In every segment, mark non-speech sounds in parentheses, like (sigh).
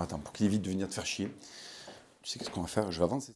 attends, pour qu'il évite de venir te faire chier, tu sais qu'est-ce qu'on va faire Je vais avancer.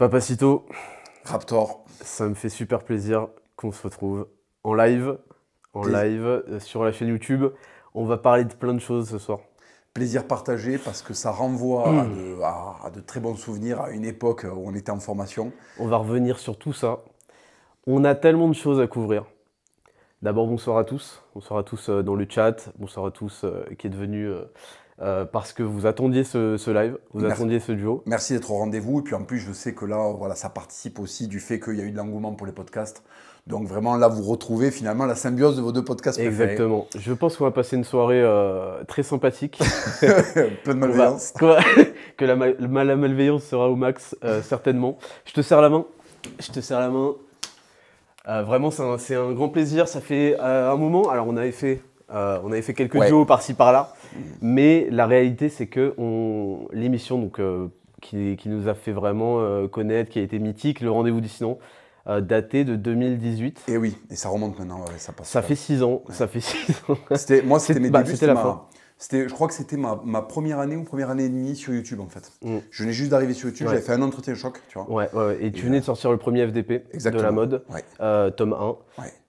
Papacito. Raptor. Ça me fait super plaisir qu'on se retrouve en live, en live euh, sur la chaîne YouTube. On va parler de plein de choses ce soir. Plaisir partagé parce que ça renvoie à, de, très bons souvenirs, à une époque où on était en formation. On va revenir sur tout ça. On a tellement de choses à couvrir. D'abord, bonsoir à tous. Bonsoir à tous euh, dans le chat. Bonsoir à tous euh, qui est devenu euh, parce que vous attendiez ce, live, vous attendiez ce duo. Merci d'être au rendez-vous. Et puis en plus, je sais que là, voilà, ça participe aussi du fait qu'il y a eu de l'engouement pour les podcasts. Donc vraiment, là, vous retrouvez finalement la symbiose de vos deux podcasts préférés. Exactement. Je pense qu'on va passer une soirée euh, très sympathique. (laughs) Peu de (laughs) malveillance. (laughs) que la, malveillance sera au max, euh, certainement. Je te serre la main. Je te serre la main. vraiment, c'est un, grand plaisir. Ça fait un moment. Alors, on avait fait, on avait fait quelques duos par-ci par-là. Mais la réalité, c'est que l'émission donc, euh, qui, nous a fait vraiment euh, connaître, qui a été mythique, le rendez-vous du Sinon, euh, daté de 2018. Et eh oui, et ça remonte maintenant, ça Ça fait 6 ans, ça fait six ans. C'était, moi, c'était mes bah, débuts, c'était la fin je crois que c'était ma, première année ou première année et demie sur YouTube en fait. Mm. Je venais juste d'arriver sur YouTube, j'avais fait un entretien choc, tu vois. Ouais, et tu venais euh, de sortir le premier FDP de la mode, euh, tome 1.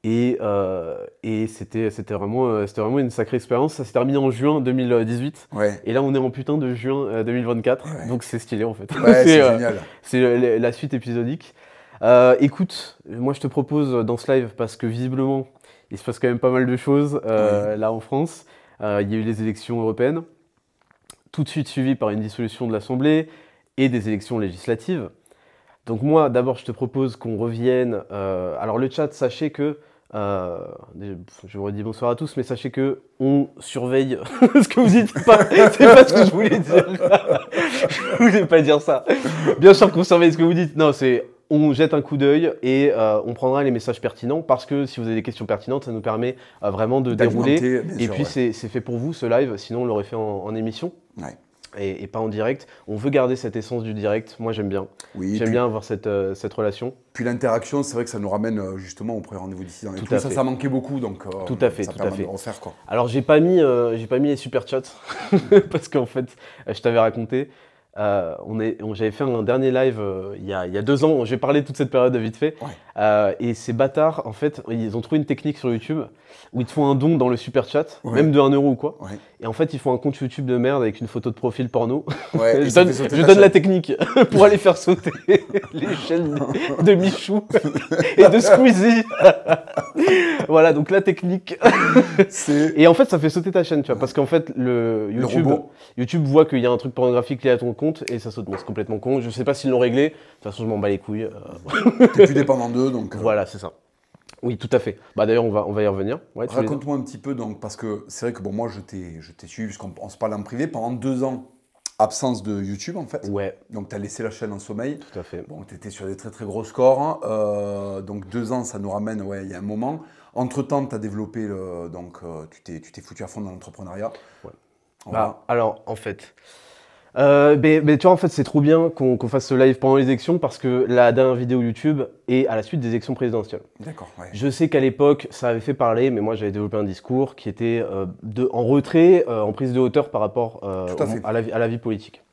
Et, euh, et c'était, c'était, vraiment, c'était vraiment une sacrée expérience. Ça s'est terminé en juin 2018. Et là, on est en putain de juin 2024. Donc c'est stylé en fait. (laughs) c'est, génial. C'est la suite épisodique. écoute, moi je te propose dans ce live, parce que visiblement, il se passe quand même pas mal de choses là en France. Euh, il y a eu les élections européennes, tout de suite suivies par une dissolution de l'Assemblée et des élections législatives. Donc moi, d'abord, je te propose qu'on revienne. Euh, alors le chat, sachez que euh, je vous redis bonsoir à tous, mais sachez que on surveille (laughs) ce que vous dites C'est pas ce que je voulais dire. (laughs) je voulais pas dire ça. Bien sûr qu'on surveille ce que vous dites. Non, c'est on jette un coup d'œil et euh, on prendra les messages pertinents parce que si vous avez des questions pertinentes, ça nous permet euh, vraiment de dérouler. Et puis c'est fait pour vous ce live, sinon on l'aurait fait en, émission. Et, pas en direct. On veut garder cette essence du direct. Moi, j'aime bien. j'aime bien avoir euh, cette, relation. Puis l'interaction, c'est vrai que ça nous ramène justement au premier rendez-vous d'ici. Tout à ça, ça manquait beaucoup, donc tout à fait, tout à fait. refaire, quoi. Alors, j'ai pas mis, j'ai pas mis les super chats (laughs) parce qu'en fait, je t'avais raconté. Euh, on on J'avais fait un dernier live euh, il, y a, deux ans. J'ai parlé toute cette période vite fait. Euh, et ces bâtards, en fait, ils ont trouvé une technique sur YouTube où ils te font un don dans le super chat, même de 1 euro ou quoi. Et en fait, ils font un compte YouTube de merde avec une photo de profil porno. (laughs) je donne, la technique (laughs) pour aller faire sauter (laughs) les chaînes de Michou et de Squeezie. voilà, donc la technique. et en fait, ça fait sauter ta chaîne, tu vois, parce qu'en fait, le YouTube, YouTube voit qu'il y a un truc pornographique lié à ton compte et ça saute. c'est complètement con. Je sais pas s'ils l'ont réglé. De toute façon, je m'en bats les couilles. Euh. T'es plus dépendant de donc. Euh, voilà, c'est ça. Oui, tout à fait. Bah, D'ailleurs, on va, on va y revenir. Raconte-moi un petit peu, donc, parce que c'est vrai que bon, moi, je t'ai suivi, puisqu'on se parle en privé, pendant deux ans, absence de YouTube, en fait. Ouais. Donc, tu as laissé la chaîne en sommeil. Tout à fait. Bon, tu étais sur des très, très gros scores. Hein. Euh, donc, deux ans, ça nous ramène, ouais, il y a un moment. Entre-temps, tu as développé, le, donc, euh, t'es tu t'es foutu à fond dans l'entrepreneuriat. Bah, alors, en fait, euh, mais, tu vois, en fait, c'est trop bien qu'on fasse ce live pendant les élections parce que la dernière vidéo YouTube est à la suite des élections présidentielles. D'accord. Ouais. Je sais qu'à l'époque, ça avait fait parler, mais moi, j'avais développé un discours qui était euh, de, en retrait, euh, en prise de hauteur par rapport euh, à, la, vie politique.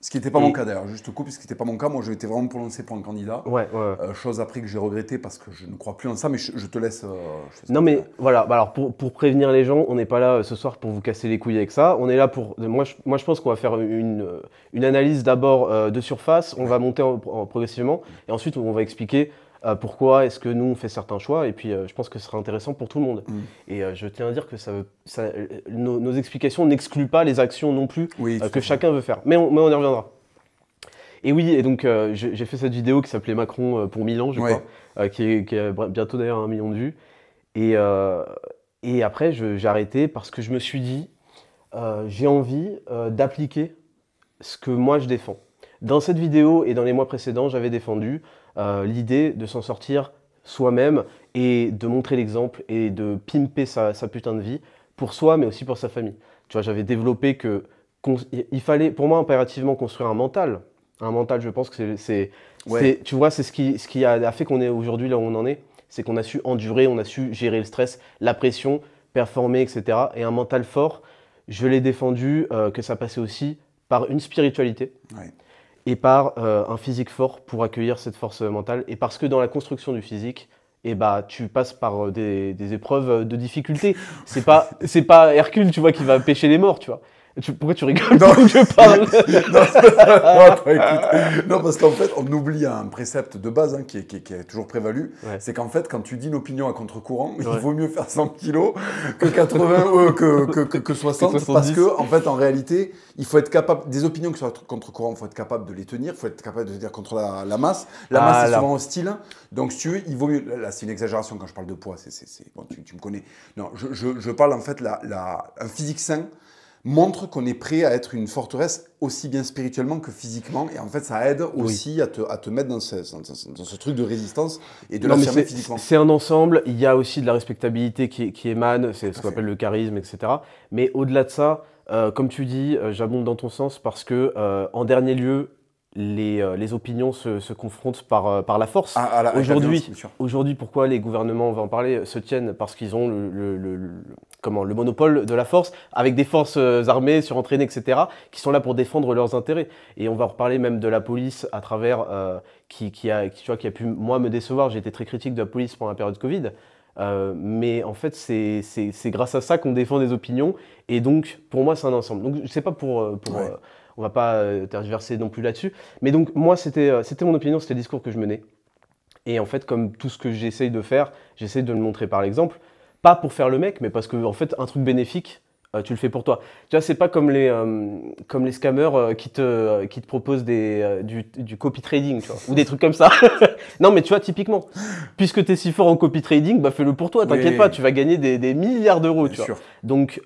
Ce qui n'était pas mon cas d'ailleurs, juste puisque ce n'était pas mon cas. Moi, j'ai été vraiment prononcé pour un candidat. Ouais, ouais. Euh, chose après que j'ai regretté parce que je ne crois plus en ça, mais je, euh, te laisse. non, mais voilà, bah alors pour, pour, prévenir les gens, on n'est pas là euh, ce soir pour vous casser les couilles avec ça. On est là pour. Moi, je, moi, je pense qu'on va faire une, une analyse d'abord de surface, on va monter progressivement, et ensuite, on va expliquer euh, pourquoi est-ce que nous on fait certains choix et puis euh, je pense que ce sera intéressant pour tout le monde. Mm. Et euh, je tiens à dire que nos, explications n'excluent pas les actions non plus que chacun veut faire. Mais on, on y reviendra. Et oui, et donc j'ai fait cette vidéo qui s'appelait Macron pour Milan, je crois, qui, a bientôt d'ailleurs un million de vues. et après, j'ai arrêté parce que je me suis dit, j'ai envie d'appliquer ce que moi je défends. Dans cette vidéo et dans les mois précédents, j'avais défendu euh, l'idée de s'en sortir soi-même et de montrer l'exemple et de pimper sa, putain de vie pour soi mais aussi pour sa famille. Tu vois, j'avais développé que il fallait pour moi impérativement construire un mental. Un mental, je pense que c'est, ouais. tu vois, c'est ce qui, ce qui a fait qu'on est aujourd'hui là où on en est. C'est qu'on a su endurer, on a su gérer le stress, la pression, performer, etc. Et un mental fort, je l'ai défendu, euh, que ça passait aussi par une spiritualité et par euh, un physique fort pour accueillir cette force mentale. Et parce que dans la construction du physique, et eh bah tu passes par euh, des, épreuves euh, de difficulté. C'est pas c'est pas Hercule, tu vois, qui va pêcher les morts, tu vois pourquoi tu rigoles Non, je parle. (laughs) non, parce qu'en fait, on oublie un précepte de base hein, qui, est, toujours prévalu. C'est qu'en fait, quand tu dis une opinion à contre-courant, il vaut mieux faire 100 kilos que 80 euh, que, que, que, 60, parce que en fait, en réalité, il faut être capable des opinions qui sont contre-courant, il faut être capable de les tenir, il faut être capable de dire contre la, masse. La masse est souvent hostile, hein. donc si tu veux, il vaut mieux. Là, c'est une exagération quand je parle de poids. C'est bon, tu, me connais. Non, je, parle en fait la, physique sain montre qu'on est prêt à être une forteresse aussi bien spirituellement que physiquement. Et en fait, ça aide aussi à, te, mettre dans ce, dans, truc de résistance et de l'affirmer physiquement. C'est un ensemble. Il y a aussi de la respectabilité qui, émane, c'est ce qu'on appelle le charisme, etc. Mais au-delà de ça, euh, comme tu dis, euh, j'abonde dans ton sens parce que, euh, en dernier lieu, les, euh, les opinions se, confrontent par, euh, par la force. Ah, ah, aujourd'hui, pourquoi les gouvernements, on va en parler, euh, se tiennent Parce qu'ils ont le, comment, le monopole de la force, avec des forces armées, surentraînées, etc., qui sont là pour défendre leurs intérêts. Et on va reparler même de la police à travers, qui, a, tu vois, qui a pu, moi, me décevoir. J'ai été très critique de la police pendant la période Covid. mais en fait, c'est grâce à ça qu'on défend des opinions. Et donc, pour moi, c'est un ensemble. Donc, c'est pas pour, pour on va pas euh, tergiverser non plus là-dessus. Mais donc, moi, c'était, euh, c'était mon opinion, c'était le discours que je menais. Et en fait, comme tout ce que j'essaye de faire, j'essaye de le montrer par l'exemple. Pas pour faire le mec, mais parce que, en fait, un truc bénéfique, euh, tu le fais pour toi. Tu vois, c'est pas comme les, euh, comme les scammers euh, qui, te, qui te proposent des, du, du, copy trading, ou des trucs comme ça. (laughs) non, mais tu vois, typiquement, puisque tu es si fort en copy trading, bah fais-le pour toi, t'inquiète pas, tu vas gagner des, des milliards d'euros, Donc,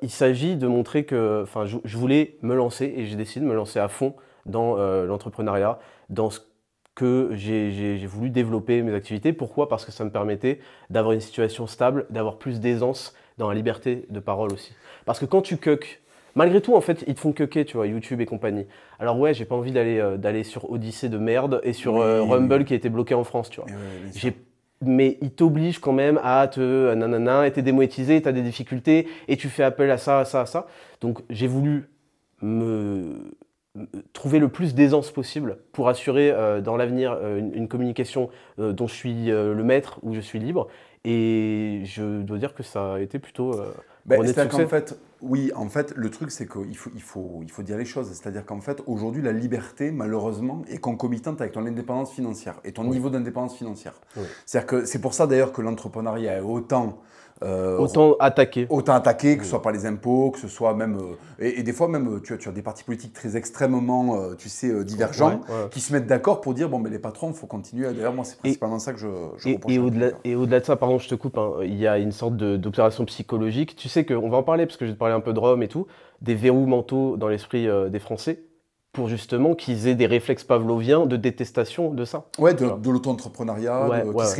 il s'agit de montrer que, je, je, voulais me lancer et j'ai décidé de me lancer à fond dans l'entrepreneuriat, dans ce que j'ai voulu développer mes activités. Pourquoi Parce que ça me permettait d'avoir une situation stable, d'avoir plus d'aisance dans la liberté de parole aussi. Parce que quand tu cuques, malgré tout, en fait, ils te font cuquer, tu vois, YouTube et compagnie. Alors ouais, j'ai pas envie d'aller euh, sur Odyssée de merde et sur euh, Rumble qui a été bloqué en France, tu vois. mais ils t'obligent quand même à te euh, nanana, et t'es démoétisé, t'as des difficultés, et tu fais appel à ça, à ça, à ça. Donc j'ai voulu me trouver le plus d'aisance possible pour assurer dans l'avenir une, communication dont je suis le maître, où je suis libre, et je dois dire que ça a été plutôt. Euh, ben, fait, oui, en fait, le truc, c'est qu'il faut, il faut, il faut dire les choses. C'est-à-dire qu'en fait, aujourd'hui, la liberté, malheureusement, est concomitante avec ton indépendance financière et ton niveau d'indépendance financière. C'est-à-dire que c'est pour ça d'ailleurs que l'entrepreneuriat est autant euh, autant attaquer. Autant attaquer, que ce soit par les impôts, que ce soit même. Euh, et, des fois, même, euh, tu as, des partis politiques très extrêmement, tu sais, divergents, qui se mettent d'accord pour dire bon, mais les patrons, il faut continuer. D'ailleurs, moi, c'est principalement ça que je, je et, au-delà, de ça, pardon, je te coupe, hein, il y a une sorte d'observation psychologique. Tu sais qu'on va en parler, parce que j'ai parler un peu de Rome et tout, des verrous mentaux dans l'esprit des Français pour justement qu'ils aient des réflexes pavloviens de détestation de ça. Ouais, de, l'auto-entrepreneuriat,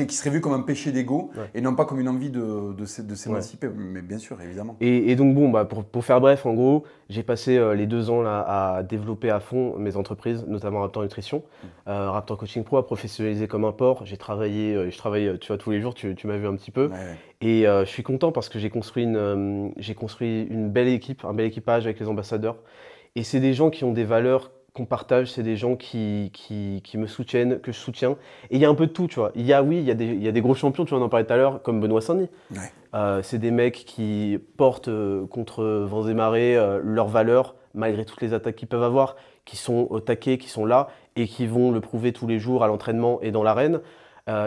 qui, serait, vu comme un péché d'ego et non pas comme une envie de, de, s'émanciper, mais bien sûr, évidemment. Et, donc, bon, bah, pour, faire bref, en gros, j'ai passé euh, les deux ans là, à développer à fond mes entreprises, notamment Raptor Nutrition, mm. euh, Raptor Coaching Pro, à professionnaliser comme un port. J'ai travaillé, euh, je travaille, tu vois, tous les jours, tu, m'as vu un petit peu. Et je suis content parce que j'ai construit une belle équipe, un bel équipage avec les ambassadeurs. Et c'est des gens qui ont des valeurs qu'on partage, c'est des gens qui, qui, me soutiennent, que je soutiens. Et il y a un peu de tout, tu vois. Il y a, oui, il y a des, il y a des gros champions, tu vois, on en parlait tout à l'heure, comme Benoît saint euh, c'est des mecs qui portent euh, contre vents et marées euh, leurs valeurs, malgré toutes les attaques qu'ils peuvent avoir, qui sont au taquet, qui sont là, et qui vont le prouver tous les jours à l'entraînement et dans l'arène.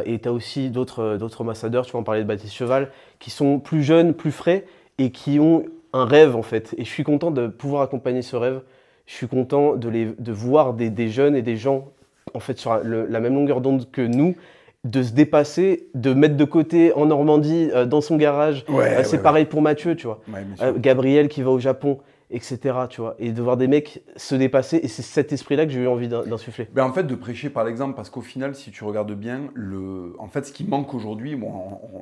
et tu as aussi d'autres ambassadeurs, tu vois, on parlait de Baptiste Cheval, qui sont plus jeunes, plus frais, et qui ont un rêve en fait. Et je suis content de pouvoir accompagner ce rêve. Je suis content de, les, de voir des, jeunes et des gens en fait sur la même longueur d'onde que nous, de se dépasser, de mettre de côté en Normandie, euh, dans son garage. Euh, c'est pareil pour Mathieu, tu vois. Euh, Gabriel qui va au Japon etc. Tu vois, et de voir des mecs se dépasser, et c'est cet esprit-là que j'ai eu envie d'insuffler. Ben en fait, de prêcher par l'exemple, parce qu'au final, si tu regardes bien, le... en fait, ce qui manque aujourd'hui, bon,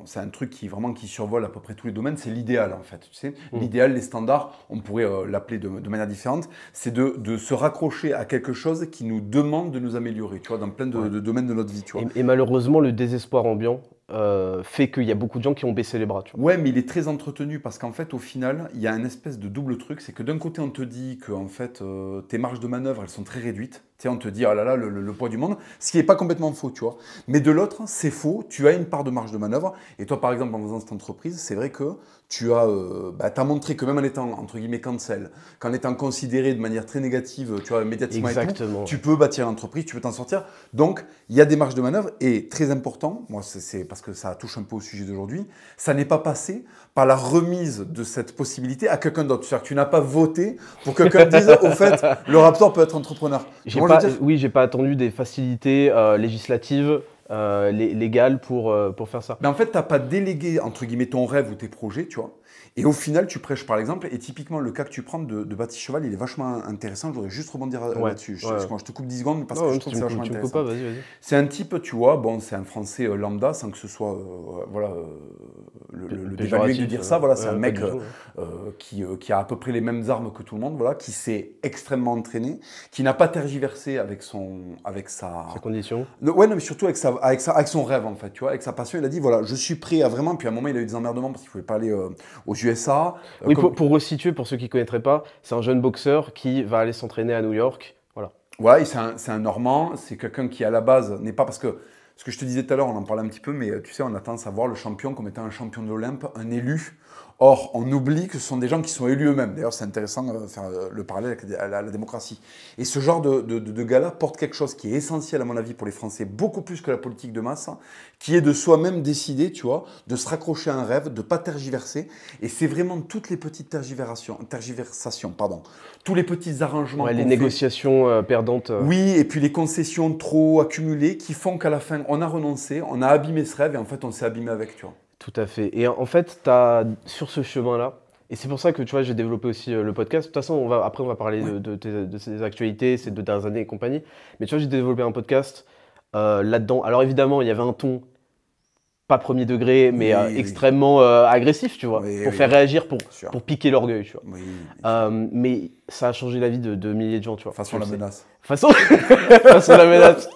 c'est un truc qui vraiment qui survole à peu près tous les domaines, c'est l'idéal, en fait. Tu mm. l'idéal, les standards, on pourrait euh, l'appeler de, manière différente, c'est de, se raccrocher à quelque chose qui nous demande de nous améliorer, tu vois, dans plein de, domaines de notre vie, et malheureusement, le désespoir ambiant, euh, fait qu'il y a beaucoup de gens qui ont baissé les bras. Ouais, mais il est très entretenu parce qu'en fait, au final, il y a un espèce de double truc. C'est que d'un côté, on te dit que en fait, euh, tes marges de manœuvre, elles sont très réduites on te dit, Oh là là, le, poids du monde, ce qui n'est pas complètement faux, tu vois. Mais de l'autre, c'est faux, tu as une part de marge de manœuvre. Et toi, par exemple, en faisant cette entreprise, c'est vrai que tu as, euh, bah, montré que même en étant, entre guillemets, cancel, qu'en étant considéré de manière très négative, tu vois, médiatiquement tu peux bâtir l'entreprise, tu peux t'en sortir. Donc, il y a des marges de manœuvre et très important, moi, c'est parce que ça touche un peu au sujet d'aujourd'hui, ça n'est pas passé par la remise de cette possibilité à quelqu'un d'autre. C'est-à-dire que tu n'as pas voté pour que quelqu'un dise au fait, (laughs) le Raptor peut être entrepreneur. J'ai pas, Oui, j'ai pas attendu des facilités euh, législatives. Euh, légales pour, euh, pour faire ça. Mais en fait, tu n'as pas délégué, entre guillemets, ton rêve ou tes projets, tu vois. Et au final, tu prêches par exemple, et typiquement le cas que tu prends de, de Baptiste Cheval, il est vachement intéressant. J'aurais juste rebondir là-dessus. Je, je, te coupe 10 secondes parce que je trouve que c'est vachement intéressant. C'est un type, tu vois, bon, c'est un Français euh, lambda, sans que ce soit, euh, voilà, euh, le, dévalué de dire ça. Voilà, c'est un mec qui, qui, a à peu près les mêmes armes que tout le monde, voilà, qui s'est extrêmement entraîné, qui n'a pas tergiversé avec son, avec sa, condition. ouais, mais surtout avec sa, avec avec son rêve en fait, tu vois, avec sa passion. Il a dit voilà, je suis prêt à vraiment. Puis à un moment, il a eu des emmerdements parce qu'il ne pouvait pas aller au USA. Euh, pour, resituer, pour ceux qui ne connaîtraient pas, c'est un jeune boxeur qui va aller s'entraîner à New York. Voilà. Ouais, c'est un, Normand, c'est quelqu'un qui à la base n'est pas parce que. Ce que je te disais tout à l'heure, on en parlait un petit peu, mais euh, tu sais, on a de savoir le champion comme étant un champion de l'Olympe, un élu. Or, on oublie que ce sont des gens qui sont élus eux-mêmes. D'ailleurs, c'est intéressant de euh, faire euh, le parallèle à la, démocratie. Et ce genre de, de, de porte quelque chose qui est essentiel, à mon avis, pour les Français, beaucoup plus que la politique de masse, hein, qui est de soi-même décider, tu vois, de se raccrocher à un rêve, de ne pas tergiverser. Et c'est vraiment toutes les petites tergiversations, tergiversations pardon, tous les petits arrangements. les négociations euh, perdantes. Oui, et puis les concessions trop accumulées qui font qu'à la fin, on a renoncé, on a abîmé ce rêve et en fait, on s'est abîmé avec, tu vois. Tout à fait. Et en fait, as, sur ce chemin-là, et c'est pour ça que tu vois, j'ai développé aussi euh, le podcast. De toute façon, on va, après, on va parler de, ces actualités, ces deux dernières années et compagnie. Mais tu vois, j'ai développé un podcast euh, là-dedans. Alors évidemment, il y avait un ton pas premier degré, mais euh, extrêmement agressif, tu vois, pour faire réagir, pour, piquer l'orgueil, tu vois. mais ça a changé la vie de, milliers de gens, tu vois. Façon (laughs) la menace. Façon... Façon la menace.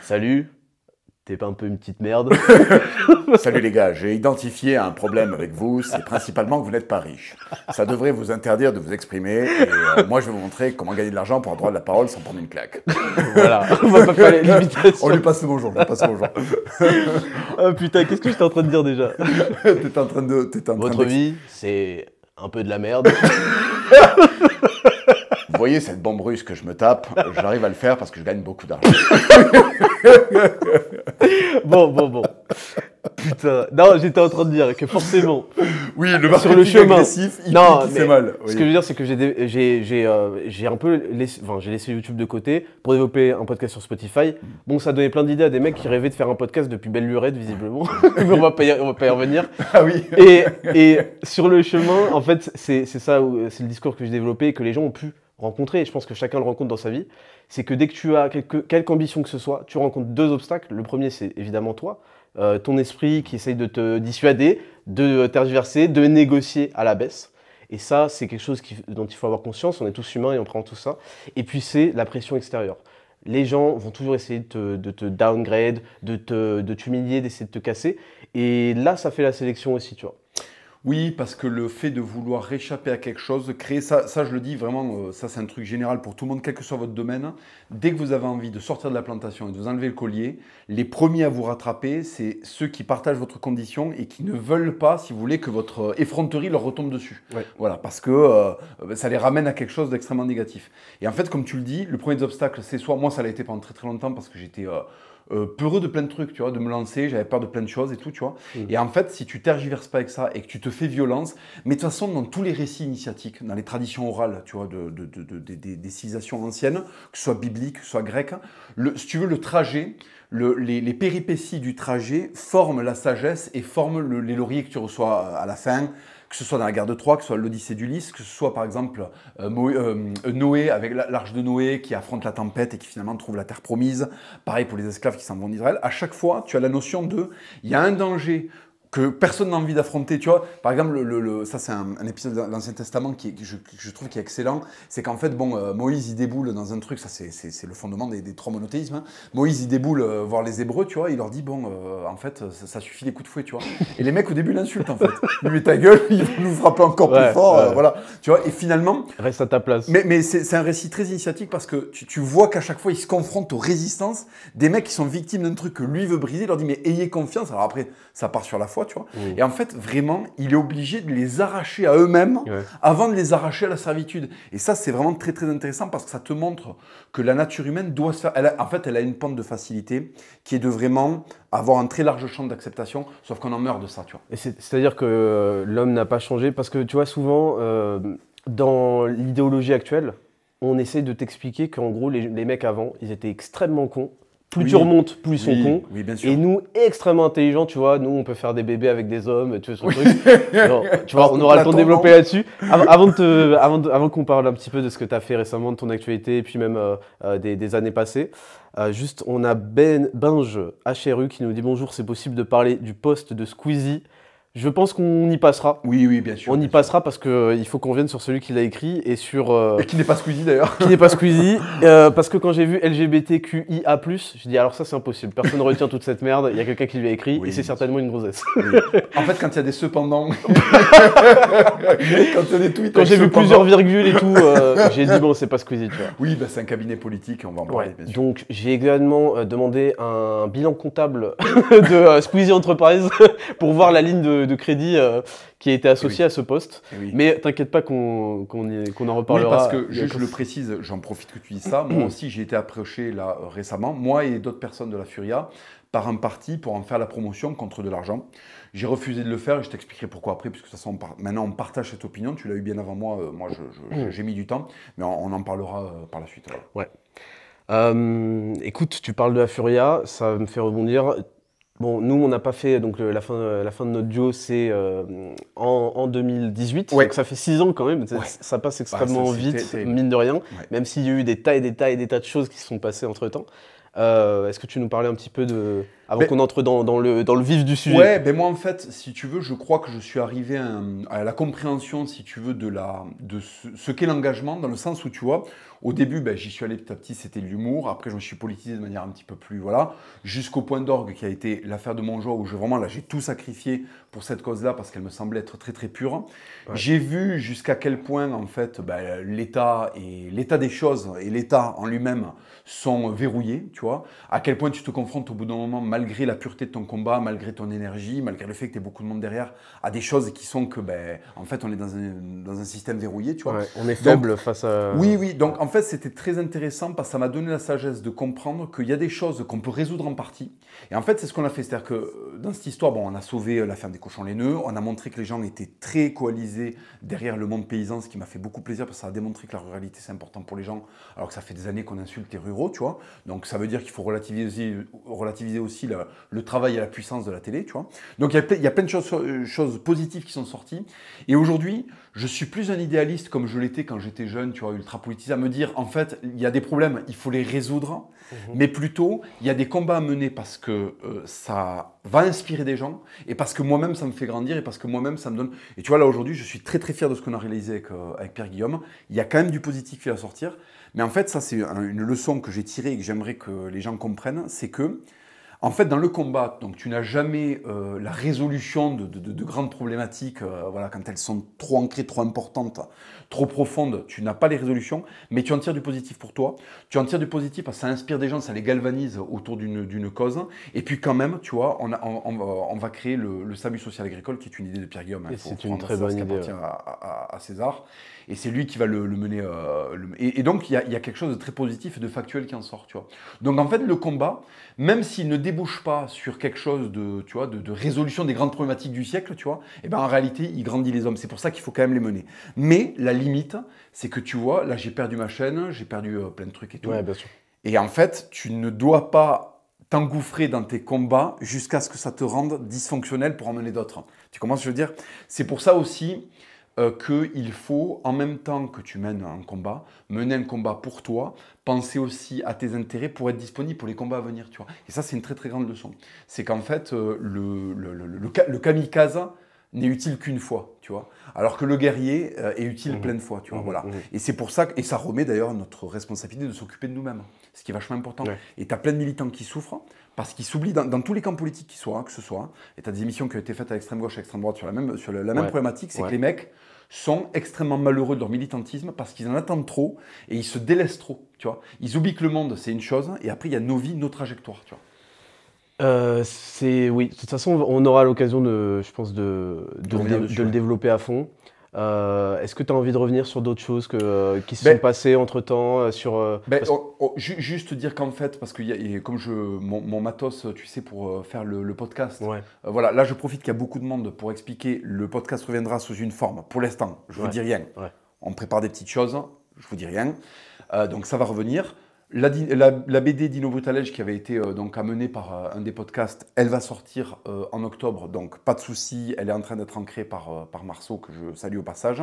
Salut, t'es pas un peu une petite merde (laughs) Salut les gars, j'ai identifié un problème avec vous, c'est principalement que vous n'êtes pas riche. Ça devrait vous interdire de vous exprimer, et euh, moi je vais vous montrer comment gagner de l'argent pour avoir droit de la parole sans prendre une claque. voilà, on va pas On lui passe le bonjour, on passe le bonjour. ah (laughs) putain, qu'est-ce que j'étais en train de dire déjà en train de... Votre vie, c'est un peu de la merde. (laughs) Vous voyez cette bombe russe que je me tape, j'arrive à le faire parce que je gagne beaucoup d'argent. (laughs) bon, bon, bon. Putain. Non, j'étais en train de dire que forcément. Oui, le marketing sur le chemin, agressif, il, non, mal. Ce que je veux dire, c'est que j'ai, euh, j'ai, un peu laissé, enfin, j'ai laissé YouTube de côté pour développer un podcast sur Spotify. Bon, ça donné plein d'idées à des mecs qui rêvaient de faire un podcast depuis belle lurette, visiblement. (laughs) mais on va pas y, va revenir. (laughs) Ah oui. Et, et sur le chemin, en fait, c'est, c'est ça, c'est le discours que j'ai développé et que les gens ont pu rencontrer, et je pense que chacun le rencontre dans sa vie, c'est que dès que tu as quelque, ambition que ce soit, tu rencontres deux obstacles. Le premier, c'est évidemment toi, euh, ton esprit qui essaye de te dissuader, de euh, tergiverser, de négocier à la baisse. Et ça, c'est quelque chose qui, dont il faut avoir conscience. On est tous humains et on prend tout ça. Et puis, c'est la pression extérieure. Les gens vont toujours essayer de te, downgrade, de t'humilier, de d'essayer de te casser. Et là, ça fait la sélection aussi, tu vois. Oui, parce que le fait de vouloir réchapper à quelque chose, créer ça, ça je le dis vraiment, euh, ça c'est un truc général pour tout le monde, quel que soit votre domaine. Dès que vous avez envie de sortir de la plantation et de vous enlever le collier, les premiers à vous rattraper, c'est ceux qui partagent votre condition et qui ne veulent pas, si vous voulez, que votre euh, effronterie leur retombe dessus. Voilà, parce que euh, ça les ramène à quelque chose d'extrêmement négatif. Et en fait, comme tu le dis, le premier obstacle, c'est soit moi, ça l'a été pendant très très longtemps parce que j'étais euh, peureux de plein de trucs, tu vois, de me lancer, j'avais peur de plein de choses et tout, tu vois. Mm. Et en fait, si tu tergiverses pas avec ça et que tu te fais violence, mais de toute façon, dans tous les récits initiatiques, dans les traditions orales, tu vois, de, de, des civilisations anciennes, que ce soit biblique, que ce soit grecque, si tu veux, le trajet, les, péripéties du trajet forment la sagesse et forment les lauriers que tu reçois à la fin, que ce soit dans la guerre de Troie, que ce soit l'Odyssée d'Ulysse, que ce soit par exemple euh, euh, euh, Noé avec l'arche de Noé qui affronte la tempête et qui finalement trouve la terre promise, pareil pour les esclaves qui s'en vont d'Israël, à chaque fois tu as la notion de il y a un danger que personne n'a envie d'affronter, tu vois. Par exemple, le, ça c'est un, épisode de l'Ancien Testament qui, je, trouve qui est excellent, c'est qu'en fait, bon, euh, Moïse, il déboule dans un truc, ça c'est le fondement des, trois monothéismes, hein. Moïse, il déboule euh, voir les Hébreux, tu vois, il leur dit, bon, euh, en fait, ça, suffit les coups de fouet, tu vois. Et les mecs, au début, l'insultent, en fait. Lui, ta gueule, (laughs) il nous frappe encore plus fort, voilà, tu vois, et finalement... Reste à ta place. Mais, c'est un récit très initiatique parce que tu, tu vois qu'à chaque fois, il se confronte aux résistances des mecs qui sont victimes d'un truc que lui veut briser, il leur dit, mais ayez confiance, alors après, ça part sur la foi, Mmh. Et en fait, vraiment, il est obligé de les arracher à eux-mêmes avant de les arracher à la servitude. Et ça, c'est vraiment très, très intéressant parce que ça te montre que la nature humaine doit se faire. en fait, elle a une pente de facilité qui est de vraiment avoir un très large champ d'acceptation, sauf qu'on en meurt de ça, Et C'est-à-dire que euh, l'homme n'a pas changé parce que, tu vois, souvent, euh, dans l'idéologie actuelle, on essaie de t'expliquer qu'en gros, les mecs avant, ils étaient extrêmement cons plus tu remontes, plus ils sont cons. Et nous, extrêmement intelligents, tu vois, nous, on peut faire des bébés avec des hommes, tu vois, truc. tu vois, on aura le temps de développer là-dessus. Avant, de avant, qu'on parle un petit peu de ce que tu as fait récemment, de ton actualité, et puis même euh, euh, des, années passées, euh, juste, on a ben, Binge HRU qui nous dit bonjour, c'est possible de parler du poste de Squeezie je pense qu'on y passera. Oui, oui, bien sûr. On y passera parce qu'il euh, faut qu'on vienne sur celui qui l'a écrit et sur. Euh, et qui n'est pas Squeezie d'ailleurs. qui n'est pas Squeezie. (laughs) Euh, parce que quand j'ai vu LGBTQIA, j'ai dit alors ça c'est impossible. Personne ne retient toute cette merde. Il y a quelqu'un qui lui a écrit et c'est certainement une grossesse. En fait, quand il y a des cependant. (laughs) quand il y a des tweets. Quand j'ai vu plusieurs virgules et tout, (laughs) j'ai dit bon, c'est pas Squeezie, Oui, bah, c'est un cabinet politique, on va en parler. Donc j'ai également demandé un bilan comptable de Squeezie Enterprise pour voir la ligne de de crédit euh, qui a été associé eh à ce poste. Eh mais t'inquiète pas qu'on en reparlera. parce que je, le précise, j'en profite que tu dis ça. Moi aussi, j'ai été approché là récemment, moi et d'autres personnes de la Furia, par un parti pour en faire la promotion contre de l'argent. J'ai refusé de le faire et je t'expliquerai pourquoi après, puisque de toute façon, maintenant on partage cette opinion. Tu l'as eu bien avant moi, euh, moi mm. j'ai mis du temps, mais on, en parlera euh, par la suite. Ouais. écoute, tu parles de la Furia, ça me fait rebondir. Bon, nous, on n'a pas fait. Donc, la, fin, la fin de notre duo, c'est euh, en, 2018. Donc, ça fait six ans quand même. Ça passe bah, extrêmement vite, mine de rien. Même s'il y a eu des tas et des tas et des tas de choses qui se sont passées entre temps. Euh, est-ce que tu nous parlais un petit peu de avant qu'on entre dans, le, dans le vif du sujet. Ouais, ben moi en fait, si tu veux, je crois que je suis arrivé à, la compréhension, si tu veux, de, la, de ce, qu'est l'engagement, dans le sens où, tu vois, au début, ben, j'y suis allé petit à petit, c'était l'humour, après je me suis politisé de manière un petit peu plus, voilà, jusqu'au point d'orgue qui a été l'affaire de Montjoie, où je, vraiment, là, j'ai tout sacrifié pour cette cause-là, parce qu'elle me semblait être très très pure. J'ai vu jusqu'à quel point, en fait, ben, l'état et l'état des choses et l'état en lui-même sont verrouillés, tu vois, à quel point tu te confrontes au bout d'un moment malgré la pureté de ton combat, malgré ton énergie, malgré le fait que tu aies beaucoup de monde derrière, à des choses qui sont que, ben, en fait, on est dans un, système verrouillé, tu vois. on est faible face à. Oui, oui. Donc, en fait, c'était très intéressant parce que ça m'a donné la sagesse de comprendre qu'il y a des choses qu'on peut résoudre en partie et en fait, c'est ce qu'on a fait. C'est-à-dire que euh, dans cette histoire, bon, on a sauvé euh, la ferme des cochons laineux, on a montré que les gens étaient très coalisés derrière le monde paysan, ce qui m'a fait beaucoup plaisir parce que ça a démontré que la ruralité, c'est important pour les gens, alors que ça fait des années qu'on insulte les ruraux, tu vois. Donc ça veut dire qu'il faut relativiser, euh, aussi le, travail et la puissance de la télé, tu vois. Donc il y a, plein de choses, positives qui sont sorties. Et aujourd'hui, je suis plus un idéaliste comme je l'étais quand j'étais jeune, tu vois, ultra politisé, à me dire, en fait, il y a des problèmes, il faut les résoudre. Mhm. Mais plutôt, il y a des combats à mener parce que euh, ça va inspirer des gens et parce que moi-même, ça me fait grandir et parce que moi-même, ça me donne. Et tu vois, là aujourd'hui, je suis très très fier de ce qu'on a réalisé avec, euh, Pierre-Guillaume. Il y a quand même du positif qui va sortir. Mais en fait, ça, c'est une leçon que j'ai tirée et que j'aimerais que les gens comprennent c'est que en fait, dans le combat, donc tu n'as jamais euh, la résolution de, de, grandes problématiques, voilà, quand elles sont trop ancrées, trop importantes, trop profonde, tu n'as pas les résolutions, mais tu en tires du positif pour toi, tu en tires du positif parce que ça inspire des gens, ça les galvanise autour d'une cause, et puis quand même, tu vois, on, on, va, créer le, le SAMU social agricole qui est une idée de Pierre Guillaume. Hein, c'est une très bonne idée. À, à, à César et c'est lui qui va le, mener. Euh, et, donc, il y, a, quelque chose de très positif et de factuel qui en sort, tu vois. Donc, en fait, le combat, même s'il ne débouche pas sur quelque chose de, tu vois, de, résolution des grandes problématiques du siècle, tu vois, et eh ben en réalité, il grandit les hommes. C'est pour ça qu'il faut quand même les mener. Mais la limite, c'est que tu vois, là, j'ai perdu ma chaîne, j'ai perdu euh, plein de trucs et tout. Ouais, bien sûr. Et en fait, tu ne dois pas t'engouffrer dans tes combats jusqu'à ce que ça te rende dysfonctionnel pour en mener d'autres. Tu commences, je veux dire C'est pour ça aussi, euh, qu'il faut, en même temps que tu mènes un combat, mener un combat pour toi, penser aussi à tes intérêts pour être disponible pour les combats à venir. Tu Et ça, c'est une très très grande leçon. C'est qu'en fait, euh, le, le, le, kamikaze n'est utile qu'une fois, tu vois. Alors que le guerrier euh, est utile mmh plein de fois, mmh Voilà. Mmh et c'est pour ça, et ça remet d'ailleurs notre responsabilité de s'occuper de nous-mêmes, ce qui est vachement important. Et tu as plein de militants qui souffrent parce qu'ils s'oublient dans, tous les camps politiques qui soient, que ce soit, et tu as des émissions qui ont été faites à l'extrême gauche et à l'extrême droite sur la même, même problématique, c'est que les mecs sont extrêmement malheureux de leur militantisme parce qu'ils en attendent trop et ils se délaissent trop, tu vois. Ils oublient que le monde, c'est une chose, et après, il y a nos vies, nos trajectoires, tu euh, c'est oui. De toute façon, on aura l'occasion de, je pense, de, de le, développer à fond. Euh, est-ce que tu as envie de revenir sur d'autres choses que, euh, qui se ben- sont passées entre temps euh, sur, ben, Juste dire qu'en fait, parce que comme je, mon, matos, tu sais, pour faire le, podcast, voilà, là je profite qu'il y a beaucoup de monde pour expliquer le podcast reviendra sous une forme. Pour l'instant, je ne vous dis rien. On prépare des petites choses, je vous dis rien. donc ça va revenir. La, BD Dino Brutalège qui avait été euh, donc amenée par euh, un des podcasts, elle va sortir euh, en octobre, donc pas de souci, elle est en train d'être ancrée par, par Marceau, que je salue au passage.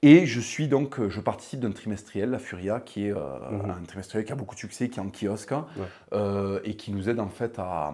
Et je suis donc, je participe d'un trimestriel, la Furia, qui est mhm. un trimestriel qui a beaucoup de succès, qui est en kiosque, et qui nous aide en fait à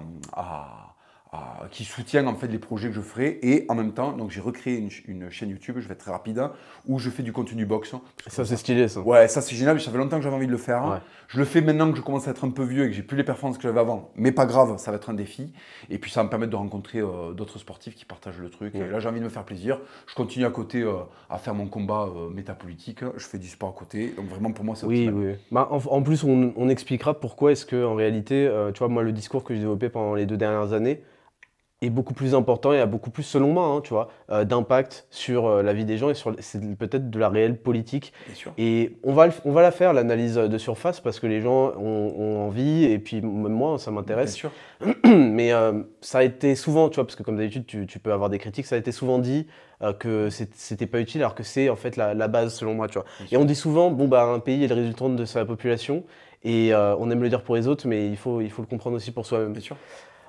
ah, qui soutiennent en fait les projets que je ferai. Et en même temps, donc j'ai recréé une, chaîne YouTube, je vais être très rapide, hein, où je fais du contenu boxe. Hein. Ça, c'est stylé, ça. Ouais, ça, c'est génial. Ça fait longtemps que j'avais envie de le faire. Hein. Je le fais maintenant que je commence à être un peu vieux et que j'ai plus les performances que j'avais avant. Mais pas grave, ça va être un défi. Et puis, ça va me permettre de rencontrer euh, d'autres sportifs qui partagent le truc. Et là, j'ai envie de me faire plaisir. Je continue à côté euh, à faire mon combat euh, métapolitique. Je fais du sport à côté. Donc, vraiment, pour moi, c'est Oui, oui. Bah, en, plus, on, on expliquera pourquoi est-ce que, en réalité, tu vois, moi, le discours que j'ai développé pendant les deux dernières années, est beaucoup plus important et a beaucoup plus, selon moi, hein, tu vois, euh, d'impact sur euh, la vie des gens et sur c'est peut-être de la réelle politique. Et on va, on va la faire l'analyse de surface parce que les gens ont, envie et puis même moi ça m'intéresse. (clears throat) Mais euh, ça a été souvent, tu vois, parce que comme d'habitude tu, peux avoir des critiques, ça a été souvent dit que c'était pas utile alors que c'est en fait la, base selon moi, tu vois. et on dit souvent bon bah un pays est le résultat de sa population et on aime le dire pour les autres mais il faut il faut le comprendre aussi pour soi-même.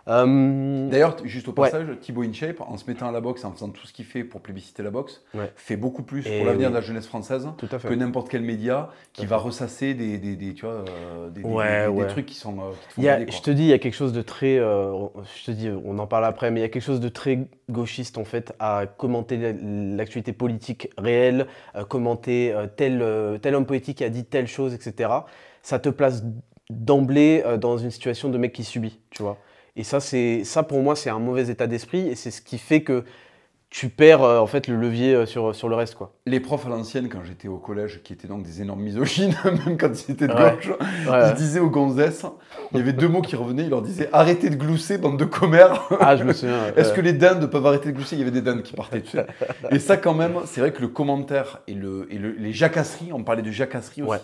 Euh, D'ailleurs, juste au passage, Thibaut InShape, en se mettant à la boxe, en faisant tout ce qu'il fait pour plébisciter la boxe, fait beaucoup plus pour l'avenir de la jeunesse française que n'importe quel média qui va ressasser des, des, tu vois, euh, des, trucs qui sont. Euh, je te dis, il y a quelque chose de très. je te dis, on en parle après, mais il y a quelque chose de très gauchiste en fait à commenter l'actualité politique réelle, commenter tel, tel homme politique a dit telle chose, etc. Ça te place d'emblée dans une situation de mec qui subit, tu vois. Et ça, c'est ça pour moi, c'est un mauvais état d'esprit et c'est ce qui fait que tu perds euh, en fait le levier euh, sur, sur le reste quoi. Les profs à l'ancienne quand j'étais au collège qui étaient donc des énormes misogynes (laughs) même quand ils étaient de gauche, ils disaient aux gonzesses, il y avait deux mots qui revenaient, ils leur disaient arrêtez de glousser bande de commères. (laughs) Ah, je me souviens. Est-ce que les dindes peuvent arrêter de glousser Il y avait des dindes qui partaient dessus. et ça quand même, c'est vrai que le commentaire et le, et les jacasseries, on parlait de jacasseries aussi.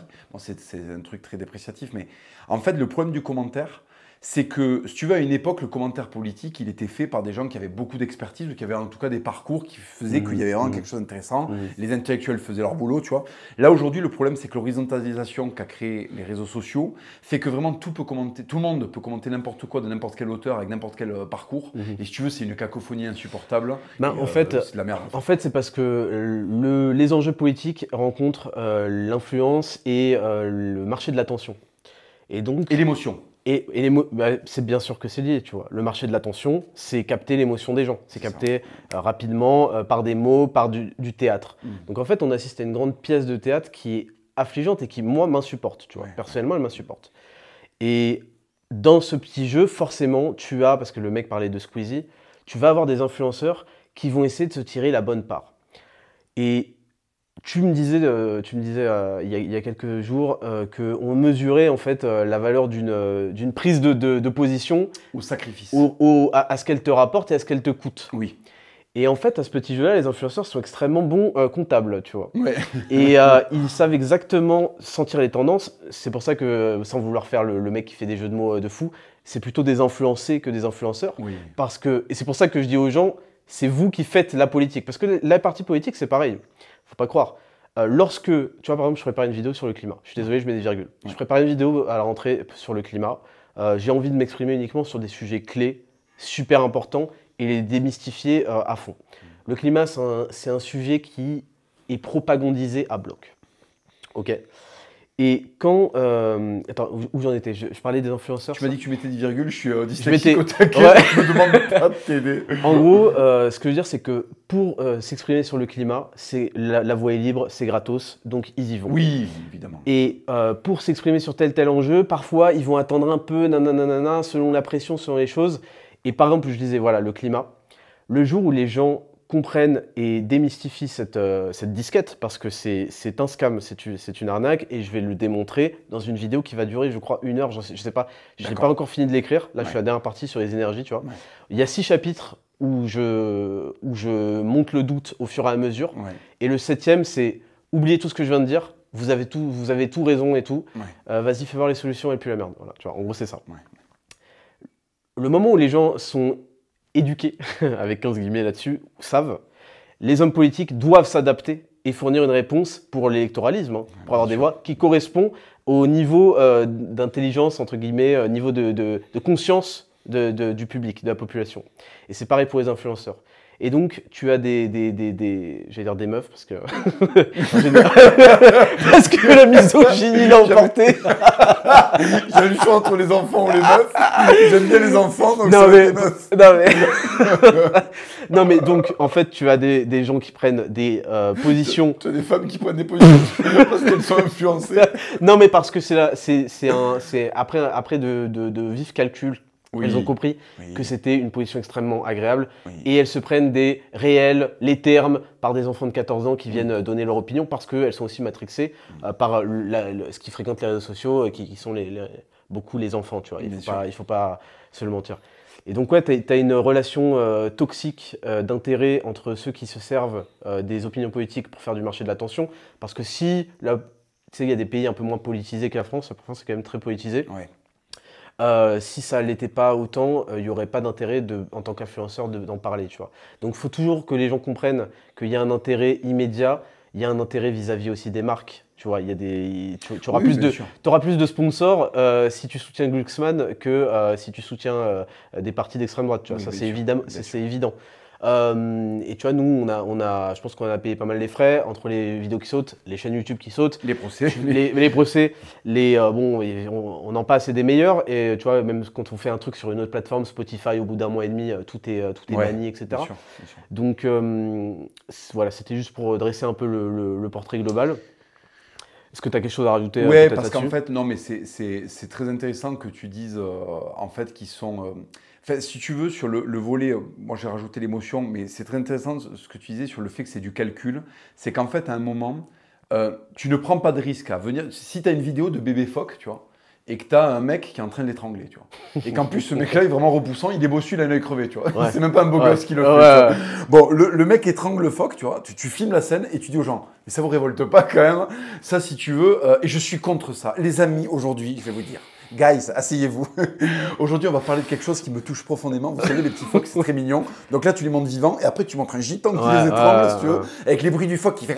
c'est un truc très dépréciatif mais en fait le problème du commentaire c'est que, si tu veux, à une époque, le commentaire politique, il était fait par des gens qui avaient beaucoup d'expertise ou qui avaient en tout cas des parcours qui faisaient qu'il y avait mmh. vraiment quelque chose d'intéressant. Mmh. Les intellectuels faisaient leur boulot, tu vois. Là, aujourd'hui, le problème, c'est que l'horizontalisation qu'a créé les réseaux sociaux fait que vraiment tout peut commenter, tout le monde peut commenter n'importe quoi de n'importe quel auteur avec n'importe quel euh, parcours. Mmh. Et si tu veux, c'est une cacophonie insupportable. Ben, en euh, fait, c'est la merde. En fait, c'est parce que les enjeux politiques rencontrent euh, l'influence et le marché de l'attention. Et donc. Et l'émotion et, bah, c'est bien sûr que c'est lié, tu vois. Le marché de l'attention, c'est capter l'émotion des gens, c'est capter euh, rapidement euh, par des mots, par du, théâtre. Mm. Donc en fait, on assiste à une grande pièce de théâtre qui est affligeante et qui, moi, m'insupporte, tu vois. Personnellement, elle m'insupporte. Et dans ce petit jeu, forcément, tu as, parce que le mec parlait de Squeezie, tu vas avoir des influenceurs qui vont essayer de se tirer la bonne part. Et tu me disais, euh, tu me disais euh, il, y a, quelques jours euh, qu'on mesurait en fait la valeur d'une prise de, de, position au sacrifice, au, à, ce qu'elle te rapporte et à ce qu'elle te coûte. Oui. Et en fait, à ce petit jeu-là, les influenceurs sont extrêmement bons comptables, tu vois. Ouais. Et (laughs) ils savent exactement sentir les tendances. C'est pour ça que, sans vouloir faire le, mec qui fait des jeux de mots de fou, c'est plutôt des influencés que des influenceurs. Oui. Parce que, et c'est pour ça que je dis aux gens, c'est vous qui faites la politique. Parce que la partie politique, c'est pareil. Faut pas croire. Euh, lorsque, tu vois, par exemple, je prépare une vidéo sur le climat. Je suis désolé, je mets des virgules. Je prépare une vidéo à la rentrée sur le climat. Euh, j'ai envie de m'exprimer uniquement sur des sujets clés, super importants, et les démystifier euh, à fond. Le climat, c'est un, sujet qui est propagandisé à bloc. Ok et quand. Euh, attends, où, j'en étais je, parlais des influenceurs. Tu m'as dit que tu mettais des virgules, je suis dyslexique au taquet, je me demande de t'aider. (laughs) En gros, euh, ce que je veux dire, c'est que pour euh, s'exprimer sur le climat, c'est la, la, voie est libre, c'est gratos, donc ils y vont. Oui, évidemment. Et euh, pour s'exprimer sur tel tel enjeu, parfois ils vont attendre un peu, nanana, selon la pression, selon les choses. Et par exemple, je disais, voilà, le climat. Le jour où les gens comprennent et démystifient cette, euh, cette disquette parce que c'est un scam, c'est une arnaque et je vais le démontrer dans une vidéo qui va durer, je crois, une heure. Je sais, sais pas, je n'ai pas encore fini de l'écrire. Là, je suis à la dernière partie sur les énergies, tu vois. Il y a six chapitres où je, où je monte le doute au fur et à mesure. Et le septième, c'est oubliez tout ce que je viens de dire. Vous avez tout, vous avez tout raison et tout. Euh, vas-y, fais voir les solutions et puis la merde. Voilà, tu vois, en gros, c'est ça. Le moment où les gens sont éduqués, (laughs) avec 15 guillemets là-dessus, savent, les hommes politiques doivent s'adapter et fournir une réponse pour l'électoralisme, hein, pour avoir des voix qui correspond au niveau euh, d'intelligence, entre guillemets, euh, niveau de, conscience du public, de la population. Et c'est pareil pour les influenceurs. Et donc, tu as des, des, des, des j'allais dire des meufs parce que, (laughs) parce que la misogynie l'a emporté. (laughs) J'ai le choix entre les enfants ou les meufs. J'aime bien les enfants, donc non, mais... les meufs. Non mais, (laughs) non mais donc, en fait, tu as des, des gens qui prennent des euh, positions. Tu as des femmes qui prennent des positions parce qu'elles sont influencées. Non mais parce que c'est là, c'est, c'est un, c'est après, après de, de, de vifs calculs elles ont compris que c'était une position extrêmement agréable. Et elles se prennent des réels, les termes, par des enfants de 14 ans qui mm. viennent euh, donner leur opinion parce qu'elles sont aussi matrixées mm. euh, par euh, ce qui fréquente les réseaux sociaux, et qui, sont beaucoup les enfants, tu vois. Il ne faut, pas se le mentir. Et donc, ouais, tu as, une relation toxique d'intérêt entre ceux qui se servent des opinions politiques pour faire du marché de l'attention. Parce que si, tu sais, il y a des pays un peu moins politisés que la France, la France est quand même très politisée. Euh, si ça ne l'était pas autant, euh, il n'y aurait pas d'intérêt en tant qu'influenceur d'en parler, tu vois. Donc il faut toujours que les gens comprennent qu'il y a un intérêt immédiat, il y a un intérêt vis-à-vis aussi des marques. Tu vois, il y a des, tu, auras, plus de, auras plus de sponsors euh, si tu soutiens Glucksmann que si tu soutiens des partis d'extrême droite. Tu vois, ça c'est évident. Euh, et tu vois, nous, on a, on a, je pense qu'on a payé pas mal les frais entre les vidéos qui sautent, les chaînes YouTube qui sautent, les procès, (laughs) les, les procès, les euh, bon, on, n'en en passe des meilleurs. Et tu vois, même quand on fait un truc sur une autre plateforme, Spotify, au bout d'un mois et demi, euh, tout est tout est etc. Donc voilà, c'était juste pour dresser un peu le, portrait global. Est-ce que tu as quelque chose à rajouter Oui, parce qu'en fait, non, mais c'est très intéressant que tu dises en fait qu'ils sont si tu veux, sur le, le volet, euh, moi j'ai rajouté l'émotion, mais c'est très intéressant ce que tu disais sur le fait que c'est du calcul. C'est qu'en fait, à un moment, euh, tu ne prends pas de risque à venir. Si tu as une vidéo de bébé phoque, tu vois, et que tu as un mec qui est en train de l'étrangler, tu vois. Et qu'en plus, ce mec-là est vraiment repoussant, il est bossu, il a un œil crevé, tu vois. (laughs) c'est même pas un beau gosse qui le fait. Bon, le, mec étrangle le phoque, tu vois. Tu, filmes la scène et tu dis aux gens, mais ça vous révolte pas quand même Ça, si tu veux, euh, et je suis contre ça. Les amis, aujourd'hui, je vais vous dire. Guys, asseyez-vous. (laughs) Aujourd'hui, on va parler de quelque chose qui me touche profondément. Vous savez, les petits phoques, c'est très mignon. Donc là, tu les montres vivants et après, tu montres un gitan qui les étrangle, si tu veux, avec les bruits du phoque qui fait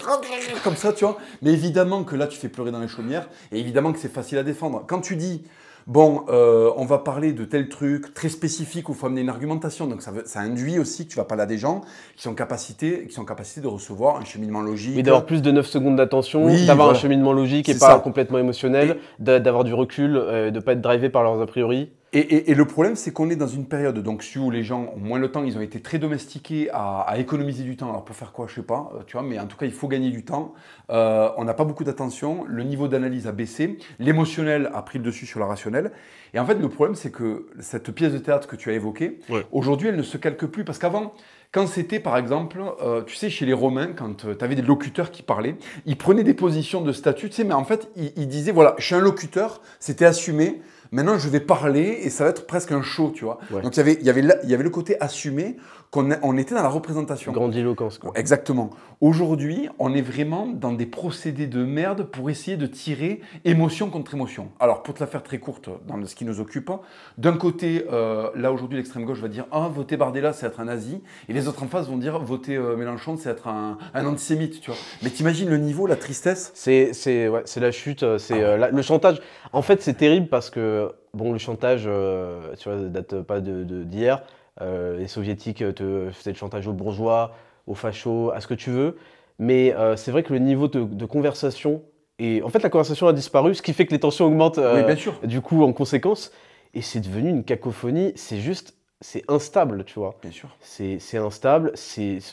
comme ça, tu vois. Mais évidemment que là, tu fais pleurer dans les chaumières et évidemment que c'est facile à défendre. Quand tu dis Bon, euh, on va parler de tel truc très spécifique où il faut amener une argumentation. Donc ça, induit aussi que tu vas parler à des gens qui sont en qui sont de recevoir un cheminement logique. d'avoir plus de 9 secondes d'attention, d'avoir un cheminement logique et pas complètement émotionnel, d'avoir du recul, euh, de ne pas être drivé par leurs a priori. Et, le problème, c'est qu'on est dans une période donc où les gens ont moins le temps, ils ont été très domestiqués à, économiser du temps. Alors pour faire quoi, je sais pas, euh, tu vois, mais en tout cas, il faut gagner du temps. Euh, on n'a pas beaucoup d'attention, le niveau d'analyse a baissé, l'émotionnel a pris le dessus sur la rationnelle. Et en fait, le problème, c'est que cette pièce de théâtre que tu as évoquée, aujourd'hui, elle ne se calque plus parce qu'avant, quand c'était par exemple, euh, tu sais, chez les Romains, quand tu avais des locuteurs qui parlaient, ils prenaient des positions de statut, tu sais, mais en fait, ils, ils disaient, voilà, je suis un locuteur, c'était assumé, Maintenant, je vais parler et ça va être presque un show, tu vois. Ouais. Donc, y il y, avait il y avait le côté assumé qu'on on était dans la représentation. Grandiloquence, quoi. Exactement. Aujourd'hui, on est vraiment dans des procédés de merde pour essayer de tirer émotion contre émotion. Alors, pour te la faire très courte dans ce qui nous occupe, d'un côté, euh, là aujourd'hui, l'extrême gauche va dire Ah, voter Bardella, c'est être un nazi. Et les autres en face vont dire Voter euh, Mélenchon, c'est être un, un, antisémite, tu vois. Mais t'imagines le niveau, la tristesse C'est ouais, la chute, euh, c'est euh, le chantage. En fait, c'est terrible parce que, bon, le chantage, euh, tu vois, ne date pas d'hier. De, euh, les soviétiques te faisaient le chantage aux bourgeois, aux fachos, à ce que tu veux. Mais euh, c'est vrai que le niveau de, conversation. Et en fait, la conversation a disparu, ce qui fait que les tensions augmentent bien sûr. du coup en conséquence. Et c'est devenu une cacophonie. C'est juste c'est instable, tu vois. Bien sûr. C'est instable,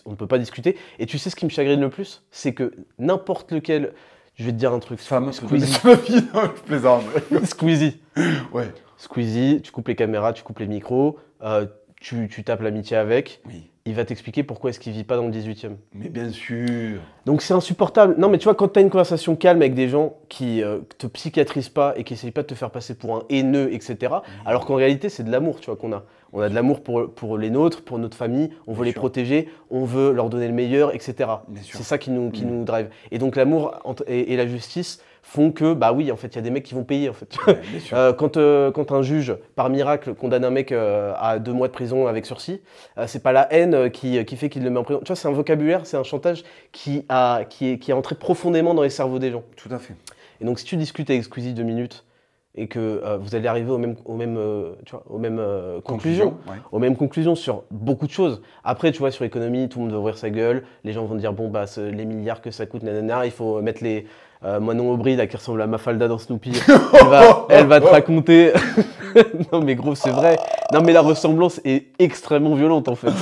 on ne peut pas discuter. Et tu sais ce qui me chagrine le plus C'est que n'importe lequel, je vais te dire un truc. Fameux Squeezie. (laughs) (laughs) (laughs) Squeezie. Ouais. Squeezie, tu coupes les caméras, tu coupes les micros, euh, tu, tu tapes l'amitié avec. Oui il va t'expliquer pourquoi est-ce qu'il vit pas dans le 18e. Mais bien sûr. Donc c'est insupportable. Non mais tu vois quand tu as une conversation calme avec des gens qui euh, te psychiatrisent pas et qui essayent pas de te faire passer pour un haineux, etc. Alors qu'en réalité c'est de l'amour, tu vois qu'on a. On a de l'amour pour, les nôtres, pour notre famille. On veut les protéger, on veut leur donner le meilleur, etc. C'est ça qui nous qui mm. drive. Et donc l'amour et la justice font que, bah oui, en fait, il y a des mecs qui vont payer, en fait. (laughs) Euh, quand, euh, quand un juge, par miracle, condamne un mec euh, à deux mois de prison avec sursis, c'est pas la haine qui, qui fait qu'il le met en prison. Tu vois, c'est un vocabulaire, c'est un chantage qui, a, qui, est, qui est entré profondément dans les cerveaux des gens. Tout à fait. Et donc, si tu discutes avec Squeezie deux minutes et que vous allez arriver aux mêmes, au même tu vois, aux même conclusions, conclusion, aux mêmes conclusions sur beaucoup de choses. Après, tu vois, sur l'économie, tout le monde va ouvrir sa gueule, les gens vont dire, bon, bah, les milliards que ça coûte, nanana, il faut mettre les euh, Manon Aubry, qui ressemble à Mafalda dans Snoopy, (laughs) elle va, te raconter. (laughs) non, mais gros, c'est vrai. Non, mais la ressemblance est extrêmement violente en fait. (laughs)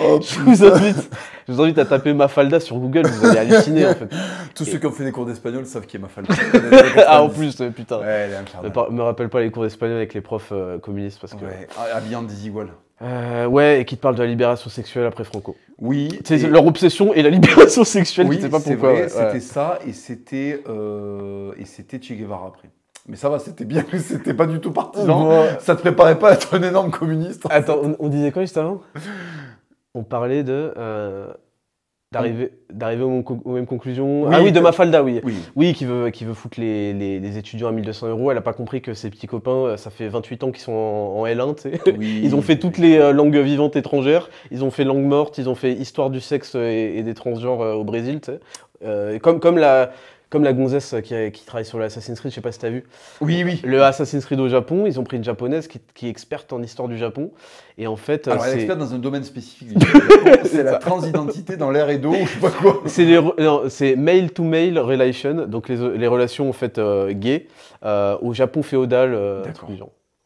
Oh, je, vous invite, je vous invite à taper Mafalda sur Google, vous allez halluciner en fait. Tous ceux qui ont fait des cours d'espagnol savent qui est Mafalda. ah, en plus, putain. elle est me rappelle pas les cours d'espagnol avec les profs euh, communistes parce que. Ouais, habillant ah, des euh, ouais, et qui te parle de la libération sexuelle après Franco. Oui. C'est leur obsession et la (laughs) libération sexuelle, oui, pas pourquoi. C'était ça et c'était euh, et c'était Che Guevara après. Mais ça va, c'était bien que c'était pas du tout partisan. Ça te préparait pas à être un énorme communiste. Attends, on, disait quoi juste avant On parlait de euh, d'arriver d'arriver aux, mêmes conclusions. ah oui, de Mafalda, oui. Oui, qui, veut, qui veut foutre les, les, étudiants à 1200 euros. Elle a pas compris que ses petits copains, euh, ça fait 28 ans qu'ils sont en, L1, (laughs) ils ont fait toutes les euh, langues vivantes étrangères, ils ont fait langue morte, ils ont fait histoire du sexe et, des transgenres euh, au Brésil, tu sais. comme, comme la, comme la gonzesse euh, qui, travaille sur l'Assassin's Creed, je sais pas si t'as vu. Oui, oui. Le Assassin's Creed au Japon, ils ont pris une japonaise qui, est experte en histoire du Japon. Et en fait, euh, Alors, elle est experte dans un domaine spécifique. (laughs) C'est la transidentité dans l'air et d'eau, ou je sais pas quoi. (laughs) c'est male-to-male relation, donc les, relations en fait euh, gays au Japon féodal. D'accord.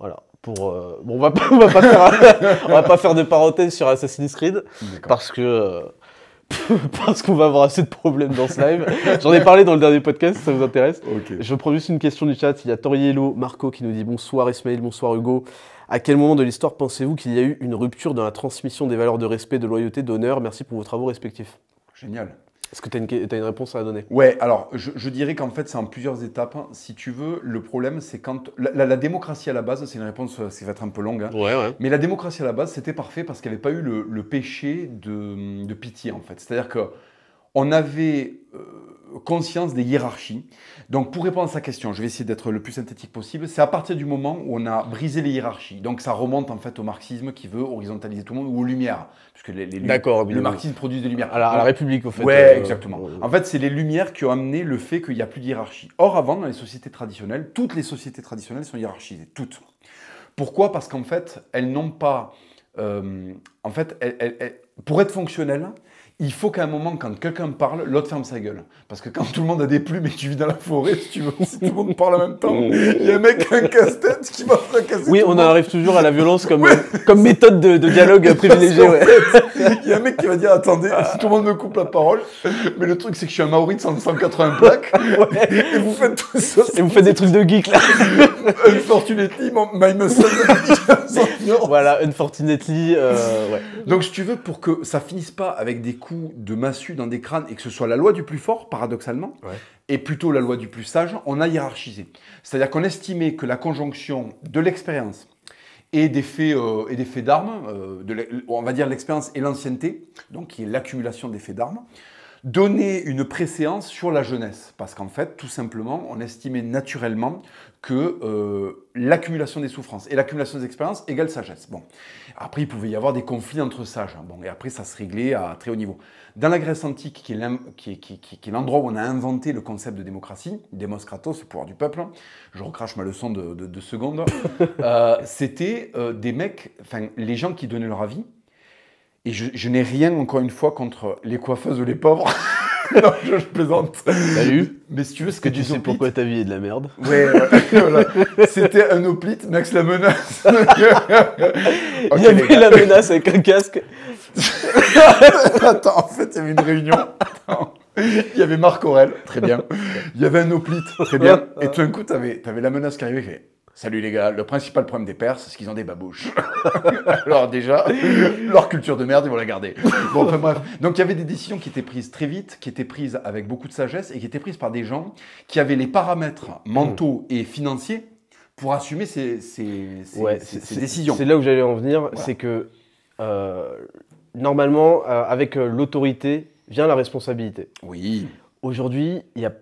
Voilà. Pour, bon, on va pas, (laughs) va pas faire, de parenthèse sur Assassin's Creed parce que (laughs) parce qu'on va avoir assez de problèmes dans ce live. J'en ai parlé dans le dernier podcast, ça vous intéresse. Je prends juste une question du chat. Il y a Toriello Marco qui nous dit bonsoir Ismaël, bonsoir Hugo. À quel moment de l'histoire pensez-vous qu'il y a eu une rupture dans la transmission des valeurs de respect, de loyauté, d'honneur Merci pour vos travaux respectifs. Génial. Est-ce que tu as, une réponse à donner Ouais, alors je, dirais qu'en fait, c'est en plusieurs étapes. Si tu veux, le problème, c'est quand. La, démocratie à la base, c'est une réponse qui euh, va être un peu longue. Hein. Ouais, Mais la démocratie à la base, c'était parfait parce qu'il n'y avait pas eu le, péché de, pitié, en fait. C'est-à-dire que on avait. Euh, conscience des hiérarchies. Donc pour répondre à sa question, je vais essayer d'être le plus synthétique possible, c'est à partir du moment où on a brisé les hiérarchies. Donc ça remonte en fait au marxisme qui veut horizontaliser tout le monde ou aux lumières, puisque les, les D'accord, le marxisme produit des lumières. À la, République, au fait. Ouais, euh, exactement. Euh, en fait, c'est les lumières qui ont amené le fait qu'il n'y a plus de hiérarchie. Or, avant, dans les sociétés traditionnelles, toutes les sociétés traditionnelles sont hiérarchisées, toutes. Pourquoi Parce qu'en fait, elles n'ont pas... Euh, en fait, pour être fonctionnelles, il faut qu'à un moment, quand quelqu'un parle, l'autre ferme sa gueule. Parce que quand tout le monde a des plumes et tu vis dans la forêt, si tu tout le monde parle en même temps, il y a un mec un casse-tête qui va casse-tête. Oui, on arrive toujours à la violence comme, comme méthode de, dialogue (laughs) privilégiée. Il y a un mec qui va dire attendez, ah. si tout le monde me coupe la parole, mais le truc c'est que je suis un Maori de 180 plaques. Et vous faites tout ça. Et vous faites des trucs de geek là. (laughs) Unfortunately, my muscle. (laughs) voilà, unfortunately, euh, ouais. Donc si tu veux pour que ça finisse pas avec des coups de massue dans des crânes et que ce soit la loi du plus fort, paradoxalement, et plutôt la loi du plus sage, on a hiérarchisé. C'est-à-dire qu'on estimait que la conjonction de l'expérience et des faits, euh, et des faits d'armes, euh, on va dire l'expérience et l'ancienneté, donc qui est l'accumulation des faits d'armes, donner une préséance sur la jeunesse, parce qu'en fait, tout simplement, on estimait naturellement que euh, l'accumulation des souffrances et l'accumulation des expériences égale sagesse. Bon. Après, il pouvait y avoir des conflits entre sages. Hein. Bon, et après, ça se réglait à très haut niveau. Dans la Grèce antique, qui est l'endroit où on a inventé le concept de démocratie, Demos Kratos, le pouvoir du peuple, hein. je recrache ma leçon de, seconde, (laughs) euh, c'était euh, des mecs, enfin, les gens qui donnaient leur avis. Et je, je n'ai rien, encore une fois, contre les coiffeuses ou les pauvres. (laughs) (laughs) non, je, plaisante. Salut. Mais si tu veux, ce que tu sais pourquoi ta vie est de la merde. Ouais, (laughs) C'était un hoplite, Max la menace. (laughs) il y avait la menace avec un casque. Attends, en fait, il y avait une réunion. Attends. Il y avait Marc Aurel, très bien. Il y avait un hoplite, très bien. Et tout d'un coup, t'avais avais la menace qui arrivait. Salut les gars, le principal problème des Perses, c'est qu'ils ont des babouches. (laughs) Alors déjà, leur culture de merde, ils vont la garder. Bon, bref. Donc il y avait des décisions qui étaient prises très vite, qui étaient prises avec beaucoup de sagesse et qui étaient prises par des gens qui avaient les paramètres mentaux hmm. et financiers pour assumer ces, décisions. C'est là où j'allais en venir, c'est que euh, normalement, euh, avec euh, l'autorité vient la responsabilité. Oui. Aujourd'hui, il y a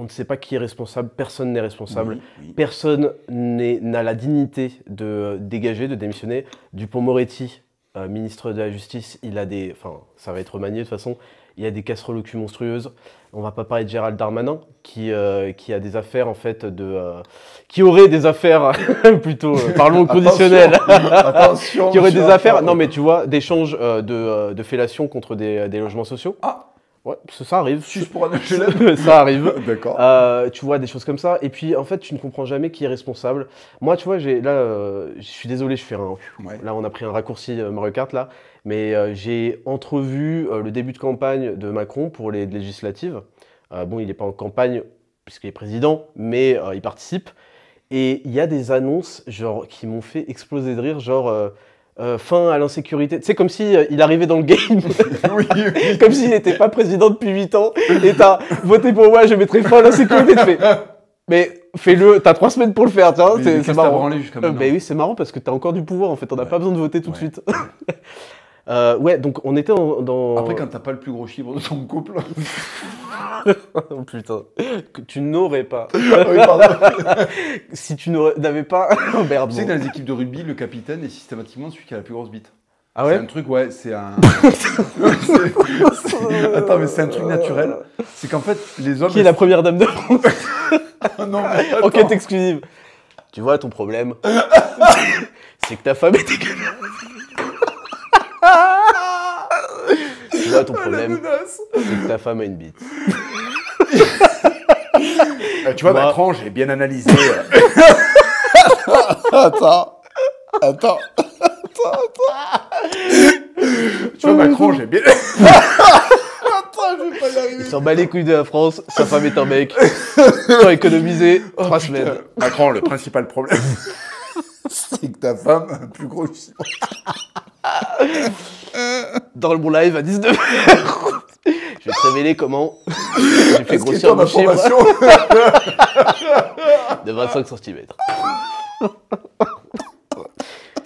on ne sait pas qui est responsable, personne n'est responsable, personne n'a la dignité de dégager, de démissionner. Dupont-Moretti, euh, ministre de la Justice, il a des. Enfin, ça va être remanié de toute façon, il y a des casseroles au cul monstrueuses. On va pas parler de Gérald Darmanin, qui, euh, a des affaires en fait de. Euh, qui aurait des affaires, (laughs) plutôt, parlons conditionnel. attention, (laughs) Qui aurait des affaires, non mais tu vois, d'échanges de, de, fellations contre des, des logements sociaux. Ah Ouais, ça, arrive. Juste pour un Ça (laughs) arrive. (laughs) D'accord. Euh, tu vois, des choses comme ça. Et puis, en fait, tu ne comprends jamais qui est responsable. Moi, tu vois, j'ai, là, euh, je suis désolé, je fais un. Là, on a pris un raccourci euh, Mario Kart, là. Mais j'ai entrevu le début de campagne de Macron pour les législatives. bon, il n'est pas en campagne puisqu'il est président, mais il participe. Et il y a des annonces, genre, qui m'ont fait exploser de rire, genre. Euh, fin à l'insécurité. C'est comme si euh, il arrivait dans le game, (laughs) (laughs) comme s'il n'était pas président depuis 8 ans. Et t'as voté pour moi, je mettrai fin à l'insécurité. mais fais-le. T'as 3 semaines pour le faire. Tiens, c'est marrant. Euh, mais oui, c'est marrant parce que t'as encore du pouvoir. En fait, on n'a pas besoin de voter tout de suite. (laughs) Euh, ouais, donc on était dans. Après, quand t'as pas le plus gros chiffre de ton couple. Oh, (laughs) Putain, que tu n'aurais pas. (laughs) Ah (laughs) si tu n'avais pas. Tu sais que dans les équipes de rugby, le capitaine est systématiquement celui qui a la plus grosse bite. Ah ouais c'est un truc, ouais, c'est un. Attends, mais c'est un truc naturel. C'est qu'en fait, les hommes. Qui est la première dame de France non, Enquête exclusive. Tu vois, ton problème, c'est que ta femme est (laughs) Tu vois, ton ah, problème, c'est que ta femme a une bite. (laughs) Ah, tu vois, Macron, bah. j'ai bien analysé. Attends, Attends. (laughs) Attends. attends... tu vois, Macron, j'ai bien. Attends, je vais pas y Il s'en bat les couilles de la France, sa femme est un mec. T'as économisé oh, trois semaines. Macron, le principal problème, C'est que ta femme a un plus gros (laughs) Dans le bon live à 19h. Je vais te révéler comment j'ai fait grossir ma (laughs) de 25 cm. Moi,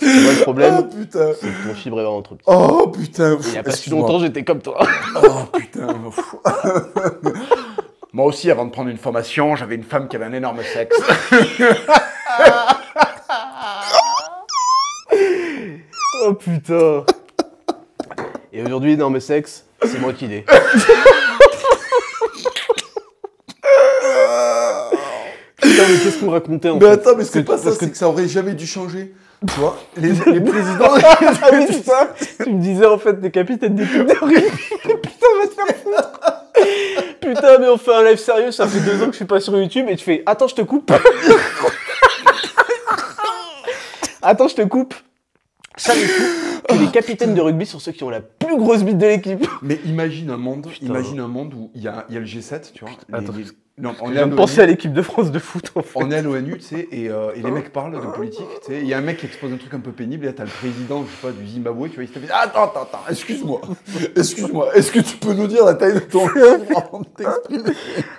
le problème, oh, c'est que mon fibre est vraiment trop petit. Oh putain Il n'y a pas si longtemps, j'étais comme toi. oh putain (laughs) Moi aussi, avant de prendre une formation, j'avais une femme qui avait un énorme sexe. Oh putain Et aujourd'hui, dans mes sexes, c'est moi qui l'ai. Putain, mais qu'est-ce qu'on racontait en Mais fait attends, mais c'est pas ça, que- c'est que ça aurait jamais dû changer. Tu vois, les, (laughs) présidents. Ah (laughs) tu me disais en fait des capitaines de Putain, Putain, mais on fait un live sérieux, ça fait deux ans que je suis pas sur YouTube et tu fais Attends, je te coupe. (laughs) Attends, je te coupe ça les que les capitaines de rugby sont ceux qui ont la plus grosse bite de l'équipe. Mais imagine un monde, imagine un monde où il y a, le G7, tu vois. Attends, je à l'équipe de France de foot. En fait. On est à l'ONU, tu sais, et, euh, les hein mecs parlent de politique. Tu sais, il y a un mec qui expose un truc un peu pénible. Et là, t'as le président, je sais pas, du Zimbabwe, tu vois, il se fait attends, attends, attends, excuse-moi, excuse-moi, est-ce que tu peux nous dire la taille de ton avant de t'exprimer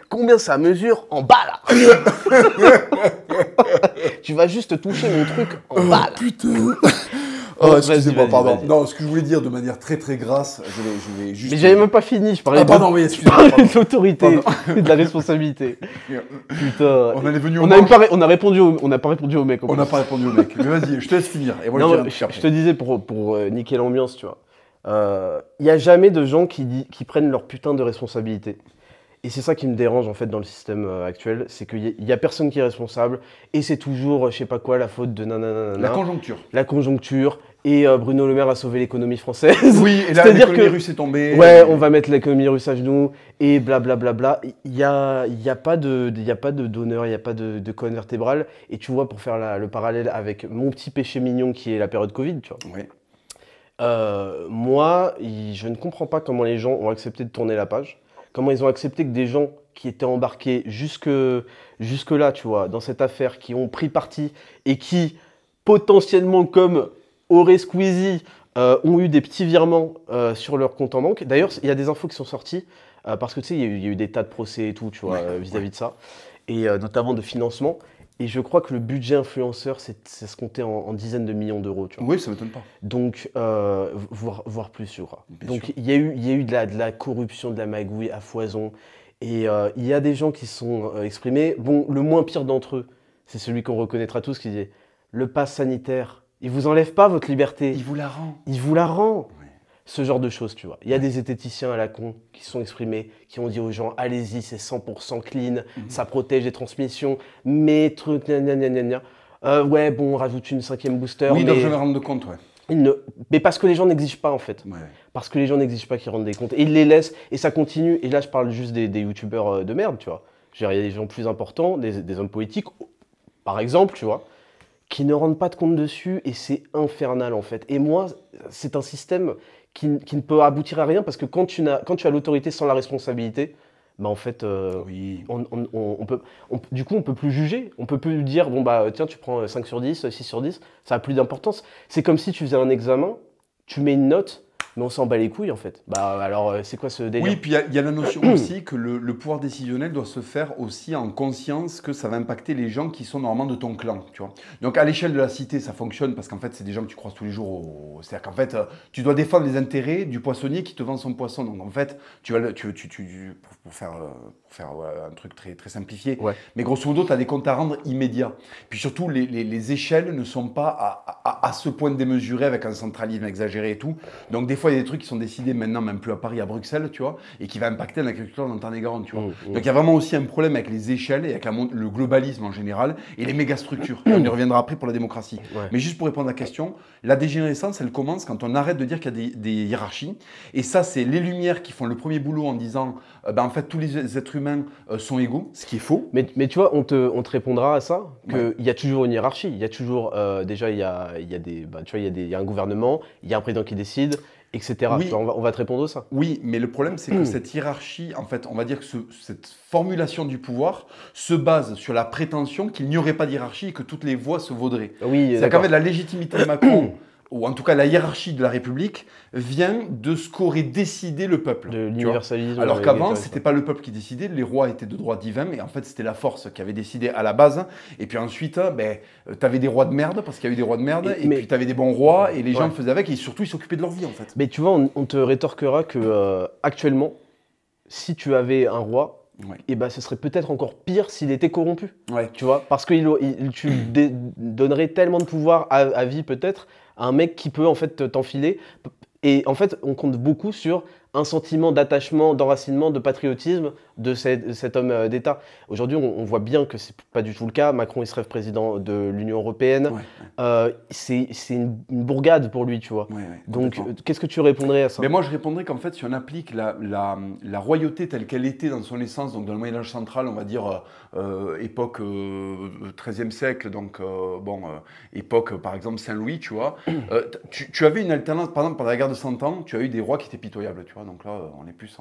Combien ça mesure en bas (laughs) Tu vas juste toucher mon truc en oh, Putain. Oh, oh, excusez-moi, pardon. Non, ce que je voulais dire de manière très très grasse, je vais, je vais juste. Mais j'avais même pas fini, je parlais ah, de, l'autorité et de la responsabilité. (laughs) Putain. On a répondu on n'a pas répondu au mec. On n'a pas répondu au mec. Mais vas-y, je te laisse finir. non, je, te disais pour, pour euh, niquer l'ambiance, tu vois. Il euh, n'y a jamais de gens qui, qui prennent leur putain de responsabilité. Et c'est ça qui me dérange en fait dans le système euh, actuel, c'est qu'il n'y a, personne qui est responsable et c'est toujours, euh, je sais pas quoi, la faute de nanana. La conjoncture. La conjoncture. Et euh, Bruno Le Maire a sauvé l'économie française. Oui, et là, l'économie que, russe est tombée. Ouais, on va mettre l'économie russe à genoux et blablabla. Il n'y a, y a pas de donneur, il n'y a pas de, de vertébrale. Et tu vois, pour faire le parallèle avec mon petit péché mignon qui est la période Covid, tu vois. moi, je ne comprends pas comment les gens ont accepté de tourner la page comment ils ont accepté que des gens qui étaient embarqués jusque, là, tu vois, dans cette affaire, qui ont pris parti et qui potentiellement comme Auré Squeezie euh, ont eu des petits virements euh, sur leur compte en banque. D'ailleurs, il y a des infos qui sont sorties euh, parce que tu sais, il y, a eu des tas de procès et tout, tu vois, vis-à-vis de ça, et notamment de financement. Et je crois que le budget influenceur, c'est se compter en, dizaines de millions d'euros. Oui, ça ne m'étonne pas. Donc, euh, voire, plus, je crois. Donc, il y, a eu, y a eu de la, la corruption, de la magouille à foison. Et euh, il y a des gens qui sont euh, exprimés. Bon, le moins pire d'entre eux, c'est celui qu'on reconnaîtra tous qui dit le pass sanitaire, il vous enlève pas votre liberté. Il vous la rend. Il vous la rend ce genre de choses, tu vois. Il y a des zététiciens à la con qui sont exprimés, qui ont dit aux gens allez-y, c'est 100% clean, mhm. ça protège les transmissions, mais truc, gna gna gna gna. Euh, ouais, bon, rajoute une cinquième booster. Oui, donc je me de compte, ouais. Mais parce que les gens n'exigent pas en fait. Parce que les gens n'exigent pas qu'ils rendent des comptes. Et ils les laissent et ça continue. Et là, je parle juste des, des youtubeurs euh, de merde, tu vois. Il y a des gens plus importants, des, des, hommes politiques, par exemple, tu vois, qui ne rendent pas de compte dessus et c'est infernal en fait. Et moi, c'est un système, qui, ne peut aboutir à rien parce que quand tu, as, quand tu as l'autorité sans la responsabilité, bah en fait, euh, on, peut, du coup, on peut plus juger. On peut plus dire, bon, bah tiens, tu prends 5 euh, sur 10, 6 euh, sur 10, ça a plus d'importance. C'est comme si tu faisais un examen, tu mets une note, mais on s'en bat les couilles en fait. Bah alors euh, c'est quoi ce délire Oui, puis il y, a la notion (clears throat) aussi que le, pouvoir décisionnel doit se faire aussi en conscience que ça va impacter les gens qui sont normalement de ton clan, tu vois. Donc à l'échelle de la cité, ça fonctionne parce qu'en fait c'est des gens que tu croises tous les jours. Au... C'est-à-dire qu'en fait euh, tu dois défendre les intérêts du poissonnier qui te vend son poisson. Donc en fait tu vas le, tu, tu, tu, pour, faire euh, faire un truc très, très simplifié. Mais grosso modo, tu as des comptes à rendre immédiats. Puis surtout, les, les, échelles ne sont pas à, à, ce point démesuré avec un centralisme exagéré et tout. Donc des fois, il y a des trucs qui sont décidés maintenant, même plus à Paris, à Bruxelles, tu vois, et qui va impacter l'agriculture dans ton grandes, tu vois. Mmh, mmh. Donc il y a vraiment aussi un problème avec les échelles et avec le globalisme en général et les mégastructures. on y reviendra après pour la démocratie. Mais juste pour répondre à la question, la dégénérescence, elle commence quand on arrête de dire qu'il y a des, hiérarchies. Et ça, c'est les lumières qui font le premier boulot en disant, euh, ben, en fait, tous les êtres humains euh, sont égaux, ce qui est faux. Mais, tu vois, on te, on te répondra à ça, qu'il y a toujours une hiérarchie. Il y a toujours, euh, déjà, il y a, bah, y a des, il y, y a un gouvernement, il y a un président qui décide, etc. On, va, on, va, te répondre à ça. Oui, mais le problème, c'est que hmm. cette hiérarchie, en fait, on va dire que cette formulation du pouvoir se base sur la prétention qu'il n'y aurait pas d'hiérarchie et que toutes les voix se vaudraient. Oui, cest quand même la légitimité de Macron. (clears throat) ou en tout cas la hiérarchie de la République, vient de ce qu'aurait décidé le peuple. De l'universalisme. Alors qu'avant, c'était pas le peuple qui décidait, les rois étaient de droit divin, mais en fait, c'était la force qui avait décidé à la base. Et puis ensuite, euh, ben, euh, avais des rois de merde, parce qu'il y a eu des rois de merde, et, puis mais... puis t'avais des bons rois, et les gens faisaient avec, et surtout, ils s'occupaient de leur vie, en fait. Mais tu vois, on, te rétorquera que euh, actuellement, si tu avais un roi, et eh ben ce serait peut-être encore pire s'il était corrompu. Tu vois, parce que il, tu (clears throat) donnerais tellement de pouvoir à, à vie peut-être un mec qui peut en fait t'enfiler. Et en fait, on compte beaucoup sur un sentiment d'attachement, d'enracinement, de patriotisme de, cet homme euh, d'État. Aujourd'hui, on, voit bien que c'est pas du tout le cas. Macron, il serait président de l'Union européenne. Euh, c'est une, bourgade pour lui, tu vois. Donc, euh, qu'est-ce que tu répondrais à ça Mais moi, je répondrais qu'en fait, si on applique la, la, royauté telle qu'elle était dans son essence, donc dans le Moyen Âge central, on va dire époque XIIIe siècle, donc bon, époque par exemple Saint Louis, tu vois. tu, tu avais une alternance, par exemple, pendant la guerre de Cent Ans, tu as eu des rois qui étaient pitoyables, tu vois. Donc là, euh, on est plus,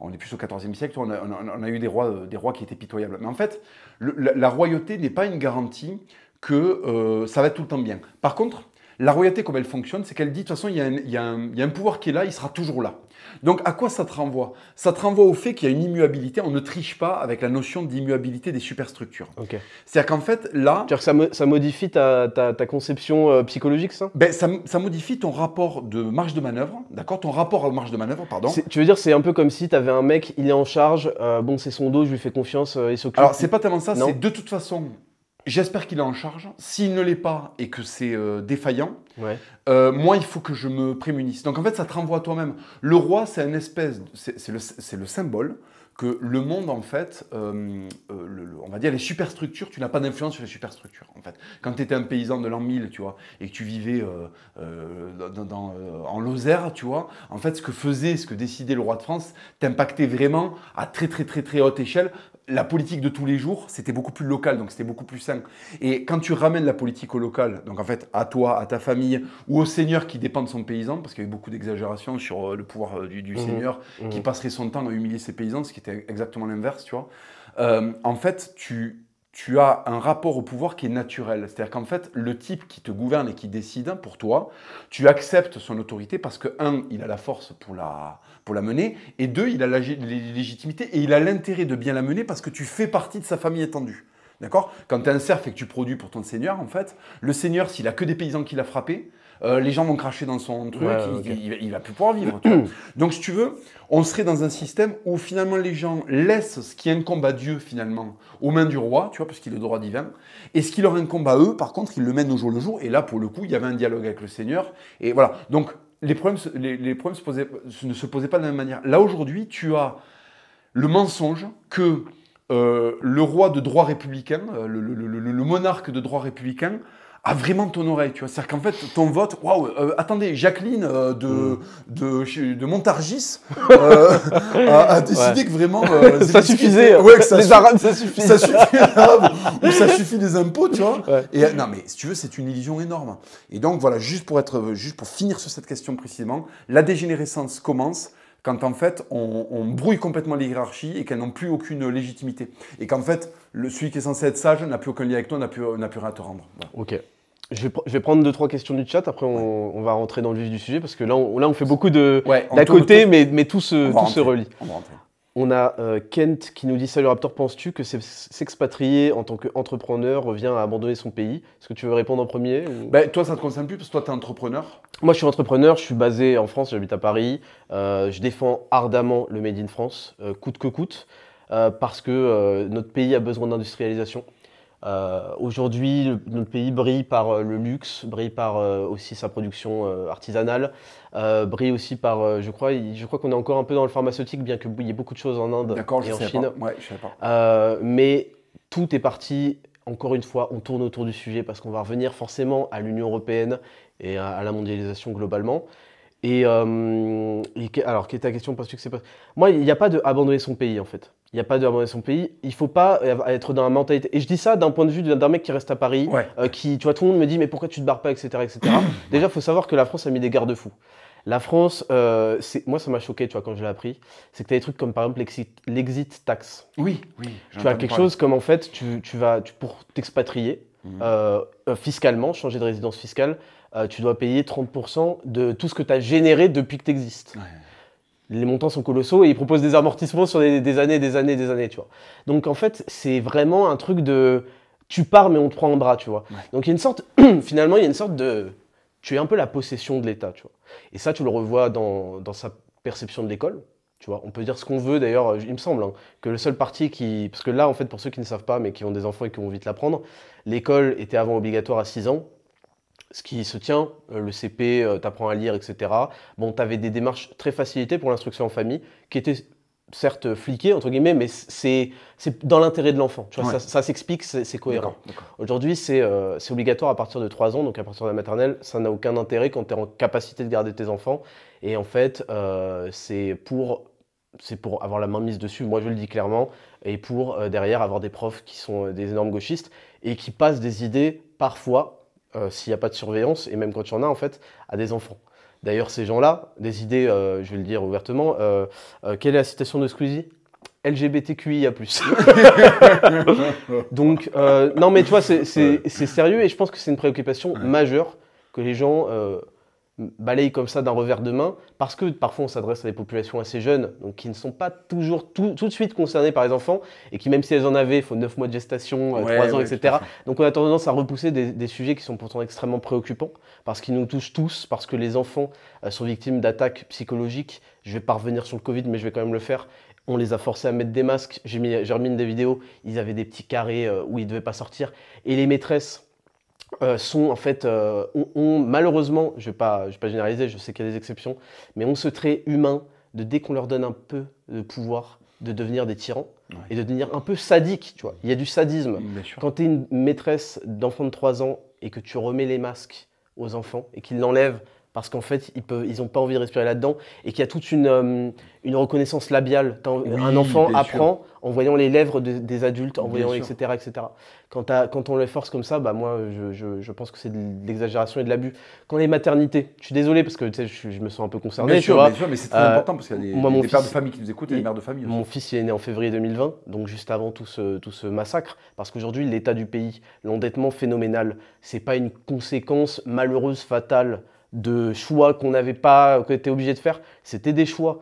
on est plus au XIVe siècle. On a, eu des rois, euh, des rois qui étaient pitoyables. Mais en fait, la, royauté n'est pas une garantie que euh, ça va être tout le temps bien. Par contre, la royauté, comme elle fonctionne, c'est qu'elle dit, de toute façon, il y, y il y, a un pouvoir qui est là, il sera toujours là. Donc à quoi ça te renvoie Ça te renvoie au fait qu'il y a une immuabilité, on ne triche pas avec la notion d'immuabilité des superstructures. OK. C'est-à-dire qu'en fait, là... -dire que ça, modifie ta, ta, conception euh, psychologique, ça, ben, ça ça, modifie ton rapport de marge de manœuvre, d'accord Ton rapport à marge de manœuvre, pardon. Tu veux dire, c'est un peu comme si tu avais un mec, il est en charge, euh, bon, c'est son dos, je lui fais confiance, euh, et il s'occupe. Alors, c'est pas tellement ça, c'est de toute façon, J'espère qu'il est en charge. S'il ne l'est pas et que c'est euh, défaillant, euh, moi, il faut que je me prémunisse. Donc, en fait, ça te renvoie à toi-même. Le roi, c'est une espèce, c'est le, symbole que le monde, en fait, euh, on va dire les superstructures, tu n'as pas d'influence sur les superstructures, en fait. Quand tu étais un paysan de l'an 1000, tu vois, et que tu vivais en Lozère, tu vois, en fait, ce que faisait, ce que décidait le roi de France, t'impactait vraiment à très, très, très, très haute échelle la politique de tous les jours, c'était beaucoup plus local, donc c'était beaucoup plus sain. Et quand tu ramènes la politique au local, donc en fait à toi, à ta famille, ou au seigneur qui dépend de son paysan, parce qu'il y a beaucoup d'exagérations sur euh, le pouvoir euh, du, mhm. seigneur mhm. qui passerait son temps à humilier ses paysans, ce qui était exactement l'inverse, tu vois. Euh, en fait, tu, tu as un rapport au pouvoir qui est naturel. C'est-à-dire qu'en fait, le type qui te gouverne et qui décide pour toi, tu acceptes son autorité parce que, un, il a la force pour la, pour la mener. Et deux, il a la légitimité et il a l'intérêt de bien la mener parce que tu fais partie de sa famille étendue. D'accord Quand tu un cerf et que tu produis pour ton seigneur, en fait, le seigneur, s'il a que des paysans qui l'a frappé, euh, les gens vont cracher dans son truc, il, il, va plus pouvoir vivre. Tu vois. (clears throat) Donc, si tu veux, on serait dans un système où finalement les gens laissent ce qui incombe à Dieu, finalement, aux mains du roi, tu vois, parce qu'il est le droit divin, et ce qui leur incombe à eux, par contre, ils le mènent au jour le jour, et là, pour le coup, il y avait un dialogue avec le Seigneur, et voilà. Donc, les problèmes, ne se posaient pas de la même manière. Là, aujourd'hui, tu as le mensonge que euh, le roi de droit républicain, euh, le monarque de droit républicain, à vraiment ton oreille, tu vois. C'est-à-dire qu'en fait, ton vote, waouh, euh, attendez, Jacqueline euh, de, hmm. de, Montargis (laughs) euh, a, décidé que vraiment. ça suffisait. Hein. que ça les ça suffit. Ça suffit (laughs) ou ça suffit des impôts, tu vois. Et, non, mais si tu veux, c'est une illusion énorme. Et donc, voilà, juste pour, être, juste pour finir sur cette question précisément, la dégénérescence commence quand en fait on, brouille complètement les hiérarchies et qu'elles n'ont plus aucune légitimité. Et qu'en fait, le, celui qui est censé être sage n'a plus aucun lien avec toi, n'a plus, plus rien à te rendre. Ok. Je vais, prendre deux trois questions du chat. Après, on, va rentrer dans le vif du sujet parce que là, on, on fait beaucoup de d'à côté, mais, tout se, relie. On, a euh, Kent qui nous dit Salut Raptor, penses-tu que s'expatrier en tant qu'entrepreneur revient à abandonner son pays Est-ce que tu veux répondre en premier bah, Toi, ça ne te concerne plus parce que toi, tu es entrepreneur Moi, je suis entrepreneur, je suis basé en France, j'habite à Paris. Euh, je défends ardemment le Made in France, euh, coûte que coûte, parce que notre pays a besoin d'industrialisation. Euh, aujourd'hui, notre pays brille par euh, le luxe, brille par euh, aussi sa production artisanale, brille aussi par, je crois, je crois qu'on est encore un peu dans le pharmaceutique, bien qu'il y ait beaucoup de choses en Inde et en Chine. mais tout est parti, encore une fois, on tourne autour du sujet parce qu'on va revenir forcément à l'Union européenne et à, la mondialisation globalement. Et, alors, quelle est ta question parce que pas... Moi, il n'y a pas de abandonner son pays en fait il n'y a pas d'abandonner son pays. Il ne faut pas être dans la mentalité. Et je dis ça d'un point de vue d'un mec qui reste à Paris, euh, qui, tu vois, tout le monde me dit, mais pourquoi tu te barres pas, etc., etc. (clears throat) Déjà, faut savoir que la France a mis des garde-fous. La France, euh, moi ça m'a choqué, tu vois, quand je l'ai appris, c'est que tu as des trucs comme par exemple l'exit tax. Oui, oui. Tu as quelque chose comme en fait, tu, vas pour t'expatrier mhm. euh, fiscalement, changer de résidence fiscale, tu dois payer 30% de tout ce que tu as généré depuis que tu existes les montants sont colossaux et ils proposent des amortissements sur des, années, des années, des années, tu vois. Donc en fait, c'est vraiment un truc de tu pars mais on te prend en bras, tu vois. Donc il y a une sorte, (clears throat) finalement, il y a une sorte de tu es un peu la possession de l'État, tu vois. Et ça, tu le revois dans, sa perception de l'école. Tu vois, on peut dire ce qu'on veut d'ailleurs, il me semble, hein, que le seul parti qui. Parce que là, en fait, pour ceux qui ne savent pas, mais qui ont des enfants et qui vont vite l'apprendre, l'école était avant obligatoire à 6 ans, ce qui se tient, euh, le CP, euh, t'apprends à lire, etc. Bon, t'avais des démarches très facilitées pour l'instruction en famille, qui étaient certes fliquées, entre guillemets, mais c'est dans l'intérêt de l'enfant. Ça, ça s'explique, c'est cohérent. Aujourd'hui, euh, c'est obligatoire à partir de 3 ans, donc à partir de la maternelle, ça n'a aucun intérêt quand tu es en capacité de garder tes enfants. Et en fait, c'est pour c'est pour avoir la main mise dessus, moi je le dis clairement, et pour derrière avoir des profs qui sont des énormes gauchistes et qui passent des idées parfois euh, s'il n'y a pas de surveillance, et même quand il y en a, en fait, à des enfants. D'ailleurs, ces gens-là, des idées, euh, je vais le dire ouvertement, euh, quelle est la citation de Squeezie LGBTQIA+. (laughs) Donc, non, mais tu vois, c'est sérieux, et je pense que c'est une préoccupation majeure que les gens balaye comme ça d'un revers de main, parce que parfois on s'adresse à des populations assez jeunes, donc qui ne sont pas toujours tout, de suite concernées par les enfants, et qui même si elles en avaient, il faut 9 mois de gestation, 3 euh, ans, etc. Donc on a tendance à repousser des, sujets qui sont pourtant extrêmement préoccupants, parce qu'ils nous touchent tous, parce que les enfants euh, sont victimes d'attaques psychologiques. Je vais pas revenir sur le Covid, mais je vais quand même le faire. On les a forcés à mettre des masques, j'ai remis des vidéos, ils avaient des petits carrés euh, où ils ne devaient pas sortir, et les maîtresses euh, sont en fait, euh, malheureusement, je ne vais, pas, pas généraliser, je sais qu'il y a des exceptions, mais ont ce trait humain de dès qu'on leur donne un peu de pouvoir, de devenir des tyrans et de devenir un peu sadique, tu vois. Il y a du sadisme. Mm, Quand tu es une maîtresse d'enfant de 3 ans et que tu remets les masques aux enfants et qu'ils l'enlèvent parce qu'en fait, ils n'ont pas envie de respirer là-dedans, et qu'il y a toute une, euh, reconnaissance labiale. un enfant apprend en voyant les lèvres des adultes, en voyant, etc. etc. Quand, on les force comme ça, bah, moi, je, pense que c'est de l'exagération et de l'abus. Quand les maternités, je suis désolé, parce que je, me sens un peu concerné. mais c'est très euh, important, parce qu'il y a des, pères de famille qui nous écoutent et des mères de famille. Mon fils, est né en février 2020, donc juste avant tout ce, tout ce massacre, parce qu'aujourd'hui, l'état du pays, l'endettement phénoménal, c'est pas une conséquence malheureuse, fatale de choix qu'on n'avait pas, qu'on était obligé de faire. C'était des choix.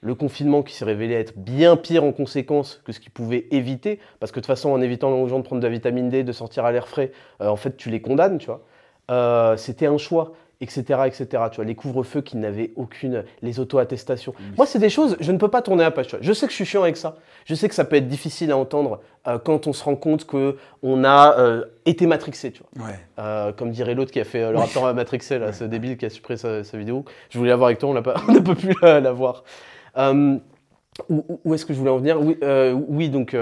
Le confinement qui s'est révélé être bien pire en conséquence que ce qu'il pouvait éviter, parce que de toute façon, en évitant aux gens de prendre de la vitamine D, de sortir à l'air frais, euh, en fait, tu les condamnes, tu vois. Euh, c'était un choix etc., etc. Tu vois, les couvre-feux qui n'avaient aucune, les auto-attestations. Moi, c'est des choses, je ne peux pas tourner la page. Tu vois. Je sais que je suis chiant avec ça. Je sais que ça peut être difficile à entendre euh, quand on se rend compte que on a euh, été matrixé, tu vois. Ouais. Euh, comme dirait l'autre qui a fait le rapport à matrixé, là, ce débile qui a supprimé sa, vidéo. Je voulais avoir avec toi, on n'a pas, (laughs) pu la, voir. où, est-ce que je voulais en venir oui, donc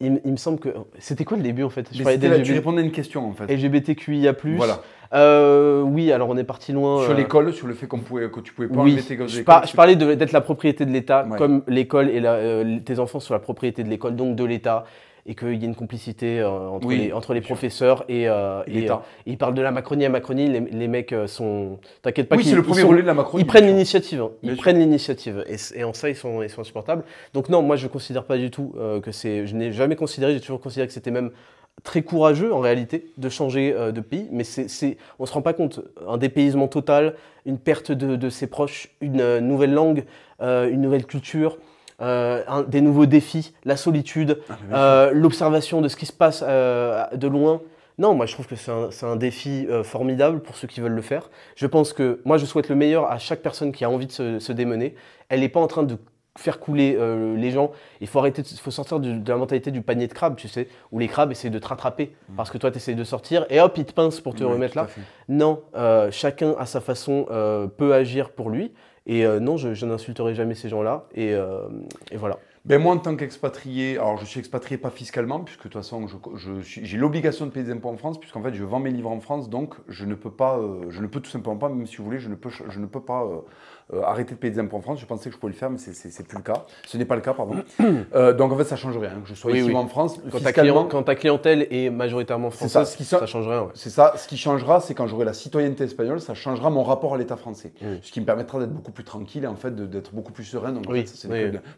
il, me semble que. C'était quoi le début en fait je Tu répondais à une question en fait. LGBTQIA. Voilà. Euh, oui, alors on est parti loin. Sur euh, l'école, sur le fait qu'on pouvait, que tu pouvais pas oui. tes gosses je, parlais d'être la propriété de l'État, comme l'école et euh, tes enfants sont la propriété de l'école, donc de l'État et qu'il y ait une complicité euh, entre, les, entre les professeurs et, euh, l'État. Euh, et, ils parlent de la Macronie à Macronie, les, mecs sont... T'inquiète pas oui, c'est le premier relais de la Macronie. Ils prennent l'initiative, hein. ils prennent l'initiative et, en ça ils sont, ils sont insupportables. Donc non, moi je ne considère pas du tout que c'est... Je n'ai jamais considéré, j'ai toujours considéré que c'était même très courageux en réalité de changer de pays, mais c'est, on ne se rend pas compte, un dépaysement total, une perte de, de ses proches, une nouvelle langue, une nouvelle culture. Euh, un, des nouveaux défis, la solitude, ah, euh, l'observation de ce qui se passe euh, de loin. Non, moi je trouve que c'est un, défi formidable pour ceux qui veulent le faire. Je pense que moi je souhaite le meilleur à chaque personne qui a envie de se, démener. Elle n'est pas en train de faire couler les gens. Il faut il faut sortir de la mentalité du panier de crabes, tu sais, où les crabes essaient de te rattraper mm. parce que toi, tu essaies de sortir et hop, ils te pincent pour te remettre là. Non, chacun à sa façon peut agir pour lui. Et euh, non, je, n'insulterai jamais ces gens-là. Euh, et, voilà. Ben moi, en tant qu'expatrié, alors je suis expatrié pas fiscalement, puisque de toute façon, j'ai l'obligation de payer des impôts en France, puisqu'en fait, je vends mes livres en France, donc je ne peux pas, euh, je ne peux tout simplement pas, même si vous voulez, je ne peux, je ne peux pas euh, arrêter de payer des impôts en France. Je pensais que je pouvais le faire, mais c'est plus le cas. Ce n'est pas le cas, pardon. (clears throat) Euh, donc en fait, ça change rien. Que je sois ici en France, quand ta, quand ta, clientèle est majoritairement française, ça, ce change rien. C'est ça. Ce qui changera, c'est quand j'aurai la citoyenneté espagnole, ça changera mon rapport à l'État français, mm. ce qui me permettra d'être beaucoup plus tranquille et en fait d'être beaucoup plus serein.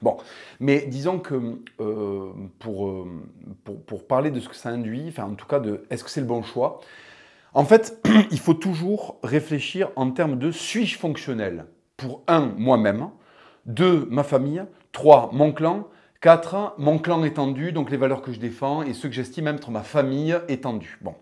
Bon, mais disons que euh, pour, pour, parler de ce que ça induit, enfin en tout cas de est-ce que c'est le bon choix. En fait, (clears throat) il faut toujours réfléchir en termes de suis-je fonctionnel pour un, moi-même, deux, ma famille, trois, mon clan, Quatre, Mon clan étendu, donc les valeurs que je défends et ceux que j'estime être ma famille étendue. Bon.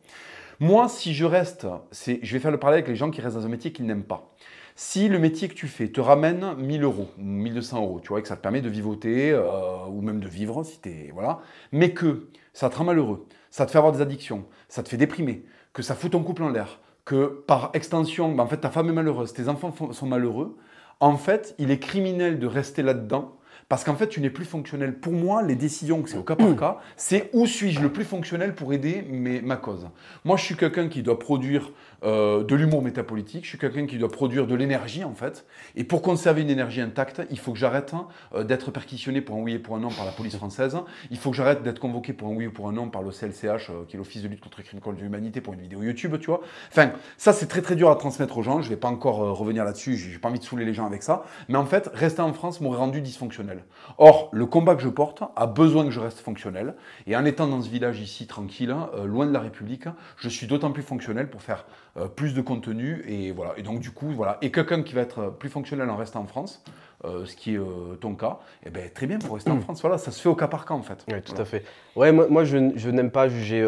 Moi, si je reste, c'est, je vais faire le parallèle avec les gens qui restent dans un métier qu'ils n'aiment pas. Si le métier que tu fais te ramène 1000 euros, 1200 euros, tu vois, et que ça te permet de vivoter euh, ou même de vivre, si t'es, voilà, mais que ça te rend malheureux, ça te fait avoir des addictions, ça te fait déprimer, que ça fout ton couple en l'air, que par extension, ben, en fait, ta femme est malheureuse, tes enfants sont malheureux, en fait, il est criminel de rester là-dedans parce qu'en fait, tu n'es plus fonctionnel. Pour moi, les décisions, c'est au cas par mmh. cas, c'est où suis-je le plus fonctionnel pour aider mes, ma cause. Moi, je suis quelqu'un qui doit produire euh, de l'humour métapolitique, je suis quelqu'un qui doit produire de l'énergie en fait. Et pour conserver une énergie intacte, il faut que j'arrête euh, d'être perquisitionné pour un oui et pour un non par la police française. Il faut que j'arrête d'être convoqué pour un oui ou pour un non par le CLCH, euh, qui est l'Office de lutte contre les crimes contre l'humanité, pour une vidéo YouTube, tu vois. Enfin, ça c'est très très dur à transmettre aux gens. Je ne vais pas encore revenir là-dessus, j'ai pas envie de saouler les gens avec ça. Mais en fait, rester en France m'aurait rendu dysfonctionnel. Or, le combat que je porte a besoin que je reste fonctionnel. Et en étant dans ce village ici, tranquille, loin de la République, je suis d'autant plus fonctionnel pour faire euh, plus de contenu et voilà. Et donc du coup, voilà. Et quelqu'un qui va être euh, plus fonctionnel en restant en France, euh, ce qui est ton cas, et eh ben, très bien pour rester en mm. France. Voilà, ça se fait au cas par cas en fait. tout à fait. Ouais, moi, je, n'aime pas juger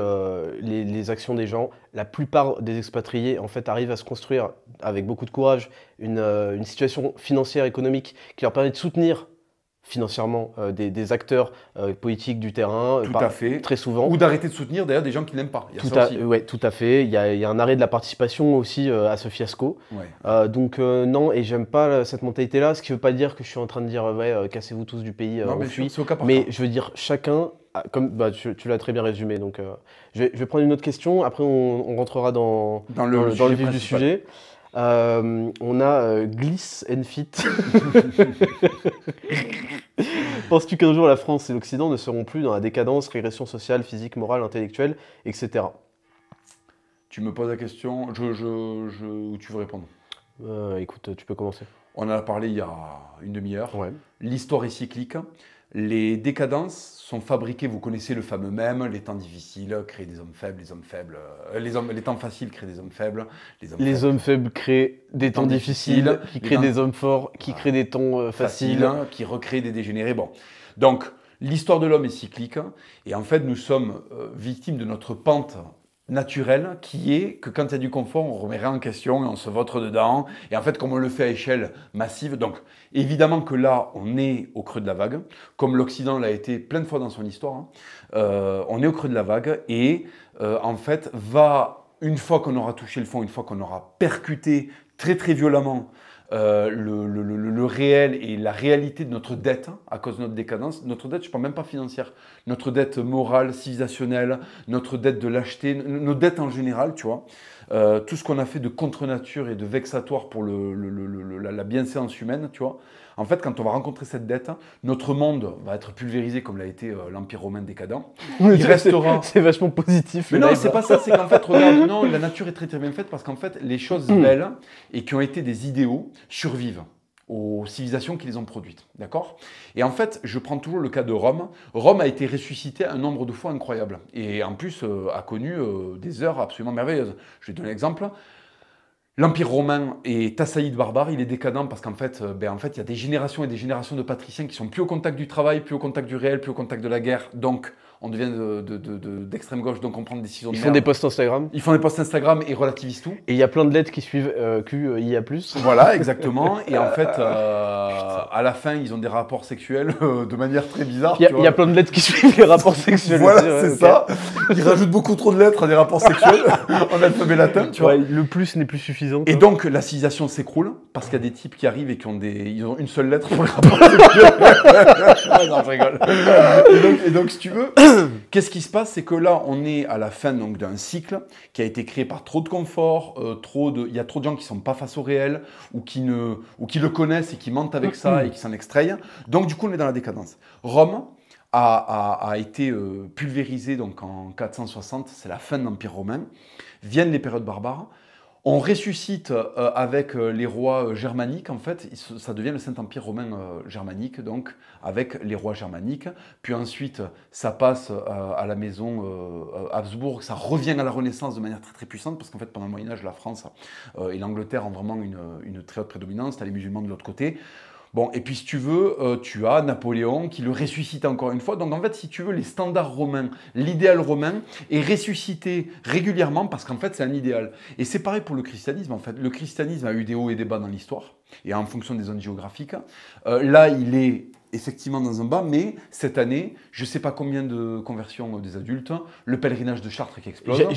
les, actions des gens. La plupart des expatriés en fait arrivent à se construire avec beaucoup de courage une, une situation financière économique qui leur permet de soutenir financièrement euh, des, acteurs euh, politiques du terrain. Euh, à fait. Très souvent. Ou d'arrêter de soutenir d'ailleurs des gens qui n'aiment pas. Il y a tout, à, Ouais, tout à fait. Il y, a, un arrêt de la participation aussi à ce fiasco. donc non, et j'aime pas cette mentalité-là, ce qui ne veut pas dire que je suis en train de dire ouais, cassez-vous tous du pays, non, mais cas mais je veux dire, chacun, comme bah, tu, l'as très bien résumé, donc je vais, prendre une autre question, après on, rentrera dans, dans le, vif du sujet. Euh, on a euh, Gliss and Fit. (laughs) Penses-tu qu'un jour la France et l'Occident ne seront plus dans la décadence, régression sociale, physique, morale, intellectuelle, etc. Tu me poses la question, je, ou tu veux répondre euh, Écoute, tu peux commencer. On en a parlé il y a une demi-heure. L'histoire est cyclique. Les décadences sont fabriquées, vous connaissez le fameux même, les temps difficiles créent des hommes faibles, les hommes faibles, euh, les, hommes, les temps faciles créent des hommes faibles, les hommes, faibles, créent des temps, difficiles, qui créent des hommes forts, qui créent des temps euh, faciles, qui recréent des dégénérés. Bon, donc l'histoire de l'homme est cyclique et en fait nous sommes euh, victimes de notre pente naturel qui est que quand il y a du confort, on remet en question et on se vautre dedans. Et en fait, comme on le fait à échelle massive, donc évidemment que là, on est au creux de la vague, comme l'Occident l'a été plein de fois dans son histoire, hein, euh, on est au creux de la vague et euh, en fait, va, une fois qu'on aura touché le fond, une fois qu'on aura percuté très très violemment euh, le, le, réel et la réalité de notre dette hein, à cause de notre décadence. Notre dette, je ne parle même pas financière, notre dette morale, civilisationnelle, notre dette de lâcheté, nos dettes en général, tu vois. Euh, tout ce qu'on a fait de contre-nature et de vexatoire pour la, la bienséance humaine, tu vois. En fait, quand on va rencontrer cette dette, notre monde va être pulvérisé comme l'a été euh, l'Empire romain décadent. Il restera. (laughs) C'est vachement positif. Mais non, c'est pas ça. C'est qu'en fait, la nature est très très bien faite parce qu'en fait, les choses mm. belles et qui ont été des idéaux survivent aux civilisations qui les ont produites. D'accord Et en fait, je prends toujours le cas de Rome. Rome a été ressuscité un nombre de fois incroyable. Et en plus, euh, a connu euh, des heures absolument merveilleuses. Je vais donner l'exemple. L'Empire romain est assailli de barbares, il est décadent parce qu'en fait, euh, ben en fait, il y a des générations et des générations de patriciens qui sont plus au contact du travail, plus au contact du réel, plus au contact de la guerre. Donc, on devient d'extrême gauche, donc on prend des décisions. Ils font des posts Instagram. Ils font des posts Instagram et relativisent tout. Et il y a plein de lettres qui suivent euh, A QIA+. Voilà, exactement. et en fait, euh, à la fin, ils ont des rapports sexuels euh, de manière très bizarre. Il y, a plein de lettres qui suivent les rapports sexuels. voilà, c'est ça. Ils rajoutent beaucoup trop de lettres à des rapports sexuels (laughs) en alphabet latin, tu vois. Le plus n'est plus suffisant. Et donc, la civilisation s'écroule parce qu'il y a des types qui arrivent et qui ont des, ils ont une seule lettre pour les rapports sexuels. (laughs) non, je rigole. et donc si tu veux (coughs) Qu'est-ce qui se passe C'est que là, on est à la fin d'un cycle qui a été créé par trop de confort, euh, il y a trop de gens qui sont pas face au réel ou qui ne, le connaissent et qui mentent avec ça et qui s'en extraient. Donc du coup, on est dans la décadence. Rome a, été euh, pulvérisée donc en 460, c'est la fin de l'Empire romain. Viennent les périodes barbares on ressuscite euh, avec euh, les rois euh, germaniques, en fait, ça devient le Saint-Empire romain germanique, donc avec les rois germaniques. Puis ensuite, ça passe à la maison Habsbourg, ça revient à la Renaissance de manière très très puissante, parce qu'en fait, pendant le Moyen-Âge, la France et l'Angleterre ont vraiment une, une très haute prédominance, t'as les musulmans de l'autre côté. Bon, et puis si tu veux, euh, tu as Napoléon qui le ressuscite encore une fois. Donc en fait, si tu veux, les standards romains, l'idéal romain est ressuscité régulièrement parce qu'en fait, c'est un idéal. Et c'est pareil pour le christianisme. En fait, le christianisme a eu des hauts et des bas dans l'histoire et en fonction des zones géographiques. Euh, là, il est effectivement dans un bas, mais cette année, je ne sais pas combien de conversions des adultes, le pèlerinage de Chartres qui explose. Euh,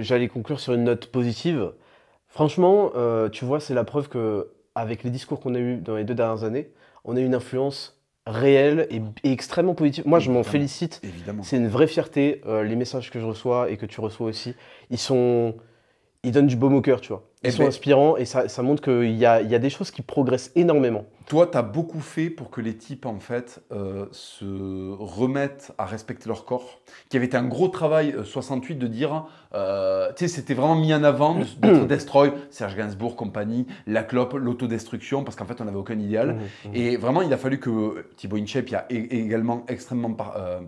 j'allais conclure sur une note positive. Franchement, tu vois, c'est la preuve que avec les discours qu'on a eu dans les deux dernières années, on a eu une influence réelle et, extrêmement positive. Moi, je m'en félicite. C'est une vraie fierté. Euh, les messages que je reçois et que tu reçois aussi, ils sont, ils donnent du baume au cœur, tu vois. Ils eh sont ben, inspirants et ça, montre qu'il y, a, des choses qui progressent énormément. Toi, tu as beaucoup fait pour que les types, en fait, euh, se remettent à respecter leur corps, qui avait été un gros travail en euh, 68 de dire, euh, tu sais, c'était vraiment mis en avant d'être (clears throat) destroy, Serge Gainsbourg, compagnie, la clope, l'autodestruction, parce qu'en fait, on n'avait aucun idéal. Mmh, mmh. Et vraiment, il a fallu que Thibaut Inchep y a également extrêmement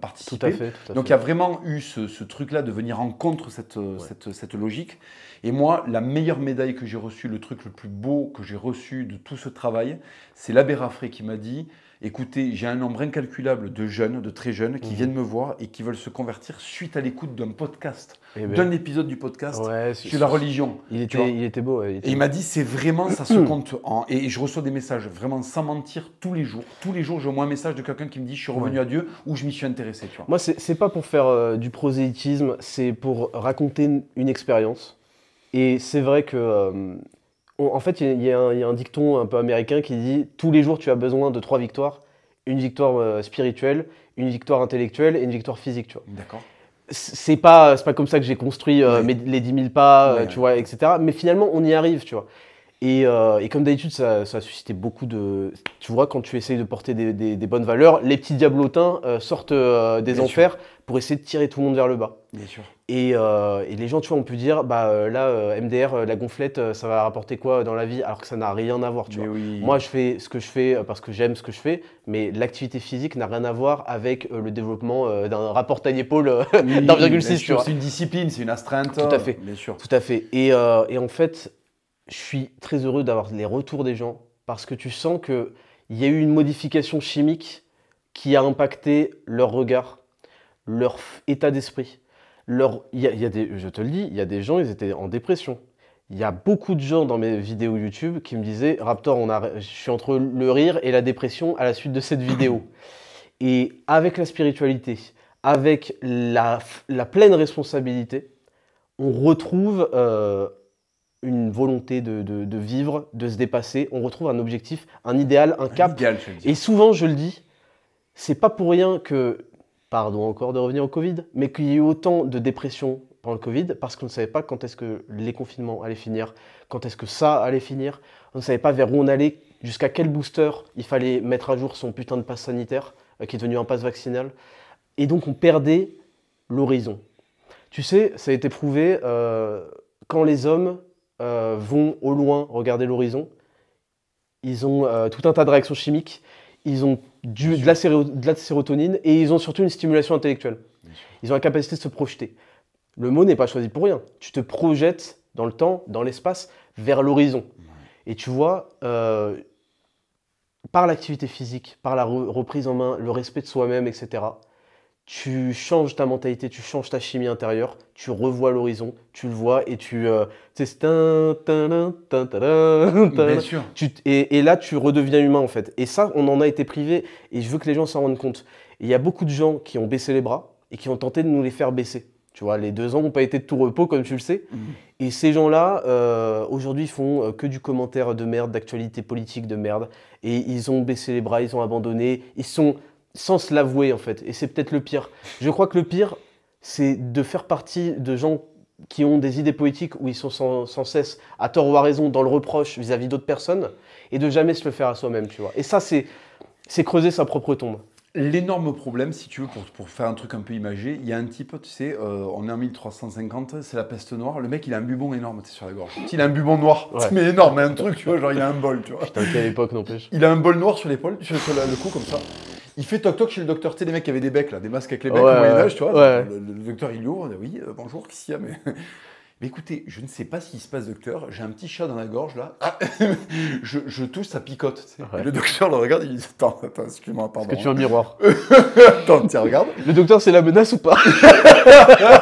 participé. Tout à fait. Donc, il y a vraiment eu ce, truc-là de venir en contre cette, cette, cette logique. Et moi, la meilleure médaille que j'ai reçue, le truc le plus beau que j'ai reçu de tout ce travail, c'est l'abbé Raffray qui m'a dit écoutez, j'ai un nombre incalculable de jeunes, de très jeunes, qui mhm. viennent me voir et qui veulent se convertir suite à l'écoute d'un podcast, eh ben. d'un épisode du podcast sur la religion. Il était, beau. et il m'a dit, c'est vraiment, ça se compte. et je reçois des messages, vraiment sans mentir, tous les jours. Tous les jours, j'ai au moins un message de quelqu'un qui me dit, je suis revenu à Dieu ou je m'y suis intéressé. Tu vois. Moi, c'est pas pour faire euh, du prosélytisme, c'est pour raconter une expérience. Et c'est vrai que. Euh, en fait, il y, a un dicton un peu américain qui dit Tous les jours, tu as besoin de trois victoires une victoire euh, spirituelle, une victoire intellectuelle et une victoire physique. Tu vois. D'accord. C'est pas, pas comme ça que j'ai construit euh, les 10 000 pas, tu vois, etc. Mais finalement, on y arrive, tu vois. Et, comme d'habitude, ça, a suscité beaucoup de. Tu vois, quand tu essayes de porter des, bonnes valeurs, les petits diablotins sortent des enfers pour essayer de tirer tout le monde vers le bas. Bien sûr. Et, euh, les gens, tu vois, ont pu dire, bah euh, là, euh, MDR, la gonflette, ça va rapporter quoi dans la vie Alors que ça n'a rien à voir, tu vois. Moi, je fais ce que je fais parce que j'aime ce que je fais, mais l'activité physique n'a rien à voir avec le développement d'un rapport taille-épaule oui, (laughs) d'1,6. C'est une discipline, c'est une astreinte. Tout à fait. Bien sûr. Tout à fait. Et, et en fait, je suis très heureux d'avoir les retours des gens parce que tu sens qu'il y a eu une modification chimique qui a impacté leur regard leur état d'esprit. Leur... Y y a des, je te le dis, il y a des gens, ils étaient en dépression. Il y a beaucoup de gens dans mes vidéos YouTube qui me disaient Raptor, on a... je suis entre le rire et la dépression à la suite de cette vidéo. (coughs) Et avec la spiritualité, avec la, la pleine responsabilité, on retrouve euh, une volonté de, de, vivre, de se dépasser. On retrouve un objectif, un idéal, un cap. et souvent, je le dis, c'est pas pour rien que pardon encore de revenir au Covid, mais qu'il y ait eu autant de dépression pendant le Covid parce qu'on ne savait pas quand est-ce que les confinements allaient finir, quand est-ce que ça allait finir, on ne savait pas vers où on allait, jusqu'à quel booster il fallait mettre à jour son putain de passe sanitaire euh, qui est devenu un passe vaccinal. Et donc on perdait l'horizon. Tu sais, ça a été prouvé euh, quand les hommes euh, vont au loin regarder l'horizon, ils ont tout un tas de réactions chimiques, ils ont de, la la sérotonine et ils ont surtout une stimulation intellectuelle. Ils ont la capacité de se projeter. Le mot n'est pas choisi pour rien. Tu te projettes dans le temps, dans l'espace, vers l'horizon. Et tu vois, euh, par l'activité physique, par la reprise en main, le respect de soi-même, etc., tu changes ta mentalité, tu changes ta chimie intérieure, tu revois l'horizon, tu le vois et tu Tu, et, là tu redeviens humain en fait. Et ça, on en a été privé et je veux que les gens s'en rendent compte. Il y a beaucoup de gens qui ont baissé les bras et qui ont tenté de nous les faire baisser. Tu vois, les deux ans n'ont pas été de tout repos comme tu le sais. Mmh. Et ces gens-là, euh, aujourd'hui, font euh, que du commentaire de merde, d'actualité politique de merde. Et ils ont baissé les bras, ils ont abandonné, ils sont sans se l'avouer en fait. Et c'est peut-être le pire. Je crois que le pire, c'est de faire partie de gens qui ont des idées poétiques où ils sont sans, cesse, à tort ou à raison, dans le reproche vis-à-vis d'autres personnes, et de jamais se le faire à soi-même, tu vois. Et ça, c'est, c'est creuser sa propre tombe. L'énorme problème, si tu veux, pour, pour, faire un truc un peu imagé, il y a un type, tu sais, on euh, est en 1350, c'est la peste noire, le mec il a un bubon énorme, tu sur la gorge. Il a un bubon noir, (laughs) mais énorme, un truc, tu vois, genre il a un bol, tu vois. Putain, quelle époque n'empêche. Il a un bol noir sur l'épaule, sur le cou comme ça. Il fait toc-toc chez le docteur. Tu sais, les mecs qui avaient des becs, là, des masques avec les becs au Moyen-Âge, tu vois. le, docteur, il ouvre, oui, euh, bonjour, qu'est-ce qu'il a (laughs) mais... écoutez, je ne sais pas ce qui se passe, docteur. J'ai un petit chat dans la gorge, là. Ah, (laughs) je, je, touche, ça picote. Le docteur le regarde, il dit Attends, attends excuse-moi, pardon. Est-ce que tu es un miroir (laughs) Attends, tiens, regarde. Le docteur, c'est la menace ou pas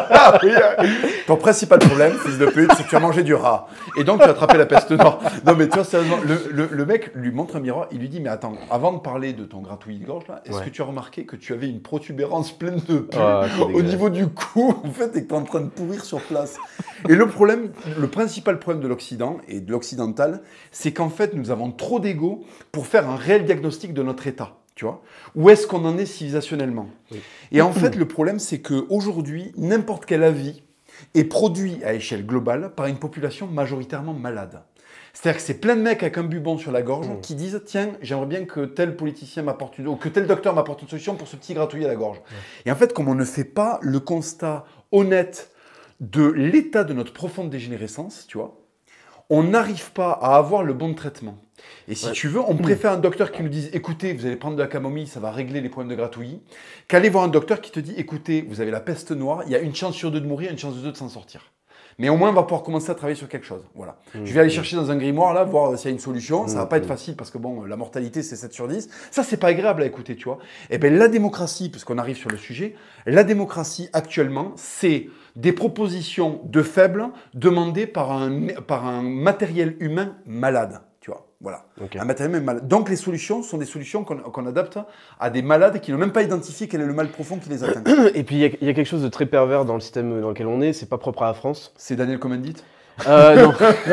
(laughs) ton principal problème, fils de pute, c'est que tu as mangé du rat. Et donc, tu as attrapé la peste noire. Non, mais tu vois, sérieusement, le, mec lui montre un miroir, il lui dit, mais attends, avant de parler de ton gratouille de gorge, est-ce que tu as remarqué que tu avais une protubérance pleine de ah, au niveau du cou, en fait, et que tu es en train de pourrir sur place Et le problème, le principal problème de l'Occident et de l'occidental, c'est qu'en fait, nous avons trop d'ego pour faire un réel diagnostic de notre état. Où est-ce qu'on en est civilisationnellement Et en fait, le problème, c'est qu'aujourd'hui, n'importe quel avis est produit à échelle globale par une population majoritairement malade. C'est-à-dire que c'est plein de mecs avec un bubon sur la gorge mm. qui disent Tiens, j'aimerais bien que tel politicien m'apporte une... ou que tel docteur m'apporte une solution pour ce petit gratouillis à la gorge. Et en fait, comme on ne fait pas le constat honnête de l'état de notre profonde dégénérescence, tu on n'arrive pas à avoir le bon traitement. Et si tu veux, on hmm. préfère un docteur qui nous dise écoutez, vous allez prendre de la camomille, ça va régler les problèmes de gratouille. » qu'aller voir un docteur qui te dit écoutez, vous avez la peste noire, il y a une chance sur deux de mourir, une chance sur deux de s'en sortir. Mais au moins, on va pouvoir commencer à travailler sur quelque chose. Voilà. Hmm. Je vais aller chercher dans un grimoire, là, voir s'il y a une solution. Ça Ça va hmm. pas être facile parce que, bon, la mortalité, c'est 7 sur 10. Ça, c'est pas agréable à écouter, tu vois. Eh bien, la démocratie, puisqu'on arrive sur le sujet, la démocratie actuellement, c'est des propositions de faibles demandées par un, par un matériel humain malade. Voilà. Un matériel même Donc les solutions sont des solutions qu'on adapte à des malades qui n'ont même pas identifié quel est le mal profond qui les atteint. (coughs) Et puis il y, a quelque chose de très pervers dans le système dans lequel on est, c'est pas propre à la France. C'est Daniel Comendit euh, non. (laughs) quelque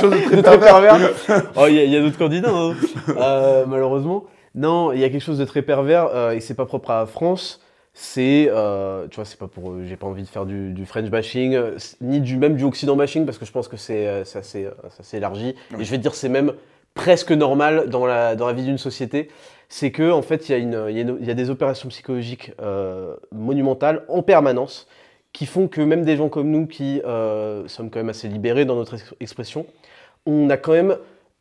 chose de très, pervers. (laughs) Oh, il y a, d'autres candidats, hein. euh, malheureusement. Non, il y a quelque chose de très pervers euh, et c'est pas propre à la France c'est, euh, tu vois, c'est pas pour, j'ai pas envie de faire du, French bashing, euh, ni du même du Occident bashing, parce que je pense que c'est, euh, assez ça s'est élargi. Et je vais te dire, c'est même presque normal dans la, dans la vie d'une société. C'est que, en fait, il y, y, a des opérations psychologiques monumentales en permanence qui font que même des gens comme nous qui sommes quand même assez libérés dans notre expression, on a quand même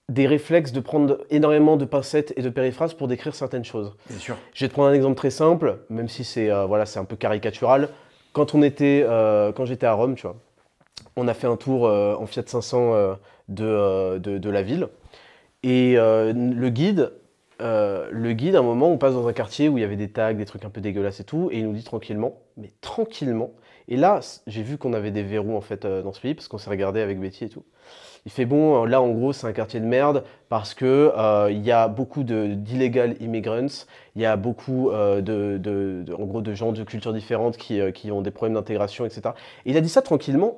des réflexes de prendre énormément de pincettes et de périphrases pour décrire certaines choses. Bien sûr. Je vais te prendre un exemple très simple, même si c'est euh, voilà, un peu caricatural. Quand euh, quand j'étais à Rome, tu vois, on a fait un tour euh, en Fiat 500 de, la ville et le guide, le guide, à un moment, on passe dans un quartier où il y avait des tags, des trucs un peu dégueulasses et tout, et il nous dit tranquillement, mais tranquillement. Et là, j'ai vu qu'on avait des verrous en fait dans ce pays parce qu'on s'est regardé avec Betty et tout il fait bon, euh, là en gros c'est un quartier de merde parce que euh, il y a beaucoup d'illégal immigrants, il y a beaucoup euh, de, en gros de gens de cultures différentes qui, qui ont des problèmes d'intégration, etc. Et il a dit ça tranquillement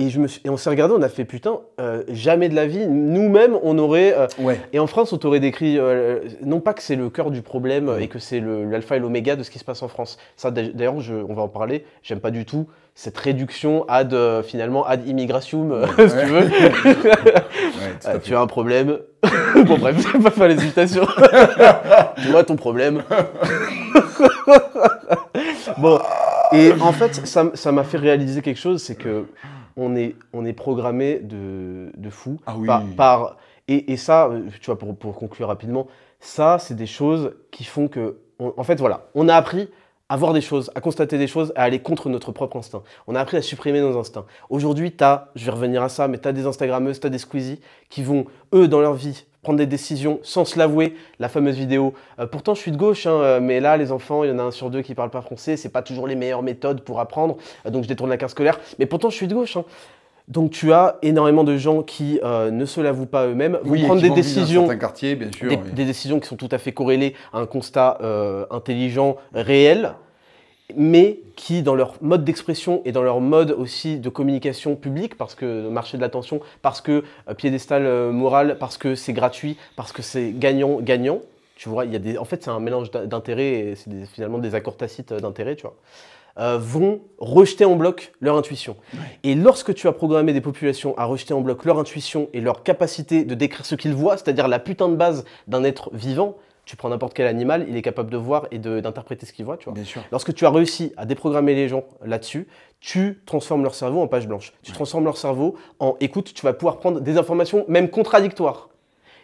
et, on s'est regardé, on a fait putain, euh, jamais de la vie, nous-mêmes, on aurait. Euh, et en France, on t'aurait décrit, euh, non pas que c'est le cœur du problème et que c'est l'alpha et l'oméga de ce qui se passe en France. Ça, d'ailleurs, on va en parler, j'aime pas du tout cette réduction ad, finalement, ad immigratium, si tu veux. (laughs) Ah, tu as un problème. (laughs) bon, bref, vais pas faire l'hésitation. tu (laughs) vois ton problème. bon. Et en fait, ça m'a fait réaliser quelque chose, c'est que on est, programmé de, de fou. Ah par, et, ça, euh, tu vois, pour, conclure rapidement, ça, c'est des choses qui font que. en fait, voilà, on a appris à voir des choses, à constater des choses, à aller contre notre propre instinct. On a appris à supprimer nos instincts. Aujourd'hui, tu as, je vais revenir à ça, mais tu as des Instagrammeuses, tu as des Squeezie qui vont, eux, dans leur vie, prendre des décisions sans se l'avouer, la fameuse vidéo. Euh, pourtant, je suis de gauche, hein, euh, mais là, les enfants, il y en a un sur deux qui ne parlent pas français, c'est pas toujours les meilleures méthodes pour apprendre, euh, donc je détourne la carte scolaire. Mais pourtant, je suis de gauche. Hein. Donc tu as énormément de gens qui ne se l'avouent pas eux-mêmes, qui prendre des décisions, quartier, des, décisions qui sont tout à fait corrélées à un constat intelligent, réel, mais qui, dans leur mode d'expression et dans leur mode aussi de communication publique, parce que marché de l'attention, parce que euh, piédestal euh, moral, parce que c'est gratuit, parce que c'est gagnant-gagnant, tu vois, y a des, en fait, c'est un mélange d'intérêts et c'est finalement des accords tacites euh, d'intérêts, tu vois. vont rejeter en bloc leur intuition. Et lorsque tu as programmé des populations à rejeter en bloc leur intuition et leur capacité de décrire ce qu'ils voient, c'est-à-dire la putain de base d'un être vivant, tu prends n'importe quel animal, il est capable de voir et d'interpréter ce qu'il voit, tu vois. Bien sûr. Lorsque tu as réussi à déprogrammer les gens là-dessus, tu transformes leur cerveau en page blanche. Tu transformes leur cerveau en écoute, tu vas pouvoir prendre des informations même contradictoires.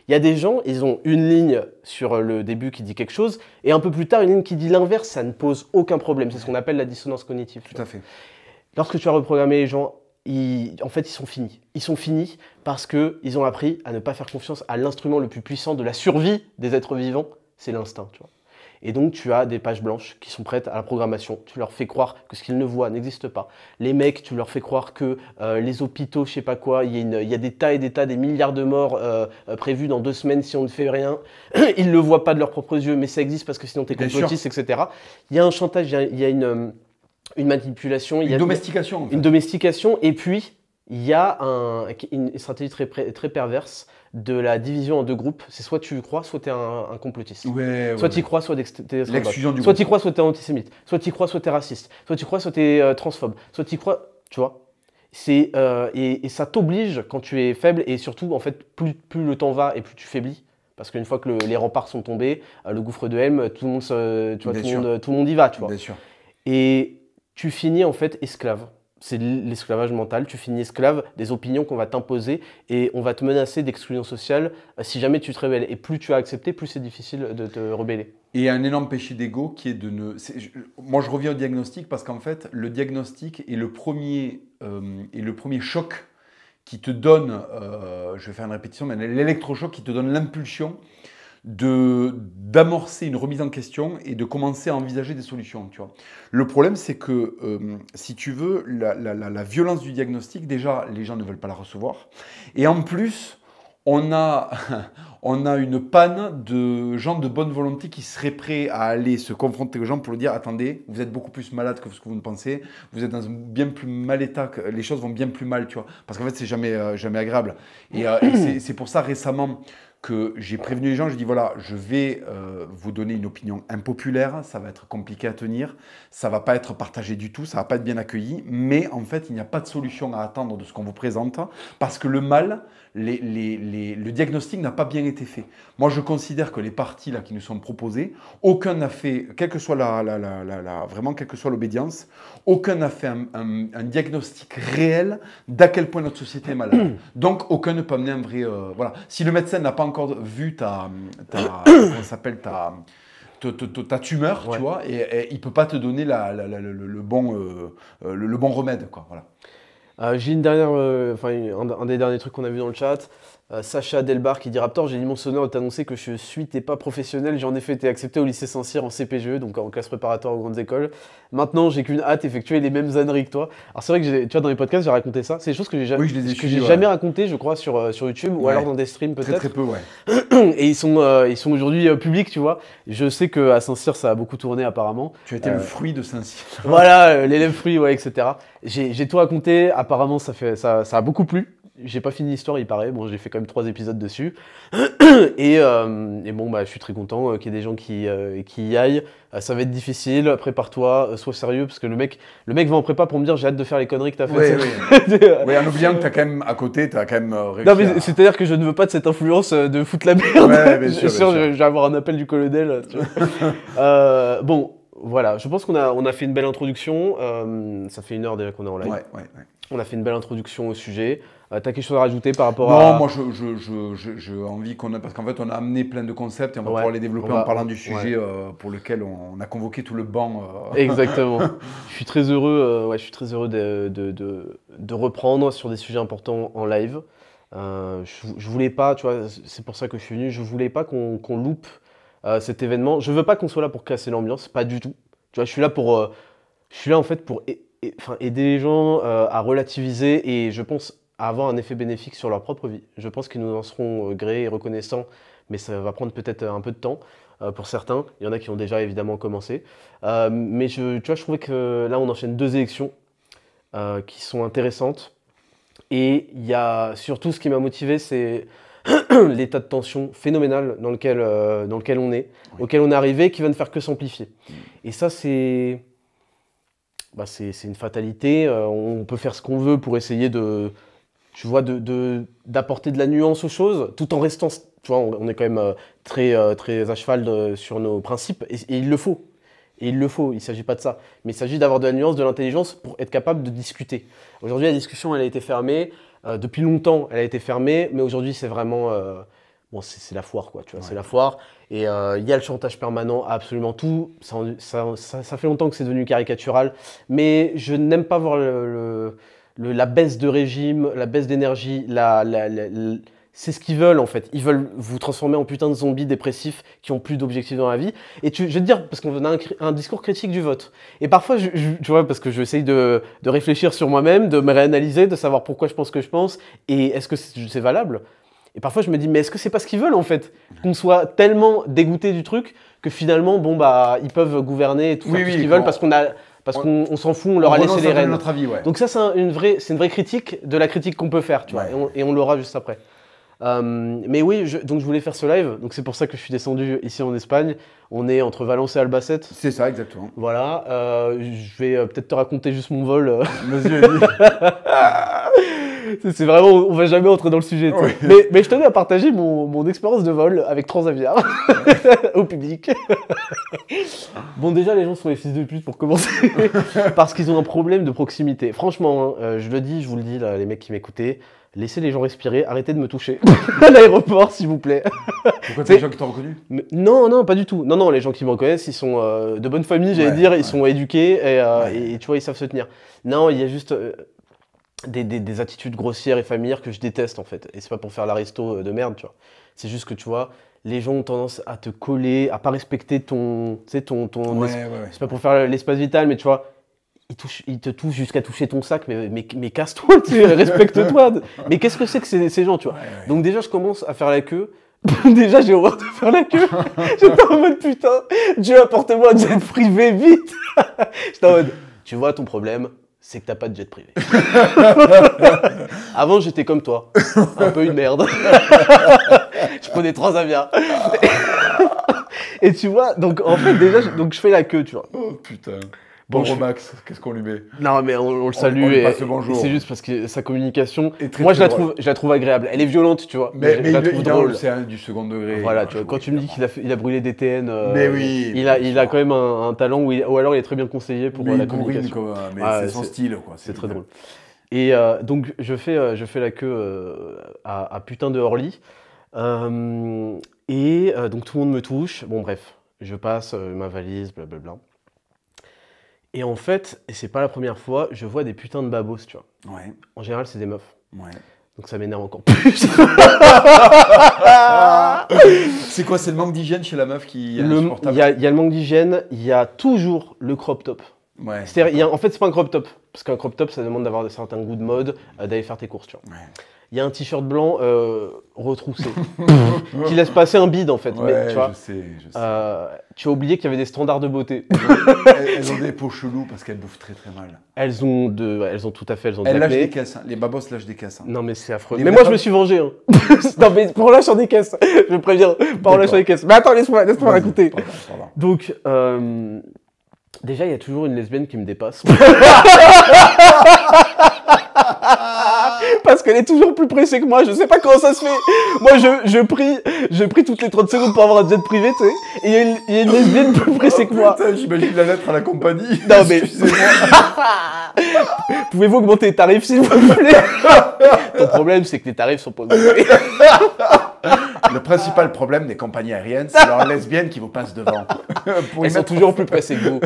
Il y a des gens, ils ont une ligne sur le début qui dit quelque chose, et un peu plus tard, une ligne qui dit l'inverse, ça ne pose aucun problème. C'est ce qu'on appelle la dissonance cognitive. Tout à fait. Lorsque tu as reprogrammé les gens en fait, ils sont finis. Ils sont finis parce qu'ils ont appris à ne pas faire confiance à l'instrument le plus puissant de la survie des êtres vivants, c'est l'instinct. Et donc, tu as des pages blanches qui sont prêtes à la programmation. Tu leur fais croire que ce qu'ils ne voient n'existe pas. Les mecs, tu leur fais croire que euh, les hôpitaux, je sais pas quoi, il y, a des tas et des tas, des milliards de morts euh, euh, prévus dans deux semaines si on ne fait rien. (clears throat) ils ne le voient pas de leurs propres yeux, mais ça existe parce que sinon, tu es complotiste, etc. Il y a un chantage, il y a, une une manipulation, une il y a domestication. Une domestication, et puis il y a une stratégie très, très perverse de la division en deux groupes. C'est soit tu crois, soit tu es un, complotiste. soit tu crois, soit tu es Soit tu crois, soit tu antisémite. Soit tu crois, soit tu es raciste. Soit tu crois, soit tu es euh, transphobe. Soit tu crois, tu vois. C'est euh, et, ça t'oblige quand tu es faible et surtout en fait plus, plus le temps va et plus tu faiblis parce qu'une fois que les remparts sont tombés, euh, le gouffre de Helm, tout le monde, tu vois, tout, le monde, tout monde y va, tu vois. Bien sûr. Et tu finis en fait esclave. C'est l'esclavage mental, tu finis esclave des opinions qu'on va t'imposer et on va te menacer d'exclusion sociale euh, si jamais tu te rebelles. Et plus tu as accepté, plus c'est difficile de te rebeller. Et un énorme péché d'ego qui est de ne. Moi, je reviens au diagnostic parce qu'en fait, le diagnostic est le premier, et euh, le premier choc qui te donne, euh, je vais faire une répétition, mais l'électrochoc qui te donne l'impulsion d'amorcer une remise en question et de commencer à envisager des solutions. Tu vois. Le problème, c'est que, euh, si tu veux, la, la, la, violence du diagnostic, déjà, les gens ne veulent pas la recevoir. Et en plus, on a, (laughs) on a une panne de gens de bonne volonté qui seraient prêts à aller se confronter aux gens pour leur dire attendez, vous êtes beaucoup plus malade que ce que vous ne pensez, vous êtes dans un bien plus mal état, que, les choses vont bien plus mal, tu vois. Parce qu'en fait, c'est jamais, euh, jamais agréable. Et, euh, et c'est pour ça récemment, que j'ai prévenu les gens, je dis voilà, je vais euh, vous donner une opinion impopulaire, ça va être compliqué à tenir, ça va pas être partagé du tout, ça va pas être bien accueilli, mais en fait, il n'y a pas de solution à attendre de ce qu'on vous présente parce que le mal, le diagnostic n'a pas bien été fait. Moi, je considère que les parties là, qui nous sont proposées, aucun n'a fait, quelle que soit la, vraiment, quelle que soit l'obédience, aucun n'a fait un, diagnostic réel d'à quel point notre société est malade. (clears throat) Donc, aucun ne peut amener un vrai. Euh, voilà. Si le médecin n'a pas encore vu ta. (clears throat) s'appelle ta. Ta, tumeur, tu vois, et, il peut pas te donner le, bon, euh, euh, le, bon remède. Quoi, voilà. Euh, j'ai une dernière, euh, enfin un, des derniers trucs qu'on a vu dans le chat. Euh, Sacha Delbar qui dit Raptor, j'ai l'immense honneur de t'annoncer que je suis t'es pas professionnel. J'ai en effet été accepté au lycée Saint-Cyr en CPGE, donc en classe préparatoire aux grandes écoles. Maintenant, j'ai qu'une hâte, effectuer les mêmes âneries que toi. Alors c'est vrai que tu vois, dans les podcasts, j'ai raconté ça. C'est des choses que j'ai jamais, oui, jamais raconté, je crois, sur, euh, sur YouTube ou alors dans des streams peut-être. Très, peu, ouais. (clears throat) Et ils sont, euh, ils sont aujourd'hui publics, tu vois. Je sais qu'à Saint-Cyr, ça a beaucoup tourné apparemment. Tu as été le fruit de Saint-Cyr. (laughs) voilà, l'élève fruit, ouais, etc. J'ai tout raconté. Apparemment, ça, fait, ça, ça a beaucoup plu j'ai pas fini l'histoire, il paraît. Bon, j'ai fait quand même trois épisodes dessus. (clears throat) Euh, et, bon, bah, je suis très content euh, qu'il y ait des gens qui, euh, y aillent. ça va être difficile, prépare-toi, sois sérieux, parce que le mec, le mec va en prépa pour me dire j'ai hâte de faire les conneries que t'as faites. Oui, oui. en oubliant que t'as quand même à côté, t'as quand même réussi. Non, mais c'est-à-dire que je ne veux pas de cette influence de foutre la merde. Ouais, (laughs) bien sûr, sûr, bien Je, vais avoir un appel du colonel. (laughs) bon, voilà, je pense qu'on a, on a fait une belle introduction. ça fait une heure déjà qu'on est en live. On a fait une belle introduction au sujet. Euh, t'as quelque chose à rajouter par rapport à. Non, moi, j'ai je, je, je, envie qu'on a. Parce qu'en fait, on a amené plein de concepts et on va pouvoir les développer en parlant du sujet euh, pour lequel on, a convoqué tout le banc. Euh. Exactement. (laughs) je suis très heureux, ouais, je suis très heureux de, de, de, reprendre sur des sujets importants en live. je, voulais pas, tu vois, c'est pour ça que je suis venu, je voulais pas qu'on loupe cet événement. Je veux pas qu'on soit là pour casser l'ambiance, pas du tout. Tu vois, je suis là pour. je suis là, en fait, pour. aider les gens à relativiser et je pense avoir un effet bénéfique sur leur propre vie. Je pense qu'ils nous en seront euh, grés et reconnaissants, mais ça va prendre peut-être euh, un peu de temps euh, pour certains. Il y en a qui ont déjà évidemment commencé. mais je, tu vois, je trouvais que là, on enchaîne deux élections qui sont intéressantes. Et il y a surtout ce qui m'a motivé, c'est (clears throat) l'état de tension phénoménal dans lequel, dans lequel on est, auquel on est arrivé, qui va ne faire que s'amplifier. Et ça, c'est. Bah, c'est une fatalité. on peut faire ce qu'on veut pour essayer de, tu vois, d'apporter de, la nuance aux choses, tout en restant, tu vois, on, est quand même euh, très, euh, très à cheval euh, sur nos principes, et, il le faut. Et il le faut, il ne s'agit pas de ça. Mais il s'agit d'avoir de la nuance, de l'intelligence pour être capable de discuter. Aujourd'hui, la discussion, elle a été fermée. depuis longtemps, elle a été fermée. Mais aujourd'hui, c'est vraiment. bon, c'est la foire, quoi. Tu vois, c'est la foire. Et il y a le chantage permanent à absolument tout. Ça, fait longtemps que c'est devenu caricatural. Mais je n'aime pas voir le la baisse de régime, la baisse d'énergie, la, c'est ce qu'ils veulent en fait. Ils veulent vous transformer en putain de zombies dépressifs qui ont plus d'objectifs dans la vie. Et je vais te dire, parce qu'on a un, discours critique du vote. Et parfois, je, tu vois, parce que j'essaye de, de réfléchir sur moi-même, de me réanalyser, de savoir pourquoi je pense ce que je pense et est-ce que c'est valable. Et parfois, je me dis, mais est-ce que c'est pas ce qu'ils veulent en fait Qu'on soit tellement dégoûté du truc que finalement, bon, bah, ils peuvent gouverner et tout tout ce qu'ils veulent parce qu'on a parce qu'on s'en fout, on leur a laissé les rênes. Notre avis, ouais. Donc ça, c'est une, vraie, c'est une vraie critique de la critique qu'on peut faire, tu vois, et, on, l'aura juste après. Euh, mais oui, je, donc je voulais faire ce live, donc c'est pour ça que je suis descendu ici en Espagne. On est entre Valence et Albacete. C'est ça, exactement. Voilà, euh, je vais euh, peut-être te raconter juste mon vol. Monsieur (laughs) C'est vraiment, on va jamais entrer dans le sujet. Mais, mais, je tenais à partager mon, expérience de vol avec Transavia (laughs) au public. bon, déjà, les gens sont les fils de pute pour commencer (laughs) parce qu'ils ont un problème de proximité. Franchement, hein, euh, je le dis, je vous le dis, les mecs qui m'écoutaient, laissez les gens respirer, arrêtez de me toucher (laughs) à l'aéroport, s'il vous plaît. Pourquoi t'as les gens qui t'ont reconnu Non, non, pas du tout. Non, non, les gens qui me reconnaissent, ils sont euh, de bonne famille, j'allais dire, ils sont éduqués euh, et, tu vois, ils savent se tenir. Non, il y a juste des, attitudes grossières et familières que je déteste en fait. Et c'est pas pour faire l'aristo euh, de merde, tu vois. C'est juste que tu vois, les gens ont tendance à te coller, à pas respecter ton. Tu sais, ton. ton C'est pas pour faire l'espace vital, mais tu vois, ils, te touchent jusqu'à toucher ton sac, mais, mais, casse-toi, tu respecte-toi. (laughs) mais qu'est-ce que c'est que ces, gens, tu vois Donc déjà, je commence à faire la queue. (laughs) déjà, j'ai horreur de faire la queue. (laughs) J'étais en mode putain, Dieu, apporte-moi un jet privé vite. J'étais en mode, tu vois ton problème, c'est que t'as pas de jet privé. (laughs) Avant, j'étais comme toi, un peu une merde. (laughs) je prenais trois avions. Et tu vois, donc en fait, déjà, donc je fais la queue, tu vois. Oh putain. Bon, Max, qu'est-ce qu'on lui met Non, mais on, le salue et, c'est juste parce que sa communication. moi, je la trouve, je la trouve agréable. Elle est violente, tu vois. Mais, mais, mais il, c'est du second degré. Voilà, quand tu me dis qu'il a, il a brûlé des TN, euh, mais oui, il a, il a quand même un, talent ou alors il est très bien conseillé pour euh, la communication. Quoi, mais c'est son style, quoi. C'est très drôle. Et euh, donc, je fais, je fais la queue à, putain de Orly. et donc, tout le monde me touche. Bon, bref, je passe ma valise, blablabla. Et en fait, et c'est pas la première fois, je vois des putains de babos, tu vois. Ouais. En général, c'est des meufs. Ouais. Donc ça m'énerve encore plus. (laughs) c'est quoi C'est le manque d'hygiène chez la meuf qui est Il y, a le manque d'hygiène, il y a toujours le crop top. Ouais. en fait, c'est pas un crop top. Parce qu'un crop top, ça demande d'avoir certains goûts de mode, euh, d'aller faire tes courses, tu vois il y a un t-shirt blanc euh, retroussé (laughs) qui laisse passer un bide en fait. tu je sais, je sais. Euh, tu as oublié qu'il y avait des standards de beauté. (laughs) elles, ont des peaux cheloues parce qu'elles bouffent très très mal. Elles ont de, elles ont tout à fait, elles ont. lâchent des caisses. Hein. Les babos lâchent des caisses. Hein. Non mais c'est affreux. mais moi je me suis vengé. Hein. (laughs) non mais lâcher des caisses, je préviens, pour en lâcher des caisses. Mais attends laisse-moi, laisse raconter. Donc. Euh, déjà, il y a toujours une lesbienne qui me dépasse parce qu'elle est toujours plus pressée que moi. Je sais pas comment ça se fait. Moi, je, je prie, je prie toutes les 30 secondes pour avoir un jet privé, tu sais. Et il y a une lesbienne plus pressée que moi. Putain, j'imagine la lettre à la compagnie. Non, (laughs) mais. (laughs) Pouvez-vous augmenter les tarifs, s'il vous plaît (laughs) Ton problème, c'est que les tarifs sont pas augmentés. Le principal problème des compagnies aériennes, c'est leurs lesbiennes qui vous passent devant. (laughs) Pour Elles sont toujours plus pressées que vous.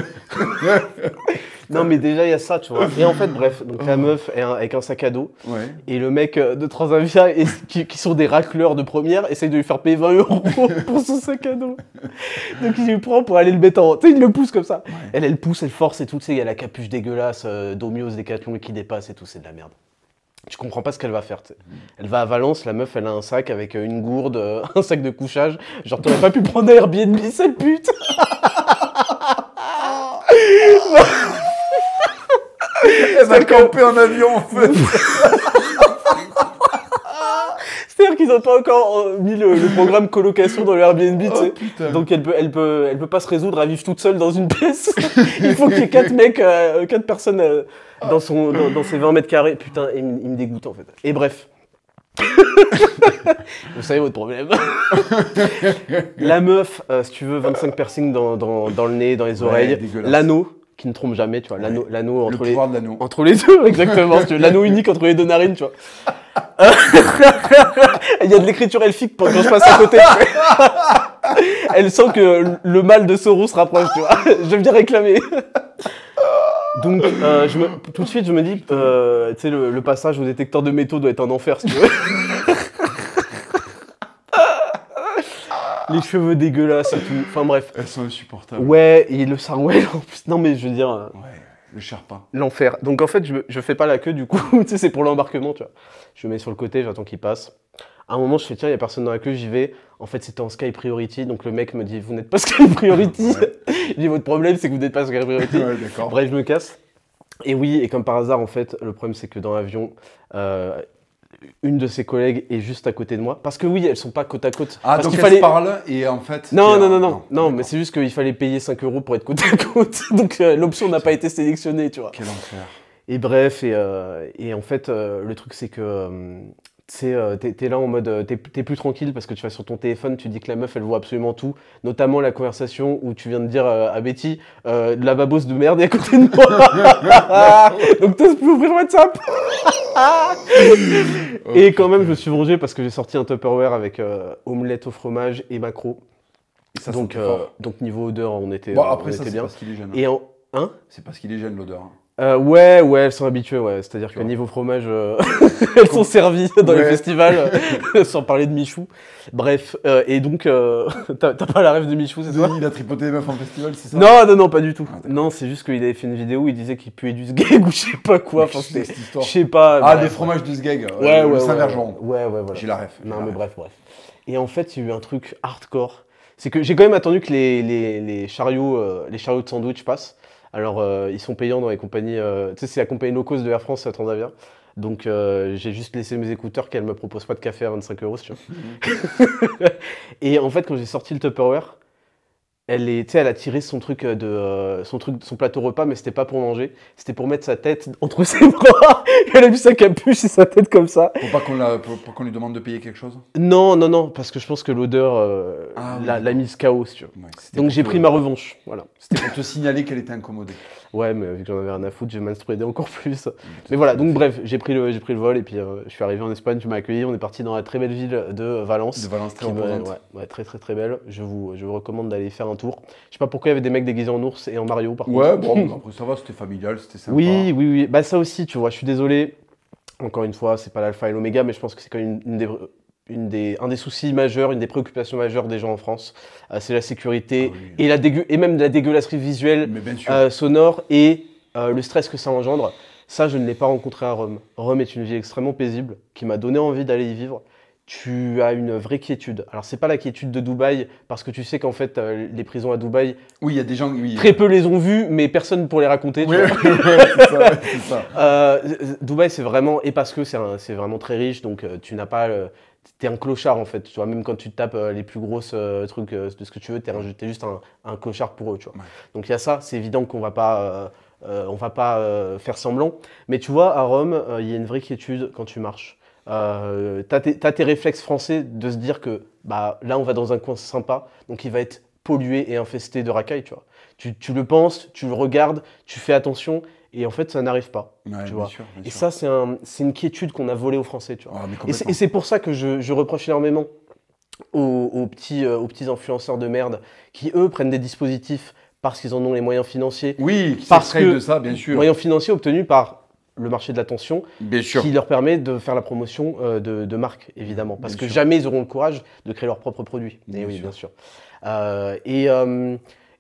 Non, mais déjà, il y a ça, tu vois. Et en fait, bref, donc la meuf est avec un sac à dos. Et le mec euh, de Transavia, (laughs) qui, sont des racleurs de première, essaye de lui faire payer 20 euros (laughs) pour son sac à dos. Donc il lui prend pour aller le mettre en. Tu sais, il le pousse comme ça. Elle, elle pousse, elle force et tout. Tu sais, il y a la capuche dégueulasse, euh, Domios, Decathlon qui dépasse et tout. C'est de la merde tu comprends pas ce qu'elle va faire. Elle va à Valence, la meuf, elle a un sac avec euh, une gourde, euh, (laughs) un sac de couchage. Genre, t'aurais pas pu prendre un Airbnb, cette pute (laughs) Elle va camper en avion, en fait (laughs) cest qu'ils n'ont pas encore euh, mis le, programme colocation dans le Airbnb, tu oh, Donc elle peut, elle peut, elle peut pas se résoudre à vivre toute seule dans une pièce. (laughs) il faut qu'il y ait quatre mecs, euh, quatre personnes euh, dans son, dans, ses 20 mètres carrés. Putain, il, me dégoûte en fait. Et bref. (laughs) Vous savez votre problème. (laughs) la meuf, si tu veux, 25 piercings dans, dans, dans le nez, dans les oreilles. L'anneau qui ne trompe jamais, tu vois. L'anneau, entre les entre les deux, exactement. l'anneau unique entre les deux narines, tu vois. Il y a de l'écriture elfique pour quand je passe à côté. (laughs) Elle sent que le mal de Saurus se rapproche, tu (laughs) Je viens réclamer. Donc, euh, tout de suite, je me dis, euh, tu sais, le, passage au détecteur de métaux doit être un enfer, si tu veux. (laughs) Les cheveux dégueulasses et tout. Enfin bref. Elles sont insupportables. Ouais, et le sarouel en plus. Non, mais je veux dire. Euh, ouais, le charpin. L'enfer. Donc en fait, je, je fais pas la queue du coup. tu sais, c'est pour l'embarquement, tu vois. Je mets sur le côté, j'attends qu'il passe à un moment, je fais tiens, il n'y a personne dans la queue, j'y vais. En fait, c'était en Sky Priority, donc le mec me dit vous n'êtes pas (laughs) Sky Priority. Il dit votre problème, c'est que vous n'êtes pas Sky Priority. Bref, je me casse. Et oui, et comme par hasard, en fait, le problème, c'est que dans l'avion, euh, une de ses collègues est juste à côté de moi. Parce que oui, elles sont pas côte à côte. Ah, parce donc il fallait... parle et en fait. Non, non, non, non, non, mais c'est juste qu'il fallait payer 5 euros pour être côte à côte. (laughs) Donc euh, l'option n'a pas été sélectionnée, tu vois. Quel enfer. Et bref, et, euh, et en fait, le truc, c'est que c'est euh, t'es, là en mode euh, t'es, plus tranquille parce que tu vas sur ton téléphone tu dis que la meuf elle voit absolument tout notamment la conversation où tu viens de dire euh, à Betty de la babose de merde est à côté de moi (laughs) donc t'oses plus ouvrir WhatsApp (laughs) et quand même je me suis vengé parce que j'ai sorti un Tupperware avec omelette au fromage et macro donc donc niveau odeur on était, bon, après, ça, c'est parce qu'il est jeune, hein. et en hein c'est parce qu'il est jeune l'odeur hein. Euh, ouais, ouais, elles sont habituées, ouais. C'est-à-dire qu'au niveau fromage, euh, (laughs) elles sont servies dans les festivals, (laughs) euh, sans parler de Michou. Bref, et donc, (laughs) t'as pas la ref de Michou, c'est ça Il a tripoté les meufs en festival, c'est ça Non, non, non, pas du tout. Ah, non, c'est juste qu'il avait fait une vidéo où il disait qu'il puait du sgeg ou je sais pas quoi. Enfin, Je sais pas. Ah, des fromages du sgeg. Ouais, ouais, ouais. Saint-Vergeon. Ouais, ouais, voilà. J'ai la ref. Non, mais bref, bref. Et en fait, il y eu un truc hardcore. C'est que j'ai quand même attendu que les chariots, les chariots de sandwich passent. Alors, euh, ils sont payants dans les compagnies. Euh, tu sais, c'est la compagnie low cost de Air France, euh, Transavia. Donc, j'ai juste laissé mes écouteurs qu'elle me propose pas de café à 25 euros, tu vois. Mhm. (laughs) et en fait, quand j'ai sorti le Tupperware, elle, a tiré son truc euh, de euh, son truc son plateau repas, mais c'était pas pour manger, c'était pour mettre sa tête entre (laughs) ses bras. elle a vu sa capuche et sa tête comme ça. Pour pas qu'on lui demande de payer quelque chose. Non, non, non, parce que je pense que l'odeur euh, ah l'a mise chaos, tu Donc j'ai pris ma revanche, voilà. C'était pour te signaler qu'elle était incommodée. Ouais, mais vu que j'en avais rien à foutre, vais m'inspirer encore (laughs) plus. Mm, mais voilà, donc bref, j'ai pris, le, pris le vol et puis euh, je suis arrivé en Espagne, tu m'as accueilli. On est parti dans la très belle ville de Valence. De Valence, très ouais, ouais, très très très belle. Je vous, je vous recommande d'aller faire un tour. Je sais pas pourquoi il y avait des mecs déguisés en ours et en Mario par contre. Ouais, bon, (laughs) après ça va, c'était familial, c'était sympa. Oui, oui, oui. Bah ça aussi, tu vois, je suis désolé encore une fois, c'est pas l'alpha et l'oméga, mais je pense que c'est quand même une des des, un des soucis majeurs, une des préoccupations majeures des gens en France. Euh, c'est la sécurité ah et, la dégue, et même la dégueulasserie visuelle, euh, sonore et euh, le stress que ça engendre. Ça, je ne l'ai pas rencontré à Rome. Rome est une ville extrêmement paisible qui m'a donné envie d'aller y vivre. Tu as une vraie quiétude. Alors, c'est pas la quiétude de Dubaï, parce que tu sais qu'en fait, les prisons à Dubaï. Oui, il y a des gens. très peu les ont vus, mais personne pour les raconter. Dubaï, c'est vraiment. Et parce que c'est vraiment très riche, donc tu n'as pas t'es un clochard en fait, tu vois, même quand tu tapes euh, les plus grosses euh, trucs euh, de ce que tu veux, t'es, juste un, clochard pour eux, tu vois. Donc il y a ça, c'est évident qu'on va pas, on va pas faire semblant, mais tu vois, à Rome, il y a une vraie quiétude quand tu marches. t'as, tes, tes réflexes français de se dire que bah, là on va dans un coin sympa, donc il va être pollué et infesté de racailles, tu vois. tu le penses, tu le regardes, tu fais attention, et en fait ça n'arrive pas. tu vois. et ça c'est une quiétude qu'on a volée aux Français. Tu ah, et c'est pour ça que je, reproche énormément aux, petits, euh, aux petits influenceurs de merde qui eux prennent des dispositifs parce qu'ils en ont les moyens financiers. Oui, parce que de ça bien sûr. Moyens financiers obtenus par le marché de l'attention qui leur permet de faire la promotion euh, de, marques, évidemment. Parce que jamais ils auront le courage de créer leurs propres produits. Eh oui, bien sûr. Euh, et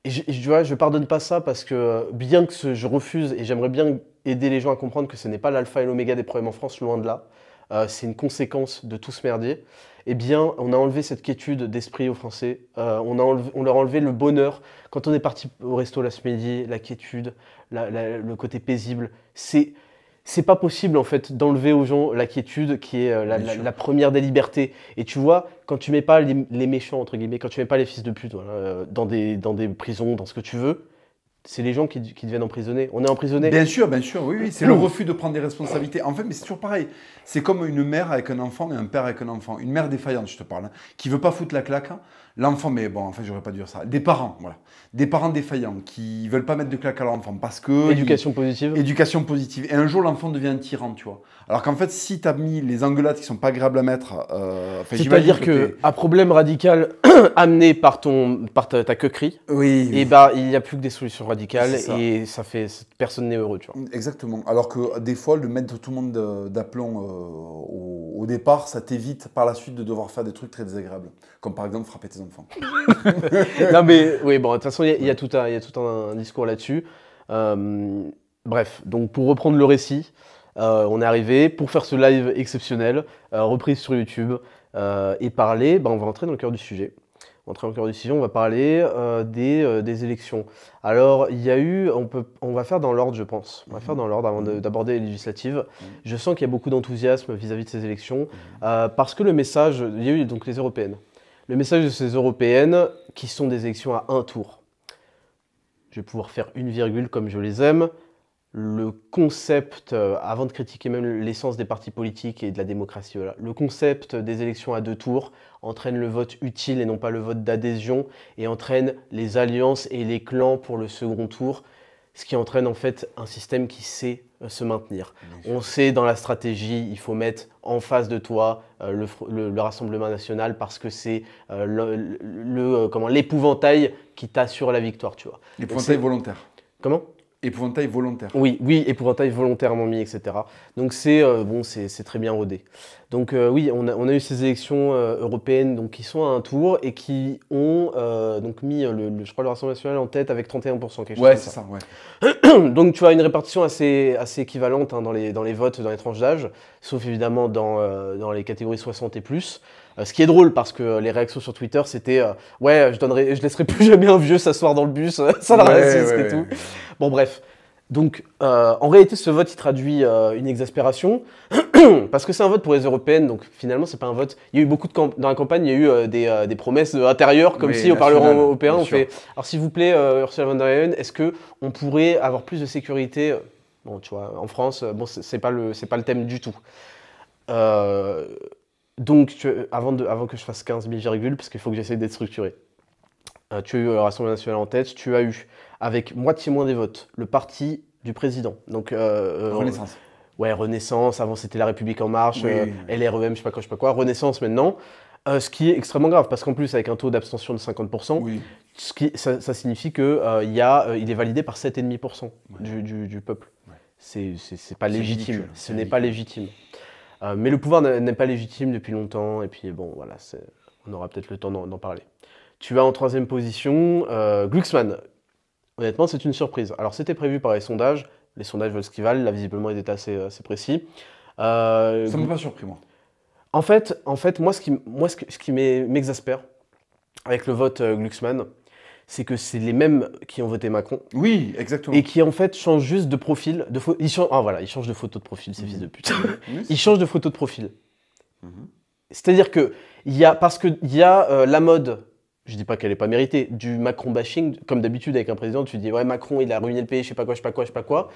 et je, je, vois, pardonne pas ça parce que euh, bien que je refuse et j'aimerais bien aider les gens à comprendre que ce n'est pas l'alpha et l'oméga des problèmes en France, loin de là. Euh, c'est une conséquence de tout ce merdier. Eh bien, on a enlevé cette quiétude d'esprit aux Français. Euh, on, a on, leur a enlevé le bonheur. Quand on est parti au resto la midi, la quiétude, le côté paisible, c'est c'est pas possible en fait d'enlever aux gens la quiétude qui est euh, la, première des libertés. Et tu vois, quand tu mets pas les, méchants entre guillemets, quand tu mets pas les fils de pute euh, dans, des, dans des prisons, dans ce que tu veux, c'est les gens qui, deviennent emprisonnés. On est emprisonnés. Bien sûr, bien sûr, oui, oui. C'est le refus de prendre des responsabilités. En fait, mais c'est toujours pareil. C'est comme une mère avec un enfant et un père avec un enfant. Une mère défaillante, je te parle, hein, qui veut pas foutre la claque, hein l'enfant, mais bon, en fait j'aurais pas dû dire ça. Des parents, voilà. Des parents défaillants qui veulent pas mettre de claque à leur enfant parce que. Éducation positive. Éducation positive. Et un jour, l'enfant devient un tyran, tu vois. Alors qu'en fait, si tu as mis les engueulades qui sont pas agréables à mettre. Euh, C'est-à-dire que, un problème radical (clears throat) amené par, ton, par ta, coquerie oui, et eh ben, il n'y a plus que des solutions radicales et ça fait. Personne n'est heureux, tu vois. Exactement. Alors que euh, des fois, le mettre tout le monde d'aplomb euh, au, au départ, ça t'évite par la suite de devoir faire des trucs très désagréables. Comme par exemple frapper tes (laughs) non, mais oui, bon, de toute façon, il y, a tout un, y tout un, discours là-dessus. Euh, bref, donc pour reprendre le récit, euh, on est arrivé pour faire ce live exceptionnel, euh, reprise sur YouTube, et parler, bah, on va entrer dans le cœur du sujet. On va entrer dans le cœur du sujet, on va parler des, élections. Alors, il y a eu, on, peut, on va faire dans l'ordre, je pense. On va faire dans l'ordre avant mhm. d'aborder les législatives. Mhm. Je sens qu'il y a beaucoup d'enthousiasme vis-à-vis de ces élections, mhm. parce que le message, il y a eu donc les européennes. Le message de ces européennes qui sont des élections à un tour. Je vais pouvoir faire une virgule comme je les aime. Le concept, euh, avant de critiquer même l'essence des partis politiques et de la démocratie, le concept des élections à deux tours entraîne le vote utile et non pas le vote d'adhésion et entraîne les alliances et les clans pour le second tour, ce qui entraîne en fait un système qui sait. Euh, se maintenir. On sait dans la stratégie, il faut mettre en face de toi euh, le, Rassemblement national parce que c'est euh, le, comment l'épouvantail qui t'assure la victoire, tu vois. L'épouvantail volontaire. Comment Épouvantail volontaire. Oui, oui, épouvantail volontairement mis, etc. Donc c'est euh, bon, c'est très bien rodé. Donc euh, oui, on a, eu ces élections euh, européennes donc, qui sont à un tour et qui ont donc mis, le, je crois, le Rassemblement national en tête avec 31%. Quelque ouais, c'est ça. ouais. (clears throat) donc tu as une répartition assez, assez équivalente hein, dans, les, dans les votes, dans les tranches d'âge, sauf évidemment dans, dans les catégories 60 et plus. Euh, ce qui est drôle parce que les réactions sur Twitter, c'était euh, ouais, je donnerai, je laisserai plus jamais un vieux s'asseoir dans le bus, ça euh, la raciste et tout. Bon bref. Donc, en réalité, ce vote, il traduit une exaspération, (clears throat) parce que c'est un vote pour les européennes, donc finalement, c'est pas un vote. Il y a eu beaucoup de dans la campagne, il y a eu des, promesses intérieures, comme si au Parlement européen, on fait. Alors, s'il vous plaît, Ursula von der Leyen, est-ce que on pourrait avoir plus de sécurité Bon, tu vois, en France, bon, c'est pas le, c'est pas le thème du tout. Donc, euh, avant, avant que je fasse 15 000 virgules, parce qu'il faut que j'essaie d'être structuré, euh, tu as eu le euh, Rassemblement national en tête, tu as eu, avec moitié moins des votes, le parti du président. Donc, Renaissance. ouais, Renaissance, avant c'était La République En Marche, LREM, je sais pas quoi, je sais pas quoi, Renaissance maintenant. ce qui est extrêmement grave, parce qu'en plus, avec un taux d'abstention de 50%, ça, signifie qu'il est validé par 7,5% du, du, peuple. C'est pas légitime. Ce n'est pas légitime. Euh, mais le pouvoir n'est pas légitime depuis longtemps, et puis bon, voilà, on aura peut-être le temps d'en parler. Tu vas en troisième position, euh, Glucksmann. Honnêtement, c'est une surprise. Alors, c'était prévu par les sondages, les sondages veulent ce qu'ils valent, là, visiblement, il est assez, précis. Euh, Ça ne m'a pas surpris, moi. En fait, en fait moi, ce qui, moi, ce qui m'exaspère avec le vote Glucksmann, c'est que c'est les mêmes qui ont voté Macron. Oui, exactement. Et qui en fait changent juste de profil. De ils, changent, ah, voilà, ils changent de photo de profil, ces mhm. fils de pute. (laughs) ils changent de photo de profil. Mhm. C'est-à-dire que, y a, parce qu'il y a euh, la mode, je dis pas qu'elle n'est pas méritée, du Macron bashing, comme d'habitude avec un président, tu dis ouais, Macron il a ruiné le pays, je sais pas quoi, je sais pas quoi, je sais pas quoi.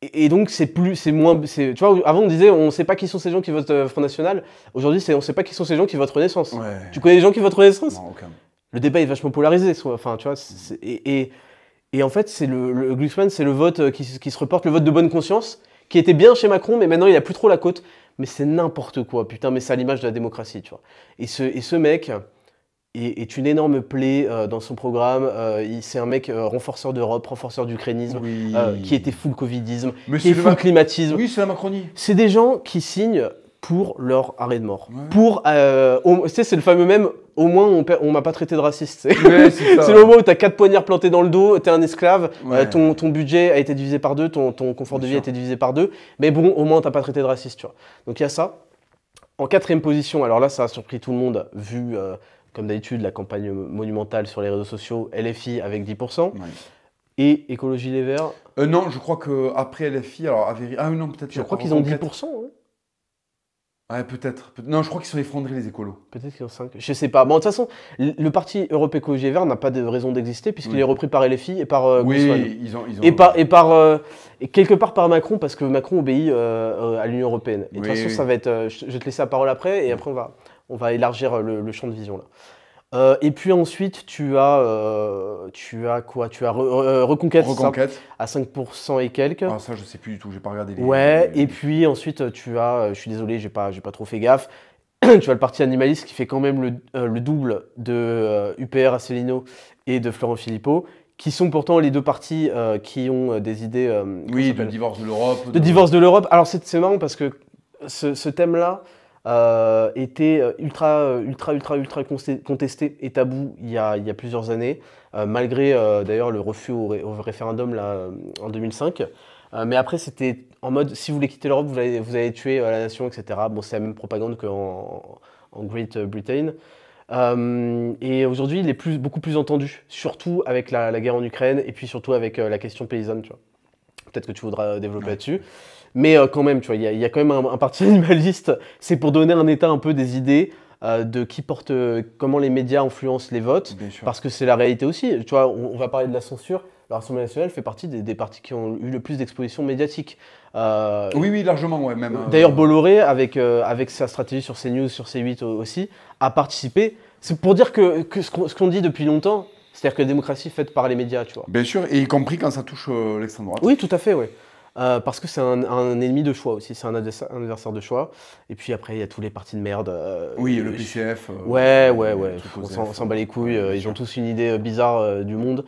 Et, donc c'est plus, c'est moins, tu vois, avant on disait on sait pas qui sont ces gens qui votent euh, Front National, aujourd'hui c'est on sait pas qui sont ces gens qui votent Renaissance. Tu connais les gens qui votent Renaissance non, aucun le débat est vachement polarisé. Soit, enfin, tu vois, mm. et, et, en fait, c'est le, le c'est le vote euh, qui, qui, se reporte, le vote de bonne conscience, qui était bien chez Macron, mais maintenant il a plus trop la côte. Mais c'est n'importe quoi, putain, mais c'est à l'image de la démocratie, tu vois. Et ce, et ce mec est, une énorme plaie euh, dans son programme. Euh, c'est un mec renforceur d'Europe, renforceur d'ukrainisme, qui était full covidisme, qui est full climatisme. Oui, c'est la Macronie. C'est des gens qui signent pour leur arrêt de mort. Pour, euh, c'est le fameux même, au moins on, on m'a pas traité de raciste. (laughs) c'est le moment où t'as quatre poignards plantés dans le dos, t'es un esclave, euh, ton, budget a été divisé par deux, ton, confort de vie a été divisé par deux, mais bon, au moins t'as pas traité de raciste, Donc il y a ça. En quatrième position, alors là ça a surpris tout le monde, vu, euh, comme d'habitude, la campagne monumentale sur les réseaux sociaux, LFI avec 10%. Et Écologie Les Verts Non, je crois que après LFI, alors à Ah non, peut-être. Je crois qu'ils ont 10%. Ouais, peut-être. non, je crois qu'ils sont effondrés, les écolos. Peut-être qu'ils ont 5. Je sais pas. Bon, de toute façon, le parti Europe Écologie Vert n'a pas de raison d'exister puisqu'il est repris par LFI et par. Euh, oui, ils ont, Et par. Et par euh, quelque part par Macron parce que Macron obéit euh, à l'Union Européenne. Et de toute façon, ça va être. je te laisser la parole après et après, on va, on va élargir le, le champ de vision là. Euh, et puis ensuite, tu as, euh, tu as quoi Tu as euh, Reconquête, à 5% et quelques. Ah, ça, je sais plus du tout, j'ai pas regardé les. Ouais, et puis ensuite, tu as, je suis désolé, j'ai pas, pas trop fait gaffe. (clears throat) tu as le Parti Animaliste qui fait quand même le, double de UPR Asselineau et de Florent Philippot qui sont pourtant les deux partis qui ont des idées. oui, de divorce de l'Europe. De, divorce de l'Europe. Alors c'est marrant parce que ce thème-là, euh, était euh, euh, ultra, ultra, ultra, ultra contesté et tabou il y a, il y a plusieurs années, malgré d'ailleurs le refus au, référendum là, en 2005. mais après, c'était en mode si vous voulez quitter l'Europe, vous allez, vous allez tuer la nation, etc. Bon, c'est la même propagande qu'en en Great Britain. et aujourd'hui, il est beaucoup plus entendu, surtout avec la, guerre en Ukraine et puis surtout avec la question paysanne. Peut-être que tu voudras développer là-dessus. Mais euh, quand même, tu vois, il y, a quand même un, parti (laughs) animaliste. C'est pour donner un état un peu des idées euh, de qui porte, euh, comment les médias influencent les votes. Parce que c'est la réalité aussi. Tu vois, on, va parler de la censure. L'Assemblée nationale fait partie des, partis qui ont eu le plus d'exposition médiatique. oui, oui, largement, ouais, même. D'ailleurs, Bolloré, avec, avec sa stratégie sur CNews, sur C8 aussi, a participé. C'est pour dire que, ce qu'on dit depuis longtemps, c'est-à-dire que la démocratie est faite par les médias, tu vois. Bien sûr, et y compris quand ça touche l'extrême droite. Oui, tout à fait, oui. Euh, parce que c'est un, ennemi de choix aussi, c'est un, adversaire de choix. Et puis après, il y a tous les partis de merde. Euh, oui, le PCF. Euh, ouais, ouais, ouais. On s'en bat les couilles. ils ont tous une idée bizarre du monde.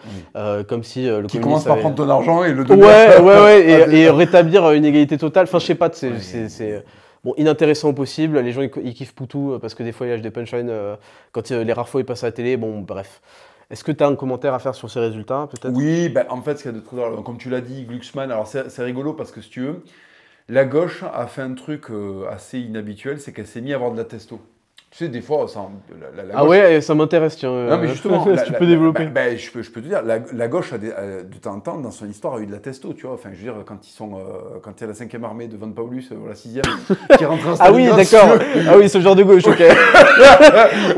comme si le Qui commence par prendre ton argent et le donner. Ouais, ouais, ouais. et, (laughs) rétablir une égalité totale. Enfin, je sais pas, c'est. bon, inintéressant possible. Les gens, ils, kiffent Poutou parce que des fois, il a des punchlines. quand les rares fois, ils passent à la télé, bon, bref. Est-ce que tu as un commentaire à faire sur ces résultats, peut-être Oui, bah, en fait, comme tu l'as dit, Glucksmann, alors c'est rigolo parce que si tu veux, la gauche a fait un truc euh, assez inhabituel, c'est qu'elle s'est mise à avoir de la testo. Tu sais, des fois, ça, la, ah ouais, ça m'intéresse, tiens. Non, mais euh, justement, (laughs) tu peux développer. Bah, bah, je, peux, je, peux, te dire, la, gauche, a de temps en temps, dans son histoire, a eu de la testo, tu vois. Enfin, je veux dire, quand ils sont, euh, quand il y a la 5e armée de Van Paulus, euh, la 6e, (laughs) qui rentre en Ah oui, d'accord. Ah oui, ce genre de gauche, ok.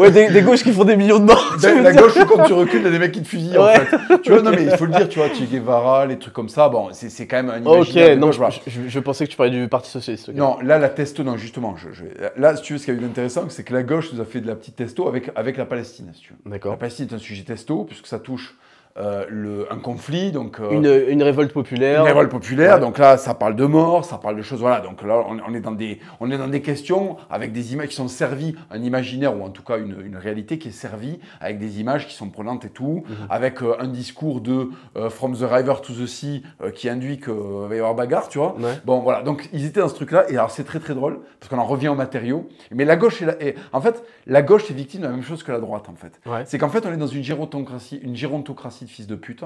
ouais, (laughs) des, gauches qui font des millions de morts. Ben, la gauche, quand tu recules, il y a des mecs qui te fusillent, en fait. Tu vois, non, mais il faut le dire, tu vois, Che Guevara, les trucs comme ça, bon, c'est quand même un Ok, non, je, je, pensais que tu parlais du Parti Socialiste. Non, là, la testo, non, justement. Je, là, si tu veux, ce qui a eu d'intéressant, c'est que la gauche nous a fait de la petite testo avec, avec la Palestine, si tu La Palestine est un sujet testo, puisque ça touche euh, le, un conflit, donc euh, une, une, révolte populaire. Une révolte populaire. Donc là, ça parle de mort, ça parle de choses. Voilà. Donc là, on, est dans des, on est dans des questions avec des images qui sont servies, un imaginaire ou en tout cas une, une réalité qui est servie avec des images qui sont prenantes et tout, mhm. avec euh, un discours de From the River to the Sea qui induit qu'il va y avoir bagarre, tu vois. Bon, voilà. Donc ils étaient dans ce truc-là et alors c'est très très drôle parce qu'on en revient au matériau Mais la gauche est, là et, en fait, la gauche est victime de la même chose que la droite en fait. C'est qu'en fait, on est dans une gérontocratie, une gérontocratie fils de pute,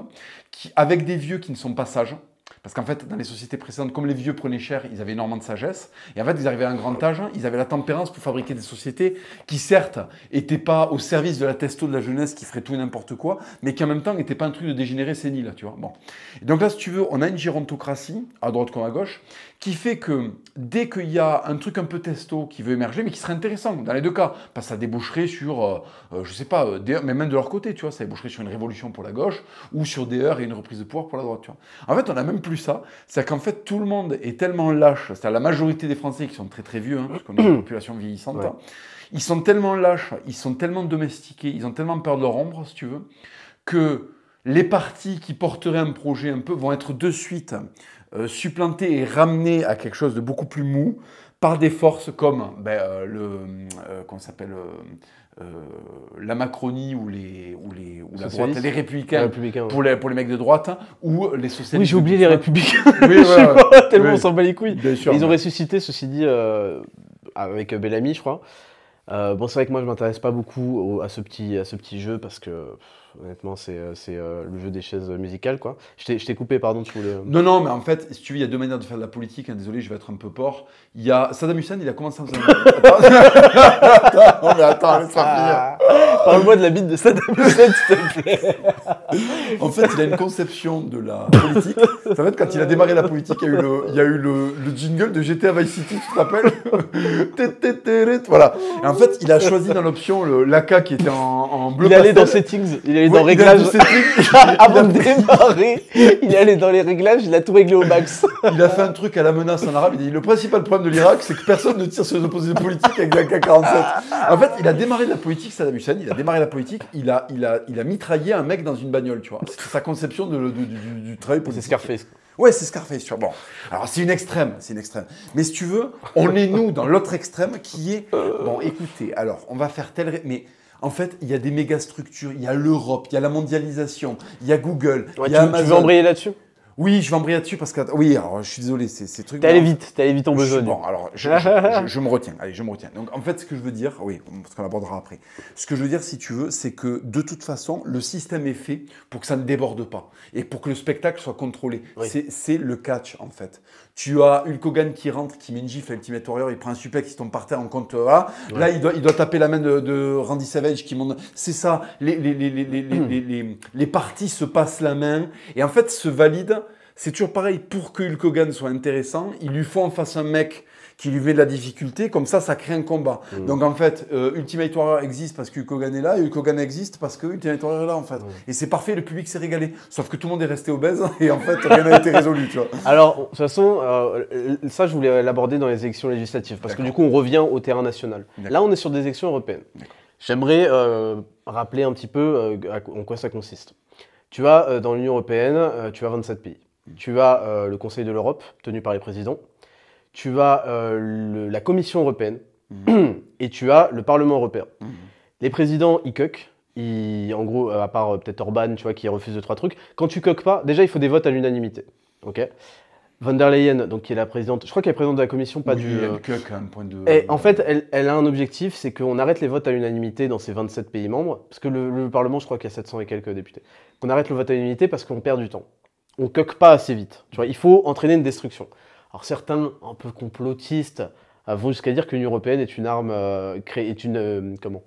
qui, avec des vieux qui ne sont pas sages, parce qu'en fait, dans les sociétés précédentes, comme les vieux prenaient cher, ils avaient énormément de sagesse. Et en fait, ils arrivaient à un grand âge, ils avaient la tempérance pour fabriquer des sociétés qui, certes, n'étaient pas au service de la testo de la jeunesse qui ferait tout et n'importe quoi, mais qui en même temps n'étaient pas un truc de dégénéré sénile, tu vois. Bon. donc là, si tu veux, on a une gérontocratie, à droite comme à gauche, qui fait que dès qu'il y a un truc un peu testo qui veut émerger, mais qui serait intéressant dans les deux cas, parce que ça déboucherait sur, euh, euh, je sais pas, euh, mais même de leur côté, tu vois, ça déboucherait sur une révolution pour la gauche ou sur des heures et une reprise de pouvoir pour la droite, tu vois. En fait, on n'a même plus ça, c'est qu'en fait, tout le monde est tellement lâche, c'est-à-dire la majorité des Français qui sont très très vieux, hein, parce qu'on a une population vieillissante, hein, ils sont tellement lâches, ils sont tellement domestiqués, ils ont tellement peur de leur ombre, si tu veux, que les partis qui porteraient un projet un peu vont être de suite euh, supplanté et ramener à quelque chose de beaucoup plus mou par des forces comme ben, euh, le qu'on euh, s'appelle la Macronie ou les ou les ou la droite, les républicains, pour les pour les mecs de droite hein, ou les socialistes. Oui, j'ai oublié les républicains. oui, ouais, (laughs) pas, tellement on s'en bat les couilles. ils ont ressuscité, ceci dit, avec Bellamy, je crois. bon, c'est vrai que moi je m'intéresse pas beaucoup à ce petit à ce petit jeu parce que Honnêtement, c'est euh, euh, le jeu des chaises musicales, quoi. Je t'ai coupé, pardon, tu voulais... Euh, non, non, mais en fait, si tu veux, il y a deux manières de faire de la politique. Hein, désolé, je vais être un peu porc. Il y a... Saddam Hussein, il a commencé à... (laughs) attends, mais attends, ah. Parle-moi de la bite de Saddam Hussein, s'il te plaît. en fait, il a une conception de la politique. Ça va être quand il a démarré la politique, il y a eu le, il y a eu le, jingle de GTA Vice City, tu te rappelles Voilà. en fait, il a choisi dans l'option l'AK qui était en, bleu. Il est allé dans Settings dans les réglages. (laughs) Avant de démarrer, il est allé dans les réglages, il a tout réglé au max. (laughs) il a fait un truc à la menace en arabe. Il dit le principal problème de l'Irak, c'est que personne ne tire sur les opposés politiques avec la K-47. En fait, il a démarré la politique, Saddam Hussein. Il a démarré la politique. Il a, il a, il a mitraillé un mec dans une bagnole, tu vois. sa conception de, du, du, travail C'est Scarface. Ouais, c'est Scarface, tu vois. Bon, alors c'est une extrême, c'est une extrême. Mais si tu veux, on est nous dans l'autre extrême qui est euh. bon. Écoutez, alors on va faire tel, mais en fait, il y a des méga structures, il y a l'Europe, il y a la mondialisation, il y a Google, y a tu, Amazon. Tu veux embrayer là-dessus oui, je vais embrayer là-dessus parce que. Oui, alors je suis désolé, c'est… ces trucs. T'es allé vite, t'es allé vite en besogne. Bon, alors (laughs) je, me retiens. Allez, je me retiens. Donc en fait, ce que je veux dire, oui, parce qu'on abordera après. Ce que je veux dire, si tu veux, c'est que de toute façon, le système est fait pour que ça ne déborde pas et pour que le spectacle soit contrôlé. C'est le catch en fait. Tu as Hulk Hogan qui rentre, qui met une gifle, Ultimate Warrior, il prend un suplex, qui tombe par terre en compte. Euh, hein. A. Là, il doit, il doit taper la main de, Randy Savage qui monte. C'est ça, les, les, les, les parties se passent la main et en fait se valide, C'est toujours pareil, pour que Hulk Hogan soit intéressant, il lui faut en face un mec qui lui met de la difficulté. Comme ça, ça crée un combat. Mm. Donc en fait, euh, Ultimate Warrior existe parce que Kogan est là et Kogan existe parce que Ultimate Warrior est là en fait. Mm. Et c'est parfait, le public s'est régalé. Sauf que tout le monde est resté obèse (laughs) et en fait, rien n'a été résolu. Tu vois. Alors, de toute façon, euh, ça, je voulais l'aborder dans les élections législatives parce que du coup, on revient au terrain national. Là, on est sur des élections européennes. J'aimerais euh, rappeler un petit peu en quoi ça consiste. Tu vas dans l'Union européenne, tu as 27 pays. Mm. Tu as le Conseil de l'Europe, tenu par les présidents tu as euh, la Commission européenne mmh. (clears throat) et tu as le Parlement européen. Mmh. Les présidents, ils coquent. en gros, euh, à part euh, peut-être Orban, tu vois, qui refuse de trois trucs. Quand tu coques pas, déjà, il faut des votes à l'unanimité. Ok Von der Leyen, donc qui est la présidente, je crois qu'elle est présidente de la commission, pas du. Elle coque, un hein, point de... Et, eh, en fait, elle, a un objectif, c'est qu'on arrête les votes à l'unanimité dans ces 27 pays membres, parce que le, le Parlement, je crois qu'il y a 700 et quelques députés. Qu'on arrête le vote à l'unanimité parce qu'on perd du temps. On coque pas assez vite. Tu vois, il faut entraîner une destruction. Alors certains, un peu complotistes, euh, vont jusqu'à dire que l'Union européenne est une arme, euh, est une, euh, comment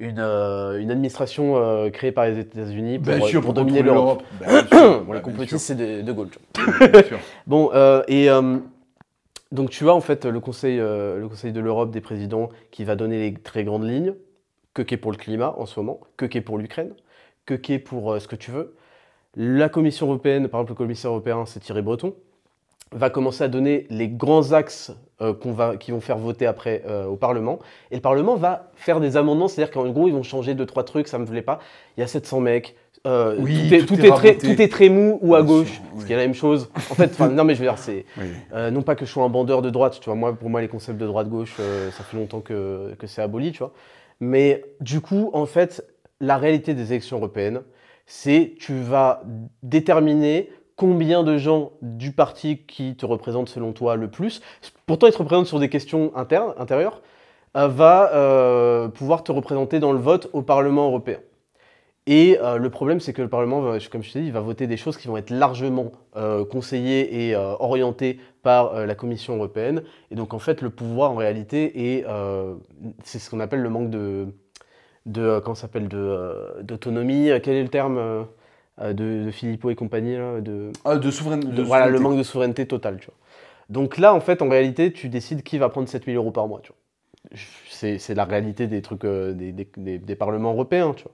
une, administration créée par les États-Unis pour, sûr, pour, dominer l'Europe. les bah, (coughs) bah, complotistes, c'est de, de, Gaulle. (coughs) bon, et donc tu vois, en fait le Conseil, le conseil de l'Europe des présidents qui va donner les très grandes lignes, que qu'est pour le climat en ce moment, que qu'est pour l'Ukraine, que qu'est pour ce que tu veux. La Commission européenne, par exemple, le commissaire européen, c'est Thierry Breton, va commencer à donner les grands axes euh, va, qui vont faire voter après euh, au Parlement. Et le Parlement va faire des amendements, c'est-à-dire qu'en gros, ils vont changer deux, trois trucs, ça me voulait pas. Il y a 700 mecs. Euh, oui, tout, est, tout, est très, tout, est, très, mou ou à gauche, ce qui est la même chose. En fait, non, mais je veux dire, c'est (laughs) euh, non pas que je sois un bandeur de droite, tu vois. Moi, pour moi, les concepts de droite-gauche, ça fait longtemps que, que c'est aboli, tu vois. Mais du coup, en fait, la réalité des élections européennes, c'est tu vas déterminer combien de gens du parti qui te représente selon toi le plus, pourtant ils te représentent sur des questions internes, intérieures, euh, va euh, pouvoir te représenter dans le vote au Parlement européen. Et euh, le problème, c'est que le Parlement, comme je dis, dit, va voter des choses qui vont être largement conseillées et orientées par la Commission européenne. Et donc, en fait, le pouvoir, en réalité, c'est ce qu'on appelle le manque de, de comment s'appelle, de, d'autonomie. Quel est le terme euh, de, de, Philippot et compagnie. Là, de, ah, de, voilà, le manque de souveraineté totale. Tu vois. Donc là, en fait, en réalité, tu décides qui va prendre 7000 euros par mois. Tu vois. C'est, c'est la réalité des trucs euh, des, des, des, parlements européens. Tu vois.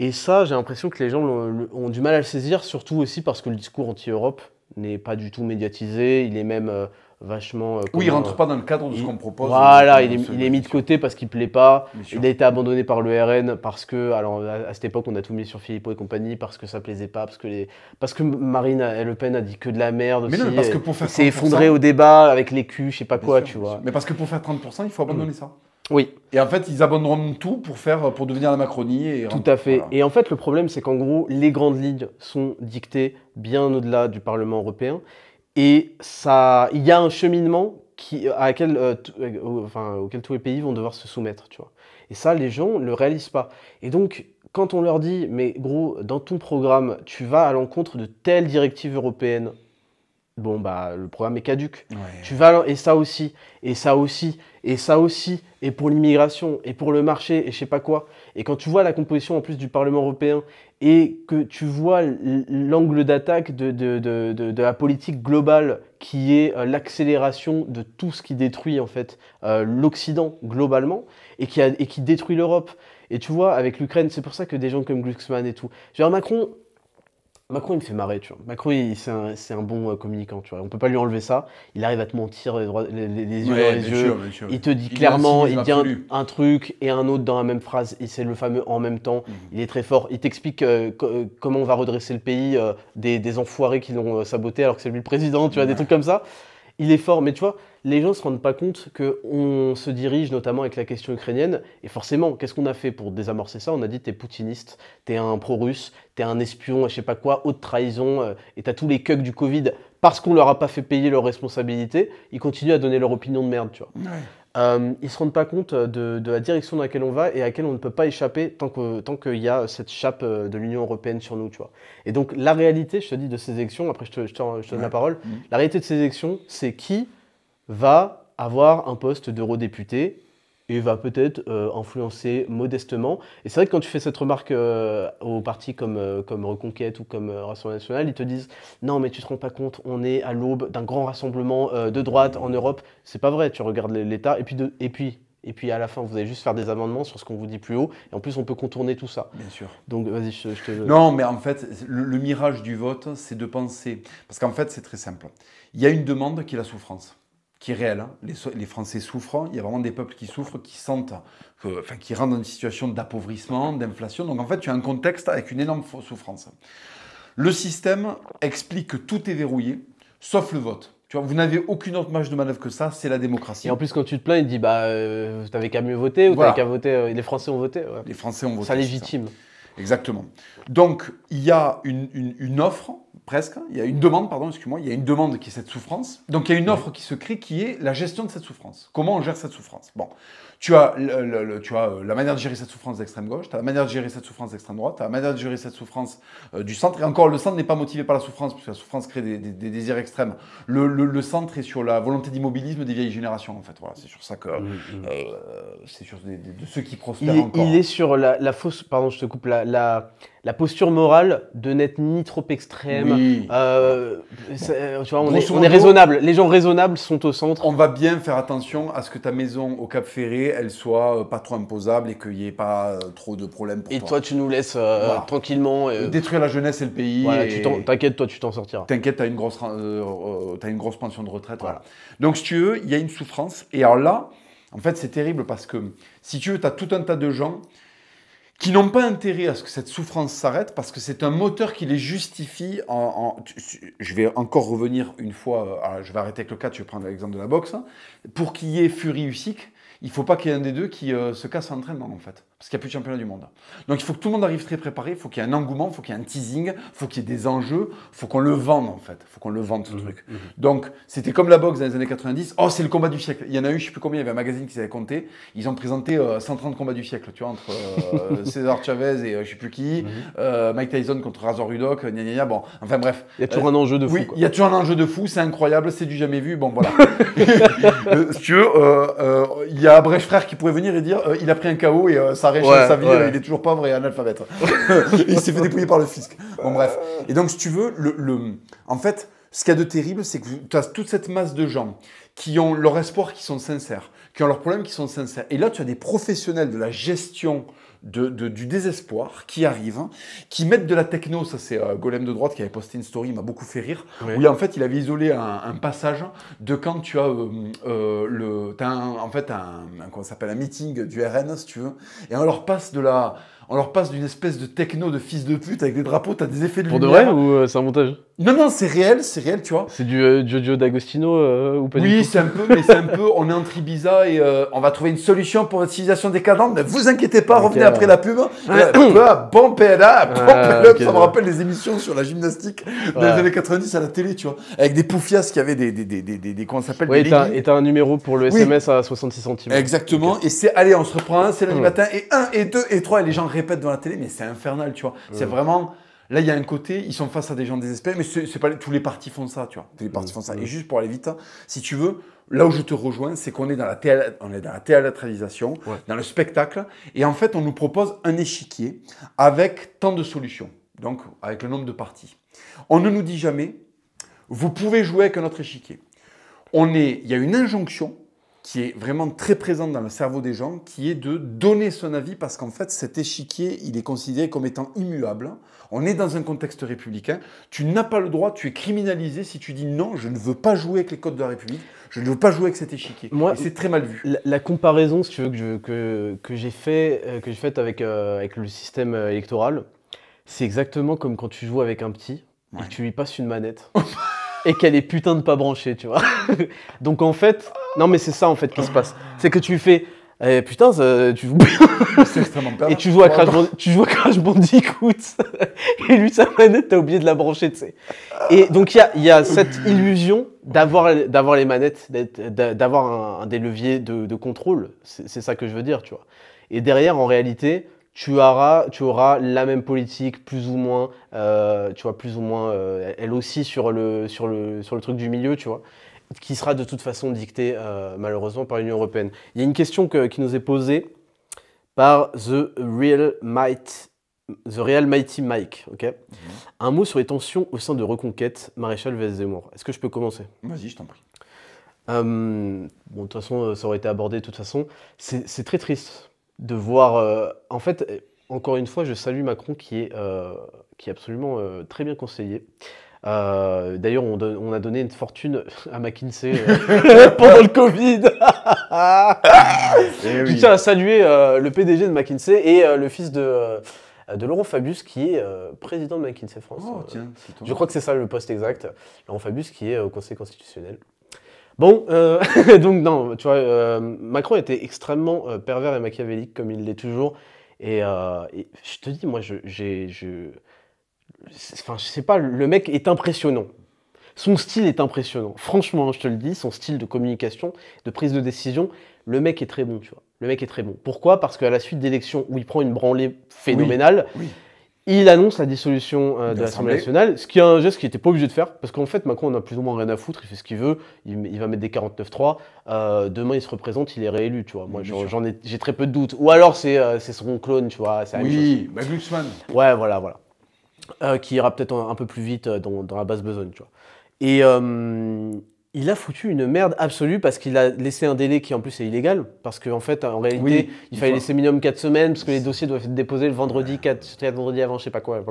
Et ça, j'ai l'impression que les gens ont, du mal à le saisir, surtout aussi parce que le discours anti-Europe n'est pas du tout médiatisé. Il est même. Euh, vachement. Euh, oui, il rentre pas dans le cadre de ce qu'on propose. Voilà, euh, il est, mis de côté parce qu'il plaît pas. Il a été abandonné par le RN parce que, alors à, cette époque, on a tout mis sur Philippot et compagnie parce que ça plaisait pas, parce que les, parce que Marine Le Pen a dit que de la merde. Mais non, parce que pour faire c'est effondré au débat avec les culs, je sais pas quoi, tu vois. Mais parce que pour faire 30%, il faut abandonner mm. ça. Oui. Et en fait, ils abandonneront tout pour faire, pour devenir la Macronie. tout à fait. Et en fait, le problème, c'est qu'en gros, les grandes lignes sont dictées bien au-delà du Parlement européen. Et ça, il y a un cheminement à euh, euh, enfin, auquel tous les pays vont devoir se soumettre, tu vois. Et ça, les gens ne le réalisent pas. Et donc, quand on leur dit, mais gros, dans ton programme, tu vas à l'encontre de telle directive européenne, bon, bah, le programme est caduque. Tu vas, et ça aussi, et ça aussi, et ça aussi, et pour l'immigration, et pour le marché, et je sais pas quoi. Et quand tu vois la composition en plus du Parlement européen, et que tu vois l'angle d'attaque de, de, de, la politique globale qui est euh, l'accélération de tout ce qui détruit en fait euh, l'Occident globalement et qui, et qui détruit l'Europe. Et tu vois, avec l'Ukraine, c'est pour ça que des gens comme Glucksmann et tout. Genre Macron, Macron, il me fait marrer, tu vois. Macron, c'est un, bon euh, communicant, tu vois. On peut pas lui enlever ça. Il arrive à te mentir les, les, yeux dans les yeux. Il te dit clairement, il dit un, truc et un autre dans la même phrase. Et c'est le fameux en même temps. Mhm. Il est très fort. Il t'explique euh, euh, comment on va redresser le pays des, des, enfoirés qui l'ont saboté alors que c'est lui le président, tu vois, des trucs comme ça. Il est fort, mais tu vois, les gens se rendent pas compte que on se dirige notamment avec la question ukrainienne. Et forcément, qu'est-ce qu'on a fait pour désamorcer ça On a dit t'es poutiniste, t'es un pro-russe, t'es un espion, je sais pas quoi, haute trahison, euh, et t'as tous les cucks du Covid parce qu'on leur a pas fait payer leurs responsabilités, ils continuent à donner leur opinion de merde, tu vois. Euh, ils se rendent pas compte euh, de, la direction dans laquelle on va et à laquelle on ne peut pas échapper tant qu'il tant y a cette chape de l'Union européenne sur nous, tu vois. Et donc la réalité, je te dis, de ces élections, après je te, donne la parole, mm. la réalité de ces élections, c'est qui va avoir un poste d'eurodéputé et va peut-être euh, influencer modestement. Et c'est vrai que quand tu fais cette remarque euh, aux partis comme, euh, comme Reconquête ou comme Rassemblement National, ils te disent non mais tu te rends pas compte, on est à l'aube d'un grand rassemblement de droite en Europe. C'est pas vrai, tu regardes l'État et puis et puis et puis à la fin, vous allez juste faire des amendements sur ce qu'on vous dit plus haut. Et en plus, on peut contourner tout ça. Bien sûr. Donc, vas-y, je, te. Non, mais en fait, le, le mirage du vote, c'est de penser. Parce qu'en fait, c'est très simple. Il y a une demande qui est la souffrance qui est réel. Hein. Les, Français souffrent, hein. il y a vraiment des peuples qui souffrent, qui sentent, euh, enfin, qui rentrent dans une situation d'appauvrissement, d'inflation. Donc en fait, tu as un contexte avec une énorme souffrance. Le système explique que tout est verrouillé, sauf le vote. Tu vois, vous n'avez aucune autre marge de manœuvre que ça, c'est la démocratie. Et en plus, quand tu te plains, il dit bah, euh, t'avais qu'à mieux voter ou t'avais qu'à voter. Euh, les Français ont voté. Les Français ont voté. Ça légitime. Exactement. Donc, il y a une, une offre presque, il y a une mm. demande, pardon, excuse-moi, il y a une demande qui est cette souffrance. Donc il y a une mm. offre qui se crée qui est la gestion de cette souffrance. Comment on gère cette souffrance Bon, tu as, tu euh, la manière de gérer cette souffrance d'extrême gauche, tu as la manière de gérer cette souffrance d'extrême droite, tu as la manière de gérer cette souffrance euh, du centre. Et encore, le centre n'est pas motivé par la souffrance, parce que la souffrance crée des, désirs extrêmes. Le, centre est sur la volonté d'immobilisme des vieilles générations, en fait. Voilà, c'est sur ça que. Mm, mm. Euh, c'est sur de ceux qui prospèrent il est, encore. Il est sur la, fausse. Pardon, je te coupe. La, posture morale de n'être ni trop extrême. tu vois, on, est, on est raisonnable. Les gens raisonnables sont au centre. On va bien faire attention à ce que ta maison au Cap Ferré elle soit euh, pas trop imposable et qu'il n'y ait pas euh, trop de problèmes et toi. tu nous laisses euh, tranquillement. Détruire la jeunesse et le pays. T'inquiète, toi, tu t'en sortiras. T'inquiète, t'as une, grosse, as une grosse pension de retraite. Voilà. Donc, si tu veux, il y a une souffrance. Et alors là, en fait, c'est terrible parce que, si tu veux, t'as tout un tas de gens qui n'ont pas intérêt à ce que cette souffrance s'arrête parce que c'est un moteur qui les justifie. En, je vais encore revenir une fois, je vais arrêter avec le cas, tu vais prendre l'exemple de la boxe, hein, pour qu'il y ait furie il faut pas qu'il y ait un des deux qui euh, se casse en entraînement en fait parce qu'il n'y a plus de championnat du monde. Donc il faut que tout le monde arrive très préparé, il faut qu'il y ait un engouement, il faut qu'il y ait un teasing, il faut qu'il y ait des enjeux, il faut qu'on le vende en fait, il faut qu'on le vende ce le mhm, truc. Mhm. Donc c'était comme la boxe dans les années 90, oh c'est le combat du siècle. Il y en a eu, je sais plus combien, il y avait un magazine qui s'avait compté, ils ont présenté 130 euh, combats du siècle, tu vois, entre euh, (laughs) César Chavez et euh, je ne sais plus qui, mhm. Mike Tyson contre Razor Ruddock, gna, nia gna bon, enfin bref. Il y a toujours un enjeu de fou. Oui, il y a toujours un enjeu de fou, c'est incroyable, c'est du jamais vu, bon voilà. (laughs) si tu veux, il y a Brèche Frère qui pourrait venir et dire, il a pris un KO et ça il est toujours pauvre et analphabète. (laughs) il s'est fait dépouiller par le fisc. Bon, bref. Et donc, si tu veux, le, le... en fait, ce qu'il y a de terrible, c'est que tu as toute cette masse de gens qui ont leur espoir qui sont sincères, qui ont leurs problèmes qui sont sincères. Et là, tu as des professionnels de la gestion du désespoir qui arrive, hein, qui mettent de la techno, ça c'est euh, Golem de droite qui avait posté une story, m'a beaucoup fait rire, oui. où en fait il avait isolé un, passage de quand tu as euh, euh, le, en fait un, un, s'appelle, un meeting du RN si tu veux, et on leur passe de la on leur passe d'une espèce de techno de fils de pute avec des drapeaux, t'as des effets de Pour de vrai ou euh, c'est un montage Non, non, c'est réel, c'est réel, tu vois. C'est du euh, Jojo D'Agostino euh, ou pas Oui, c'est un peu, mais c'est un peu, on est en Tribiza et on va trouver une solution pour notre civilisation décadente, ne vous inquiétez pas, revenez après la pub. bon PLA, ah, ça me rappelle les émissions sur la gymnastique des années 90 à la télé, tu vois, avec des poufias qui avaient des, des, des, des, des comment ça s'appelle Oui, Et t'as un numéro pour le SMS à 66 centimes. Exactement, et c'est, allez, on se reprend, c'est lundi matin, et 1, et 2, et 3, et les gens répète dans la télé, mais c'est infernal, tu vois. C'est vraiment. Là, il y a un côté, ils sont face à des gens désespérés, mais c'est pas tous les partis font ça, tu vois. Tous les partis font ça. Et juste pour aller vite, hein, si tu veux, là où je te rejoins, c'est qu'on est dans la on est dans la théâtralisation, dans le spectacle, et en fait, on nous propose un échiquier avec tant de solutions, donc avec le nombre de parties. On ne nous dit jamais, vous pouvez jouer avec un autre échiquier. On est, il y a une injonction qui est vraiment très présente dans le cerveau des gens, qui est de donner son avis parce qu'en fait cet échiquier, il est considéré comme étant immuable. On est dans un contexte républicain. Tu n'as pas le droit, tu es criminalisé si tu dis non, je ne veux pas jouer avec les codes de la République, je ne veux pas jouer avec cet échiquier. Moi, c'est très mal vu. La, comparaison, si que, j'ai fait, euh, que faite fait euh, avec, le système euh, électoral, c'est exactement comme quand tu joues avec un petit et que tu lui passes une manette. (laughs) et qu'elle est putain de pas branchée, tu vois. (laughs) Donc en fait, non mais c'est ça en fait qui se passe. C'est que tu fais eh, putain, (laughs) tu joues Et tu joues à Crash, tu Bandicoot. (laughs) et lui, sa manette, t'as oublié de la brancher, tu sais. Et donc, il y a, y a, cette illusion d'avoir les manettes, d'avoir un, des leviers de contrôle. C'est ça que je veux dire, tu vois. Et derrière, en réalité, tu auras, tu auras la même politique, plus ou moins, euh, tu vois, plus ou moins, euh, elle aussi sur le, sur, le, sur le truc du milieu, tu vois, qui sera de toute façon dictée euh, malheureusement par l'Union européenne. Il y a une question qui nous est posée par The Real Might. The Real Mighty Mike, ok mhm. Un mot sur les tensions au sein de Reconquête, Maréchal vélez Est-ce que je peux commencer Vas-y, je t'en prie. bon, de toute façon, ça aurait été abordé de toute façon. C'est très triste, de voir. Euh, en fait, encore une fois, je salue Macron qui est, euh, qui est absolument euh, très bien conseillé. D'ailleurs, on, a donné une fortune (laughs) à McKinsey (laughs) pendant le Covid. (laughs) Eh je tiens à saluer le PDG de McKinsey et le fils de, de Laurent Fabius qui est président de McKinsey France. Oh, je crois que c'est ça le poste exact. Laurent Fabius qui est au Conseil constitutionnel. Bon, euh, (laughs) donc non, tu vois, euh, Macron était extrêmement euh, pervers et machiavélique comme il l'est toujours. Et, je te dis, moi, je, je, enfin, je sais pas, le mec est impressionnant. Son style est impressionnant. Franchement, hein, je te le dis, son style de communication, de prise de décision, le mec est très bon, tu vois. Le mec est très bon. Pourquoi Parce qu'à la suite d'élections où il prend une branlée phénoménale il annonce la dissolution euh, de l'Assemblée nationale, ce qui est un geste qu'il n'était pas obligé de faire, parce qu'en fait, Macron, on a plus ou moins rien à foutre, il fait ce qu'il veut, il, va mettre des 49-3, euh, demain il se représente, il est réélu, tu vois. Moi, j'en ai, j'ai très peu de doutes. Ou alors, c'est, euh, son clone, tu vois. Oui, bah, Ouais, voilà, voilà. qui ira peut-être un, peu plus vite dans, la base besogne, tu vois. Et il a foutu une merde absolue parce qu'il a laissé un délai qui en plus est illégal. Parce qu'en fait, en réalité, il fallait laisser minimum 4 semaines parce que les dossiers doivent être déposés le vendredi 4, vendredi avant, je sais pas quoi,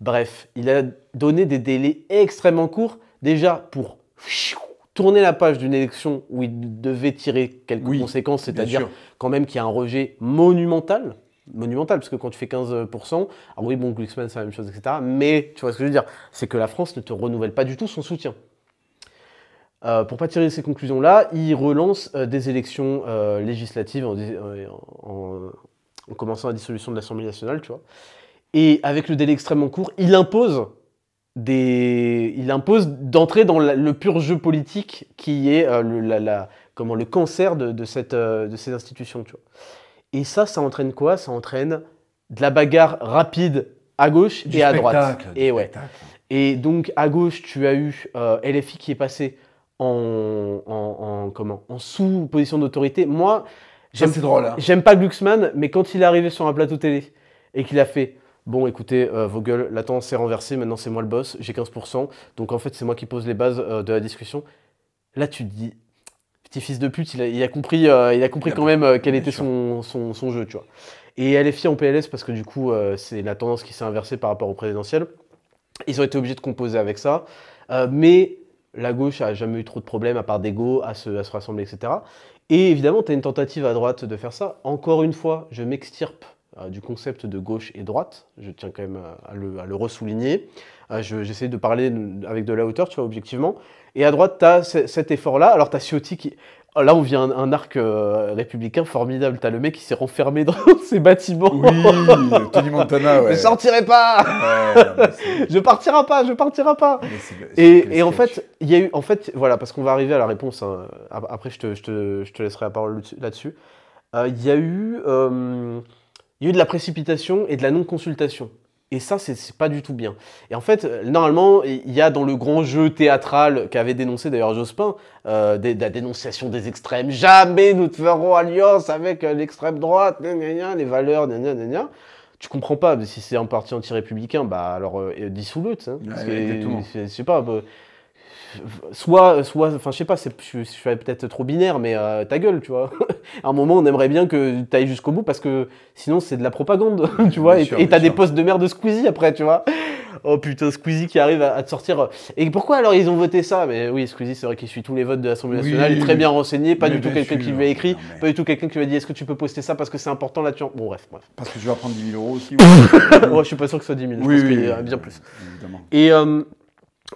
Bref, il a donné des délais extrêmement courts déjà pour tourner la page d'une élection où il devait tirer quelques conséquences, c'est-à-dire quand même qu'il y a un rejet monumental. Monumental, parce que quand tu fais 15%, euh, ah oui, bon, Glucksmann, c'est la même chose, etc. Mais tu vois ce que je veux dire, c'est que la France ne te renouvelle pas du tout son soutien. Euh, pour ne pas tirer ces conclusions-là, il relance euh, des élections euh, législatives en, commençant la dissolution de l'Assemblée nationale, tu vois. Et avec le délai extrêmement court, il impose des, il impose d'entrer dans le pur jeu politique qui est le, la, comment, le cancer de, de cette, de ces institutions, tu vois. Et ça, ça entraîne quoi Ça entraîne de la bagarre rapide à gauche et à droite. Et ouais. Et donc à gauche, tu as eu LFI qui est passé en, comment en sous position d'autorité. Moi, j'aime hein. J'aime pas Glucksmann, mais quand il est arrivé sur un plateau télé et qu'il a fait Bon, écoutez, euh, vos gueules, la tendance s'est renversée, maintenant c'est moi le boss, j'ai 15%, donc en fait c'est moi qui pose les bases euh, de la discussion. Là, tu te dis, petit fils de pute, il a, euh, compris, il a compris quand même quel était son, son, jeu, tu vois. Et elle est fière en PLS parce que du coup, c'est la tendance qui s'est inversée par rapport au présidentiel. Ils ont été obligés de composer avec ça. mais la gauche a jamais eu trop de problèmes à part d'ego, à se, rassembler, etc. Et évidemment, tu as une tentative à droite de faire ça. Encore une fois, je m'extirpe euh, du concept de gauche et droite. Je tiens quand même euh, à, le, ressouligner. Euh, j'essaie de parler avec de la hauteur, tu vois, objectivement. Et à droite, tu as cet effort-là. Alors, tu as Ciotti qui. Ah, là, on vient un, arc euh, républicain formidable. T'as le mec qui s'est renfermé dans (laughs) ses bâtiments. Oui, Tony Montana, (laughs) ouais. Je sortirai pas (laughs) Je partirai pas, je partirai pas Et, en fait, il y a eu, en fait, voilà, parce qu'on va arriver à la réponse. Hein. Après, je te, laisserai la parole là-dessus. Euh, il y a eu, euh, il y a eu de la précipitation et de la non-consultation. Et ça, c'est pas du tout bien. Et en fait, euh, normalement, il y a dans le grand jeu théâtral qu'avait dénoncé d'ailleurs Jospin, euh, la dénonciation des extrêmes. Jamais nous ne ferons alliance avec euh, l'extrême droite, les valeurs, Tu comprends pas, si c'est un parti anti-républicain, bah alors euh, dissous-le, je sais pas. Euh, soit, soit, enfin, je sais pas, je, je suis peut-être trop binaire, mais euh, ta gueule, tu vois. (laughs) à un moment, on aimerait bien que tu ailles jusqu'au bout parce que sinon, c'est de la propagande, (laughs) tu vois. et t'as des postes de merde de Squeezie après, tu vois. Oh putain, Squeezie qui arrive à, te sortir. Euh. Et pourquoi alors ils ont voté ça Mais oui, Squeezie, c'est vrai qu'il suit tous les votes de l'Assemblée nationale, très bien renseigné, pas du tout quelqu'un qui lui a écrit, pas du tout quelqu'un qui lui a dit est-ce que tu peux poster ça parce que c'est important là tu Bon, bref, bref. Parce que tu vas prendre 10 000 euros aussi. (laughs) ouais, je suis pas sûr que ce soit 10 000, bien plus. Et. Euh,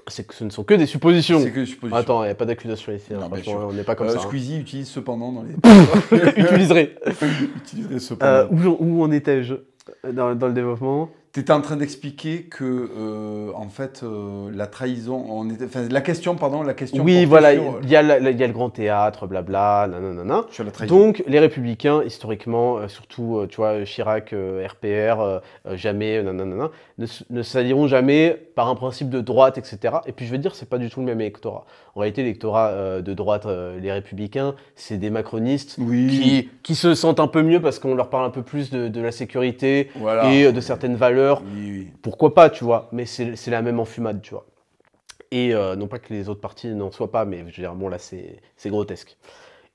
c'est que ce ne sont que des suppositions. C'est que des suppositions. Attends, il n'y a pas d'accusation ici. Hein, non, bah, on n'est pas comme euh, ça. Hein. Squeezie utilise cependant dans les. (laughs) Utiliserait. (laughs) Utiliserait cependant. Euh, où, où en étais-je euh, dans, dans, le développement tu étais en train d'expliquer que, euh, en fait, euh, la trahison, on enfin, la question, pardon, la question. Oui, voilà, euh, il y, a a le grand théâtre, blabla, nanana. Donc, les républicains, historiquement, surtout, tu vois, Chirac, RPR, jamais, nanana, ne, ne s'allieront jamais par un principe de droite, etc. Et puis, je veux dire, c'est pas du tout le même électorat. En réalité, l'électorat euh, de droite, euh, les républicains, c'est des macronistes qui, qui, se sentent un peu mieux parce qu'on leur parle un peu plus de, la sécurité et euh, de certaines valeurs. Pourquoi pas, tu vois Mais c'est la même enfumade, tu vois. Et non pas que les autres partis n'en soient pas, mais je veux dire, bon, là, c'est grotesque.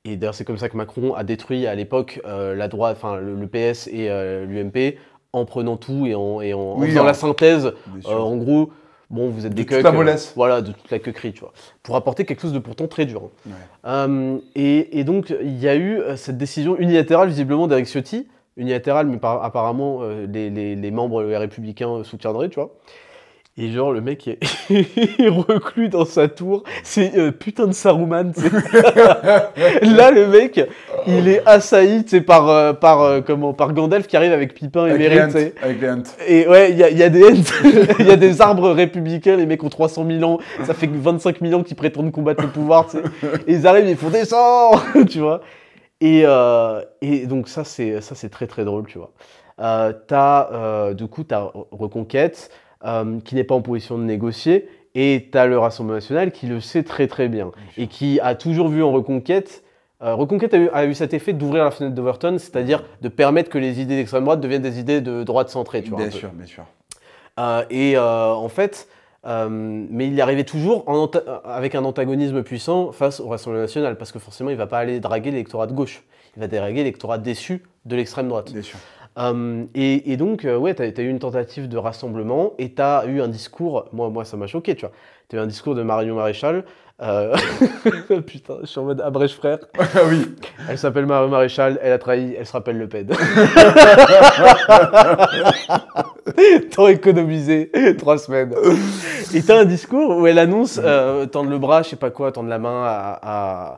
Et d'ailleurs, c'est comme ça que Macron a détruit à l'époque la droite, enfin le, PS et l'UMP en prenant tout et en, et faisant la synthèse. en gros, bon, vous êtes des euh, mollesse voilà, de toute la quequerie, tu vois. Pour apporter quelque chose de pourtant très dur. Hein. Euh, et, donc, il y a eu euh, cette décision unilatérale, visiblement, d'Eric Ciotti, unilatérale, mais apparemment, les, les, les, membres les républicains soutiendraient, tu vois. Et genre, le mec est (laughs) reclus dans sa tour. C'est euh, putain de Saruman. (laughs) Là, le mec, il est assailli par, euh, par, euh, comment, par Gandalf qui arrive avec Pipin et Merry. Avec les Et ouais, il y a, y a, des (laughs) Il y a des arbres républicains. Les mecs ont 300 000 ans. Ça fait 25 000 ans qu'ils prétendent combattre le pouvoir. Et ils arrivent, ils font descendre, tu vois. Et, et donc, ça, c'est très très drôle, tu vois. Euh, as, du coup, tu as Reconquête, euh, qui n'est pas en position de négocier, et t'as le Rassemblement national qui le sait très très bien, et qui a toujours vu en reconquête. Euh, reconquête a eu, cet effet d'ouvrir la fenêtre d'Overton, c'est-à-dire de permettre que les idées d'extrême droite deviennent des idées de droite centrée. Tu vois, bien sûr, bien sûr. Euh, et en fait, mais il y arrivait toujours avec un antagonisme puissant face au Rassemblement national, parce que forcément, il ne va pas aller draguer l'électorat de gauche, il va draguer l'électorat déçu de l'extrême droite. Bien sûr. Euh, et, donc, euh, ouais, tu as, eu une tentative de rassemblement et tu as eu un discours, moi, moi ça m'a choqué, tu vois. Tu as eu un discours de Marion Maréchal. Euh... (laughs) Putain, je suis en mode abrège frère. (laughs) Ah oui. Elle s'appelle Marion Maréchal, elle a trahi, elle se rappelle le PED. (laughs) T'as économisé trois semaines. Et t'as un discours où elle annonce euh, tendre le bras, je sais pas quoi, tendre la main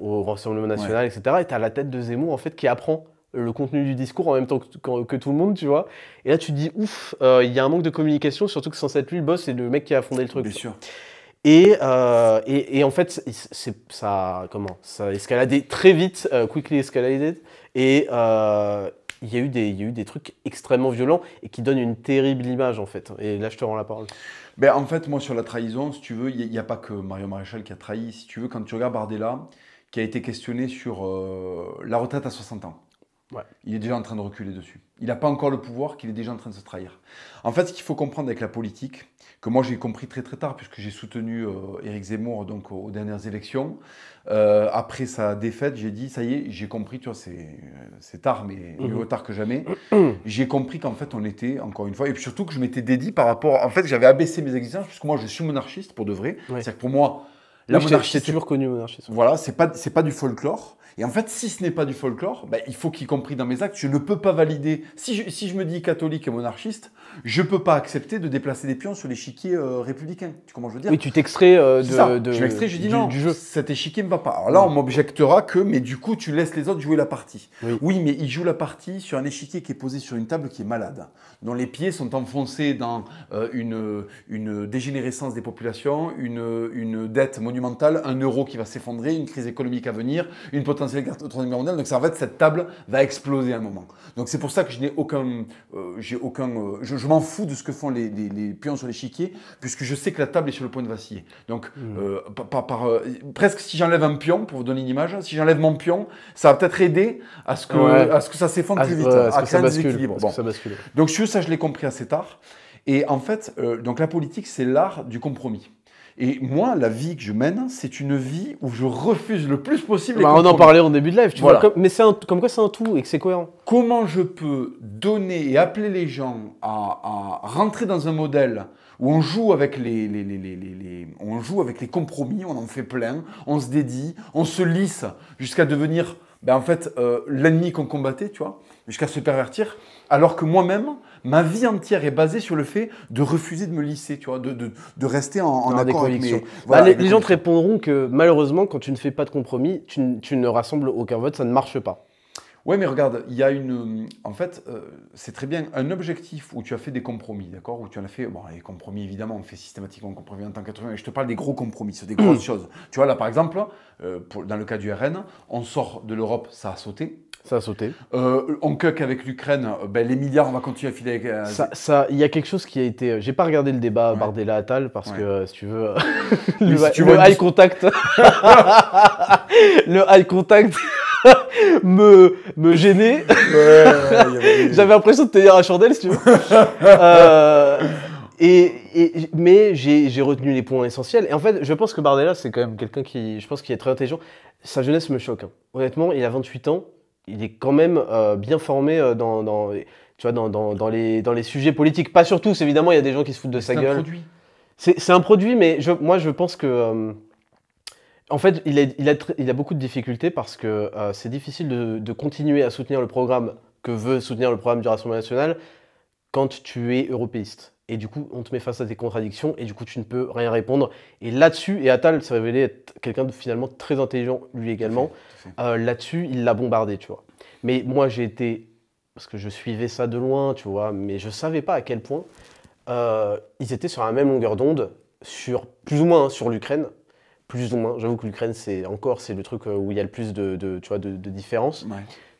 au, Rassemblement National, etc. Et t'as la tête de Zemmour, en fait, qui apprend le contenu du discours en même temps que, tout le monde, tu vois. Et là, tu te dis, ouf, euh, il y a un manque de communication, surtout que sans être lui, le boss, c'est le mec qui a fondé le truc. Bien sûr. Et, euh, et, en fait, c'est, ça, comment, ça a escaladé très vite, euh, quickly escaladed. Et il y, a eu des, y a eu des trucs extrêmement violents et qui donnent une terrible image, en fait. Et là, je te rends la parole. Ben, en fait, moi, sur la trahison, si tu veux, il n'y a, a, pas que Mario Maréchal qui a trahi. Si tu veux, quand tu regardes Bardella, qui a été questionné sur la retraite à 60 ans il est déjà en train de reculer dessus. Il n'a pas encore le pouvoir qu'il est déjà en train de se trahir. En fait, ce qu'il faut comprendre avec la politique, que moi j'ai compris très très tard, puisque j'ai soutenu euh, Éric Zemmour donc, aux dernières élections, euh, après sa défaite, j'ai dit, ça y est, j'ai compris, tu vois, c'est euh, tard, mais plus mhm. tard que jamais. (clears throat) j'ai compris qu'en fait on était, encore une fois, et puis surtout que je m'étais dédié par rapport, en fait j'avais abaissé mes exigences, puisque moi je suis monarchiste pour de vrai. C'est-à-dire que pour moi, la monarchie, c'est toujours connu monarchie. Voilà, c'est pas c'est pas du folklore. Et en fait, si ce n'est pas du folklore, ben, il faut qu'il compris dans mes actes, je ne peux pas valider. Si je, si je me dis catholique et monarchiste, je ne peux pas accepter de déplacer des pions sur l'échiquier euh, républicain. Tu comment je veux dire Oui, tu t'extrais euh, de, Je je dis du, non. jeu. Cet échiquier me va pas. Alors là, on m'objectera que, mais du coup, tu laisses les autres jouer la partie. Oui. mais ils jouent la partie sur un échiquier qui est posé sur une table qui est malade, dont les pieds sont enfoncés dans euh, une une dégénérescence des populations, une une dette monumentale un euro qui va s'effondrer, une crise économique à venir, une potentielle guerre mondiale. Donc ça, en fait, cette table va exploser à un moment. Donc c'est pour ça que je n'ai aucun, euh, j'ai aucun, euh, je, m'en fous de ce que font les, les, pions sur l'échiquier, puisque je sais que la table est sur le point de vaciller. Donc mmh. euh, presque si j'enlève un pion, pour vous donner une image, si j'enlève mon pion, ça va peut-être aider à ce que, à ce que ça s'effondre plus vite, à, à créer un déséquilibre. Bon. Donc sur ça, je l'ai compris assez tard. Et en fait, donc la politique, c'est l'art du compromis. Et moi, la vie que je mène, c'est une vie où je refuse le plus possible les bah, On en parlait en début de live, tu vois, mais c'est comme quoi c'est un tout et que c'est cohérent. Comment je peux donner et appeler les gens à, rentrer dans un modèle où on joue avec les, on joue avec les compromis, on en fait plein, on se dédie, on se lisse jusqu'à devenir ben, en fait euh, l'ennemi qu'on combattait, tu vois, jusqu'à se pervertir, alors que moi-même, ma vie entière est basée sur le fait de refuser de me lisser, tu vois, de, rester en, en accord bah, les, gens te répondront que malheureusement, quand tu ne fais pas de compromis, tu, ne rassembles aucun vote, ça ne marche pas. Oui, mais regarde, il y a une. Euh, en fait, euh, c'est très bien un objectif où tu as fait des compromis, d'accord Où tu en as fait. Bon, les compromis, évidemment, on fait systématiquement compromis en tant et Je te parle des gros compromis, c'est des grosses (clears throat) choses. Tu vois, là, par exemple, euh, dans le cas du RN, on sort de l'Europe, ça a sauté. Ça a sauté. Euh, en avec l'Ukraine, euh, ben, les milliards, on va continuer à filer avec. Euh, ça, il y a quelque chose qui a été. Euh, j'ai pas regardé le débat bardella atal parce que si tu veux. le, high contact. le high (laughs) contact. me, me gêner. (laughs) J'avais l'impression de tenir à chandelle, si tu veux. (laughs) et, mais j'ai retenu les points essentiels. Et en fait, je pense que Bardella, c'est quand même quelqu'un qui, je pense, qu'il est très intelligent. Sa jeunesse me choque. Hein. Honnêtement, il a 28 ans il est quand même euh, bien formé euh, dans, tu dans, dans, les, sujets politiques. Pas sur tous, évidemment, il y a des gens qui se foutent de sa gueule. C'est un produit. C'est un produit, mais moi, je pense que. Euh, en fait, il a, a, beaucoup de difficultés parce que c'est difficile de, de, continuer à soutenir le programme que veut soutenir le programme du Rassemblement national quand tu es européiste et du coup on te met face à des contradictions et du coup tu ne peux rien répondre. Et là-dessus, et Atal s'est révélé être quelqu'un de finalement très intelligent lui également, euh, là-dessus il l'a bombardé, tu vois. Mais moi j'ai été, parce que je suivais ça de loin, tu vois, mais je ne savais pas à quel point euh, ils étaient sur la même longueur d'onde, sur plus ou moins hein, sur l'Ukraine. Plus ou moins, j'avoue que l'Ukraine, c'est encore c'est le truc euh, où il y a le plus de, tu vois, de, différences.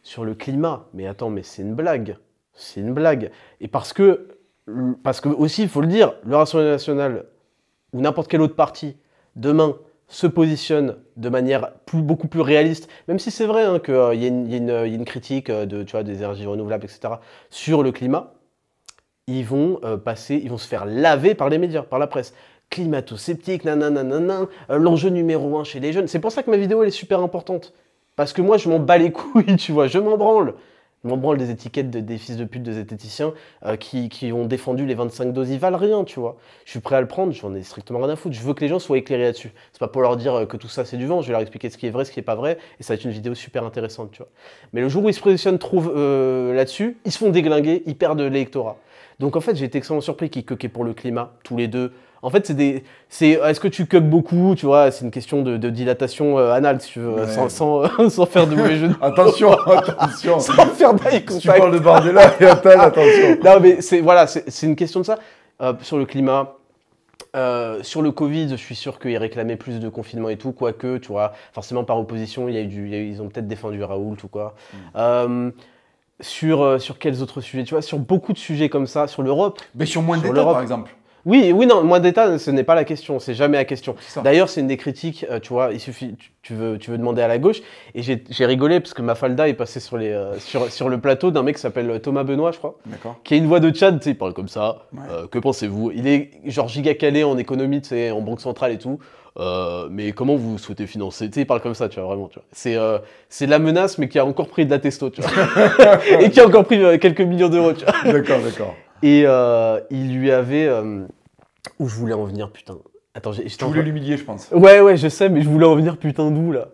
Sur le climat, mais attends, mais c'est une blague. C'est une blague. Et parce que parce que aussi, il faut le dire, le Rassemblement national ou n'importe quel autre parti, demain, se positionne de manière beaucoup plus réaliste, même si c'est vrai hein, qu'il euh, y, a une critique euh, de, tu des énergies renouvelables, etc., sur le climat, ils vont euh, passer, ils vont se faire laver par les médias, par la presse. Climato-sceptique, nananananan, l'enjeu numéro un chez les jeunes. C'est pour ça que ma vidéo, elle est super importante. Parce que moi, je m'en bats les couilles, (laughs) tu vois, je m'en branle. Je m'en des étiquettes de, des fils de pute de zététiciens euh, qui, ont défendu les 25 doses. Ils valent rien, tu vois. Je suis prêt à le prendre, j'en ai strictement rien à foutre. Je veux que les gens soient éclairés là-dessus. C'est pas pour leur dire euh, que tout ça c'est du vent, je vais leur expliquer ce qui est vrai, ce qui est pas vrai, et ça va être une vidéo super intéressante, tu vois. Mais le jour où ils se positionnent euh, là-dessus, ils se font déglinguer, ils perdent l'électorat. Donc en fait, j'ai été extrêmement surpris qu'ils coquaient pour le climat, tous les deux. En fait, c'est des. C'est, euh, est-ce que tu cuques beaucoup Tu vois, c'est une question de, dilatation anal, euh, anale, si tu veux, sans, sans, euh, (laughs) sans, faire de mauvais (laughs) attention, (laughs) attention Sans faire d'ail contact. tu parles de Bardella attention Non, mais c'est, voilà, c'est, une question de ça. sur le climat, sur le Covid, je suis sûr qu'ils réclamaient plus de confinement et tout, quoique, tu vois, forcément par opposition, eu ils ont peut-être défendu Raoult ou quoi. Hmm. sur, sur quels autres sujets Tu vois, sur beaucoup de sujets comme ça, sur l'Europe. Mais sur moins d'États, par exemple. Oui, oui, non, Moi d'État, ce n'est pas la question, c'est jamais la question. D'ailleurs, c'est une des critiques, euh, tu vois, il suffit, tu, veux, tu veux demander à la gauche, et j'ai rigolé parce que Mafalda est passé sur, les, euh, sur, le plateau d'un mec qui s'appelle euh, Thomas Benoît, je crois, qui a une voix de Tchad, tu sais, il parle comme ça, que pensez-vous Il est genre giga calé en économie, tu sais, en banque centrale et tout, mais comment vous souhaitez financer Tu sais, il parle comme ça, tu vois, vraiment, tu vois. C'est c'est la menace, mais qui a encore pris de la testo, tu vois, (laughs) et qui a encore pris quelques millions d'euros, tu vois. D'accord, d'accord. Et euh, il lui avait. Euh, où je voulais en venir, putain. Attends, Tu voulais l'humilier, je pense. Ouais, ouais, je sais, mais je voulais en venir, putain, d'où, là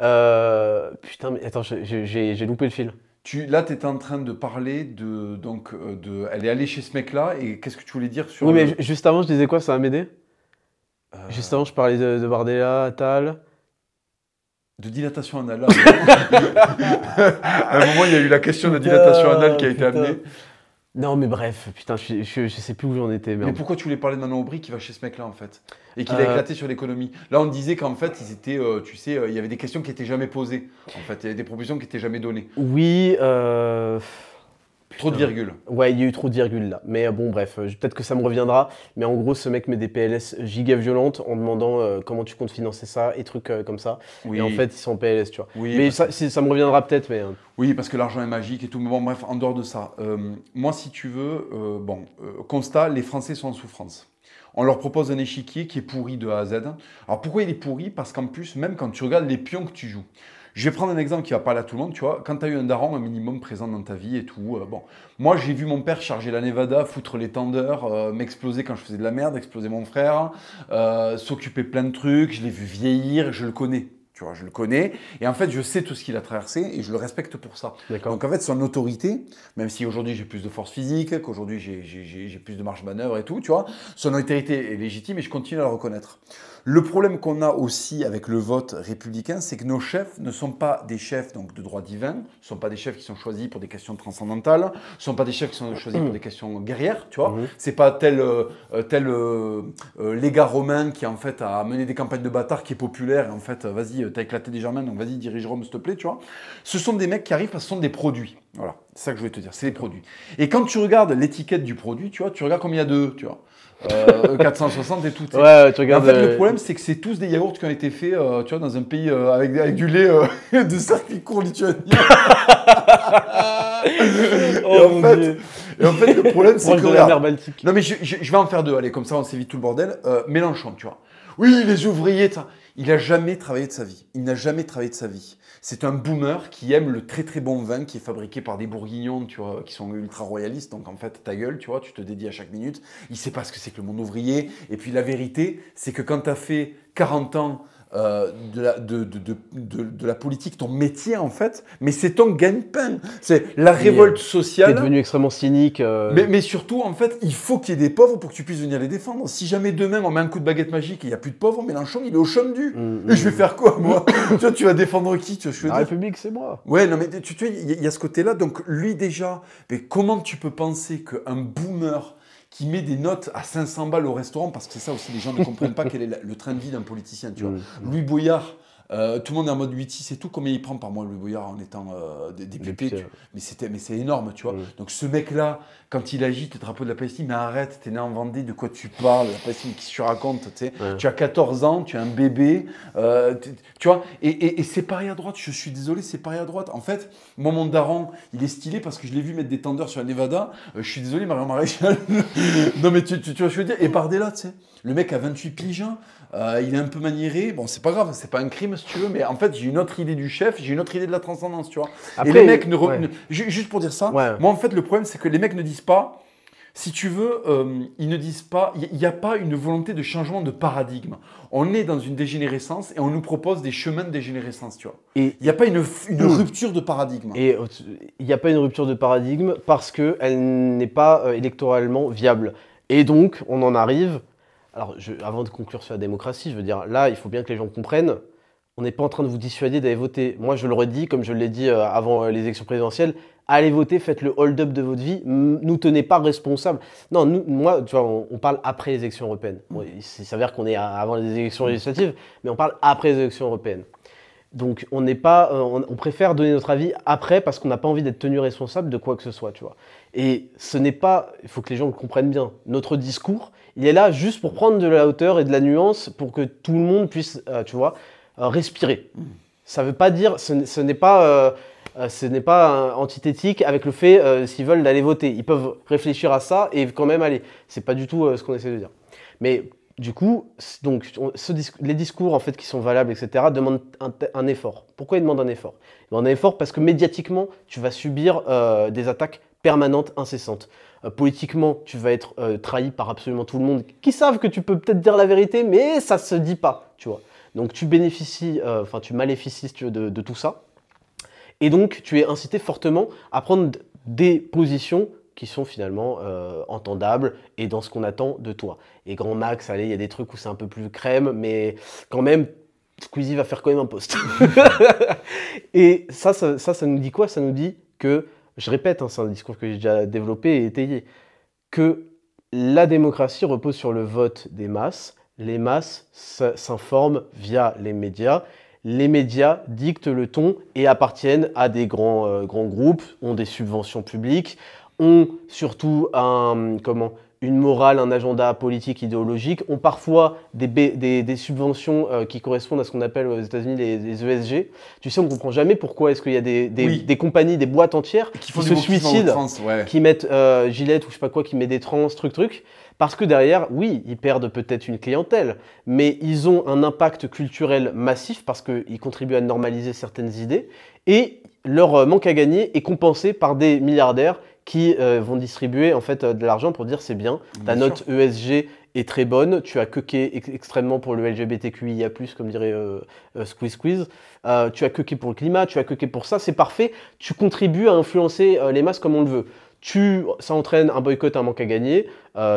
euh, Putain, mais attends, j'ai loupé le fil. Tu, là, tu étais en train de parler de. Donc, de, elle est allée chez ce mec-là, et qu'est-ce que tu voulais dire sur. Oui, mais juste avant, je disais quoi Ça va m'aider Juste avant, je parlais de, de Bardella, Tal. De dilatation anale. (laughs) à un moment, il y a eu la question de dilatation anale qui a été amenée. Non, mais bref, putain, je, sais plus où j'en étais. Mais pourquoi tu voulais parler de Manon qui va chez ce mec-là, en fait Et qui l'a euh. éclaté sur l'économie Là, on disait qu'en fait, ils étaient, euh, tu sais, euh, il y avait des questions qui étaient jamais posées. En fait, il y avait des propositions qui étaient jamais données. Oui, euh, Trop de virgules. Ouais, il y a eu trop de virgules là. Mais euh, bon, bref, euh, peut-être que ça me reviendra. Mais en gros, ce mec met des PLS giga violentes en demandant euh, comment tu comptes financer ça et trucs comme ça. Oui. Et en fait, ils sont en PLS, tu vois. Oui, mais ça, ça, me reviendra peut-être. mais... Oui, parce que l'argent est magique et tout. Mais bon, bref, en dehors de ça, moi, si tu veux, bon, constat les Français sont en souffrance. On leur propose un échiquier qui est pourri de A à Z. Alors pourquoi il est pourri Parce qu'en plus, même quand tu regardes les pions que tu joues, je vais prendre un exemple qui va parler à tout le monde, tu vois. Quand tu as eu un daron, un minimum présent dans ta vie et tout, euh, bon. Moi, j'ai vu mon père charger la Nevada, foutre les tendeurs, euh, m'exploser quand je faisais de la merde, exploser mon frère, euh, s'occuper plein de trucs. Je l'ai vu vieillir, je le connais. Tu vois, je le connais. Et en fait, je sais tout ce qu'il a traversé et je le respecte pour ça. Donc, en fait, son autorité, même si aujourd'hui j'ai plus de force physique, qu'aujourd'hui j'ai plus de marge manœuvre et tout, tu vois, son autorité est légitime et je continue à la reconnaître. Le problème qu'on a aussi avec le vote républicain, c'est que nos chefs ne sont pas des chefs donc, de droit divin, ne sont pas des chefs qui sont choisis pour des questions transcendantales, ne sont pas des chefs qui sont choisis pour des questions guerrières, tu vois. n'est mhm. pas tel, euh, euh, tel euh, légat romain qui en fait a mené des campagnes de bâtards qui est populaire en fait, vas-y, t'as éclaté des germains, donc vas-y, dirige Rome, s'il te plaît, tu vois. Ce sont des mecs qui arrivent parce que ce sont des produits. Voilà, c'est ça que je voulais te dire, c'est des produits. Et quand tu regardes l'étiquette du produit, tu vois, tu regardes combien il y a de, tu vois. 460 euh, et tout. Ouais, tu regardes. En fait, le euh, problème, c'est que c'est tous des yaourts qui ont été faits, euh, tu vois, dans un pays avec, avec, du lait (laughs) de court (laughs) lituanien. Oh en fait, et, en fait, le problème, c'est que. Non, mais je, vais en faire deux, allez, comme ça, on s'évite tout le bordel. Mélenchon, tu vois. Oui, les ouvriers, Il n'a jamais travaillé de sa vie. Il n'a jamais travaillé de sa vie. C'est un boomer qui aime le très très bon vin qui est fabriqué par des bourguignons, qui sont ultra royalistes. Donc en fait, ta gueule, tu vois, tu te dédies à chaque minute. Il sait pas ce que c'est que le monde ouvrier. Et puis la vérité, c'est que quand tu as fait 40 ans euh, de, la, politique, ton métier en fait, mais c'est ton gagne-pain. C'est la révolte sociale. T'es devenu extrêmement cynique. Euh. Mais, surtout, en fait, il faut qu'il y ait des pauvres pour que tu puisses venir les défendre. Si jamais demain on met un coup de baguette magique et il n'y a plus de pauvres, Mélenchon, il est au chôme du. et mm, mm, je vais mm. faire quoi, moi (laughs) tu, tu vas défendre qui tu je La République, c'est moi. Ouais, non, mais tu, il y, a ce côté-là. Donc, lui, déjà, mais comment tu peux penser qu'un boomer qui met des notes à 500 balles au restaurant, parce que c'est ça aussi, les gens ne comprennent pas quel est le train de vie d'un politicien. Tu vois. (laughs) Louis Boyard, euh, tout le monde est en mode 8 c'est tout. Combien il prend par mois, le bouillard en étant euh, des, Mais c'était, mais c'est énorme, tu vois. Donc ce mec-là, quand il agite le drapeau de la Palestine, mais arrête, t'es né en Vendée, de quoi tu parles La Palestine, qui se raconte, tu sais Tu as 14 ans, tu as un bébé, euh, tu vois. Et, c'est pareil à droite, je suis désolé, c'est pareil à droite. En fait, moi, mon daron, il est stylé parce que je l'ai vu mettre des tendeurs sur la Nevada. je suis désolé, Marion Maréchal. (laughs) non, mais tu, vois je veux dire Et par là, tu sais. Le mec a 28 pigeons. Euh, il est un peu maniéré. Bon, c'est pas grave, c'est pas un crime si tu veux, mais en fait, j'ai une autre idée du chef, j'ai une autre idée de la transcendance, tu vois. et les mecs ne, Juste pour dire ça, moi en fait, le problème, c'est que les mecs ne disent pas. Si tu veux, euh, ils ne disent pas, il n'y a pas une volonté de changement de paradigme. On est dans une dégénérescence et on nous propose des chemins de dégénérescence, tu vois. Et il n'y a pas une, hmm. rupture de paradigme. Et euh, il n'y a pas une rupture de paradigme parce qu'elle n'est pas électoralement viable. Et donc, on en arrive alors, avant de conclure sur la démocratie, je veux dire, là, il faut bien que les gens comprennent. On n'est pas en train de vous dissuader d'aller voter. Moi, je le redis, comme je l'ai dit euh, avant euh, les élections présidentielles, allez voter, faites le hold-up de votre vie, nous tenez pas responsables. Non, moi, tu vois, on, parle après les élections européennes. il s'avère qu'on est avant les élections législatives, mais on parle après les élections européennes. Donc on n'est pas, euh, on, préfère donner notre avis après parce qu'on n'a pas envie d'être tenu responsable de quoi que ce soit, tu vois. Et ce n'est pas, il faut que les gens comprennent bien. Notre discours, il est là juste pour prendre de la hauteur et de la nuance pour que tout le monde puisse, euh, tu vois, euh, respirer. Ça veut pas dire, ce, n'est pas, ce n'est pas euh, antithétique avec le fait s'ils veulent aller voter. Ils peuvent réfléchir à ça et quand même aller. C'est pas du tout ce qu'on essaie de dire. Mais du coup, donc, les discours en fait qui sont valables, etc., demandent un, effort. Pourquoi ils demandent un effort Ils demandent un effort parce que médiatiquement, tu vas subir des attaques permanentes, incessantes. Euh, politiquement, tu vas être euh, trahi par absolument tout le monde, qui savent que tu peux peut-être dire la vérité, mais ça se dit pas, tu vois. Donc tu bénéficies, euh, enfin tu maléficies de, tout ça. Et donc tu es incité fortement à prendre des positions qui sont finalement entendables et dans ce qu'on attend de toi. Et Grand Max, allez, il y a des trucs où c'est un peu plus crème, mais quand même, Squeezie va faire quand même un poste. (laughs) et ça, ça, ça nous dit quoi Ça nous dit que je répète, hein, c'est un discours que j'ai déjà développé et étayé, que la démocratie repose sur le vote des masses, les masses s'informent via les médias, les médias dictent le ton et appartiennent à des grands, euh, grands groupes, ont des subventions publiques, ont surtout un, comment, une morale, un agenda politique, idéologique, ont parfois des, subventions euh, qui correspondent à ce qu'on appelle euh, aux États-Unis les, ESG. E tu sais, on ne comprend jamais pourquoi est-ce qu'il y a des, compagnies, des boîtes entières qui, font se suicident, qui mettent euh, ou je sais pas quoi, qui met des trans, truc, truc. Parce que derrière, oui, ils perdent peut-être une clientèle, mais ils ont un impact culturel massif parce qu'ils contribuent à normaliser certaines idées et leur euh, manque à gagner est compensé par des milliardaires qui euh, vont distribuer en fait euh, de l'argent pour dire c'est bien, ta note ESG est très bonne, tu as cuqué extrêmement pour le LGBTQIA+, comme dirait euh, Squeeze Squeeze, tu as cuqué pour le climat, tu as cuqué pour ça, c'est parfait, tu contribues à influencer les masses comme on le veut. Tu, ça entraîne un boycott, un manque à gagner.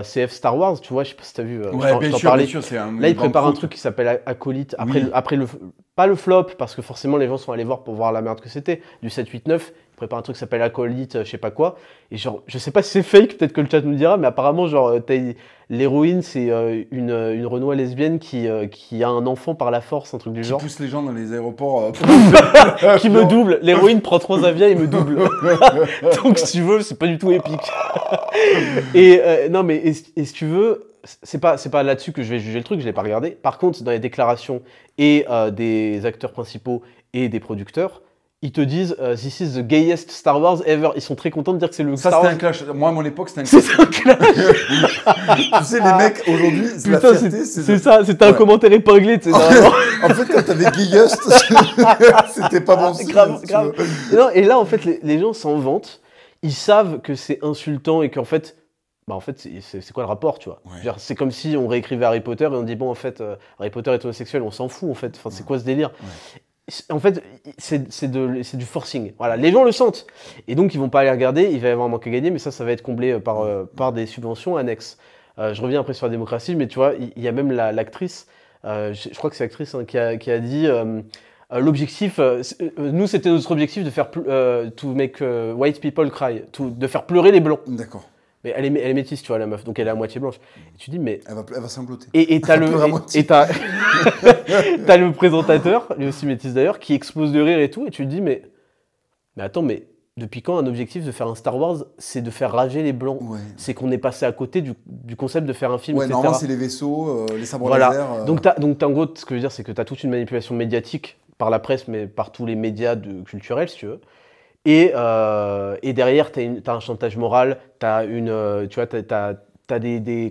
CF Star Wars, tu vois, je sais pas si t'as vu. Ouais, bien, sûr, bien, sûr, un Là, ils prépare un truc qui s'appelle Acolyte. Après, après le, pas le flop, parce que forcément les gens sont allés voir pour voir la merde que c'était, du 7-8-9, prépare un truc qui s'appelle Acolyte, euh, je sais pas quoi. Et genre, je sais pas si c'est fake, peut-être que le chat nous dira, mais apparemment, genre, euh, l'héroïne, c'est euh, une, une Renoir lesbienne qui, qui a un enfant par la force, un truc du genre. Qui pousse les gens dans les aéroports. (laughs) qui me double. L'héroïne prend trois avions et me double. (laughs) Donc, si tu veux, c'est pas du tout épique. et non, mais est-ce si tu veux. C'est pas, c'est pas là-dessus que je vais juger le truc, je l'ai pas regardé. Par contre, dans les déclarations et des acteurs principaux et des producteurs, ils te disent euh, This is the gayest Star Wars ever. Ils sont très contents de dire que c'est le Ça, Star Wars. c'était un clash. Moi, à mon époque, c'était un (laughs) clash. C'est un clash. (laughs) tu sais, les ah. mecs, aujourd'hui, c'est la fierté. C'est ça, c'est un commentaire épinglé. (laughs) en fait, quand t'avais gayest, c'était pas bon signe. Grave, grave. Et, non, et là, en fait, les, gens s'en vantent. Ils savent que c'est insultant et qu'en fait, bah en fait, c'est quoi le rapport, tu vois C'est comme si on réécrivait Harry Potter et on dit, bon, en fait, euh, Harry Potter est homosexuel, on s'en fout, en fait. Enfin, c'est quoi ce délire en fait, c'est du forcing. Voilà, les gens le sentent. Et donc, ils vont pas aller regarder, il va y avoir un manque à gagner, mais ça, ça va être comblé euh, par, euh, par des subventions annexes. Euh, je reviens après sur la démocratie, mais tu vois, il y, a même l'actrice, je, crois que c'est l'actrice hein, qui, a, dit l'objectif, nous, c'était notre objectif de faire tout white people cry, de faire pleurer les blancs. D'accord. Mais elle est, métisse, tu vois, la meuf, donc elle est à moitié blanche. Et tu dis, mais. Elle va, elle va s'imploter. Et, t'as (laughs) le. (laughs) t'as, le présentateur, lui aussi métisse d'ailleurs, qui explose de rire et tout, et tu te dis, mais. Mais attends, mais depuis quand un objectif de faire un Star Wars, c'est de faire rager les blancs C'est qu'on est passé à côté du, concept de faire un film. Ouais, normalement, c'est les vaisseaux, euh, les sabres laser. Voilà. Euh. Donc, donc en gros, ce que je veux dire, c'est que tu as toute une manipulation médiatique par la presse, mais par tous les médias de, culturels, si tu veux. Euh, et, derrière, tu as, un chantage moral, euh, tu as, tu des,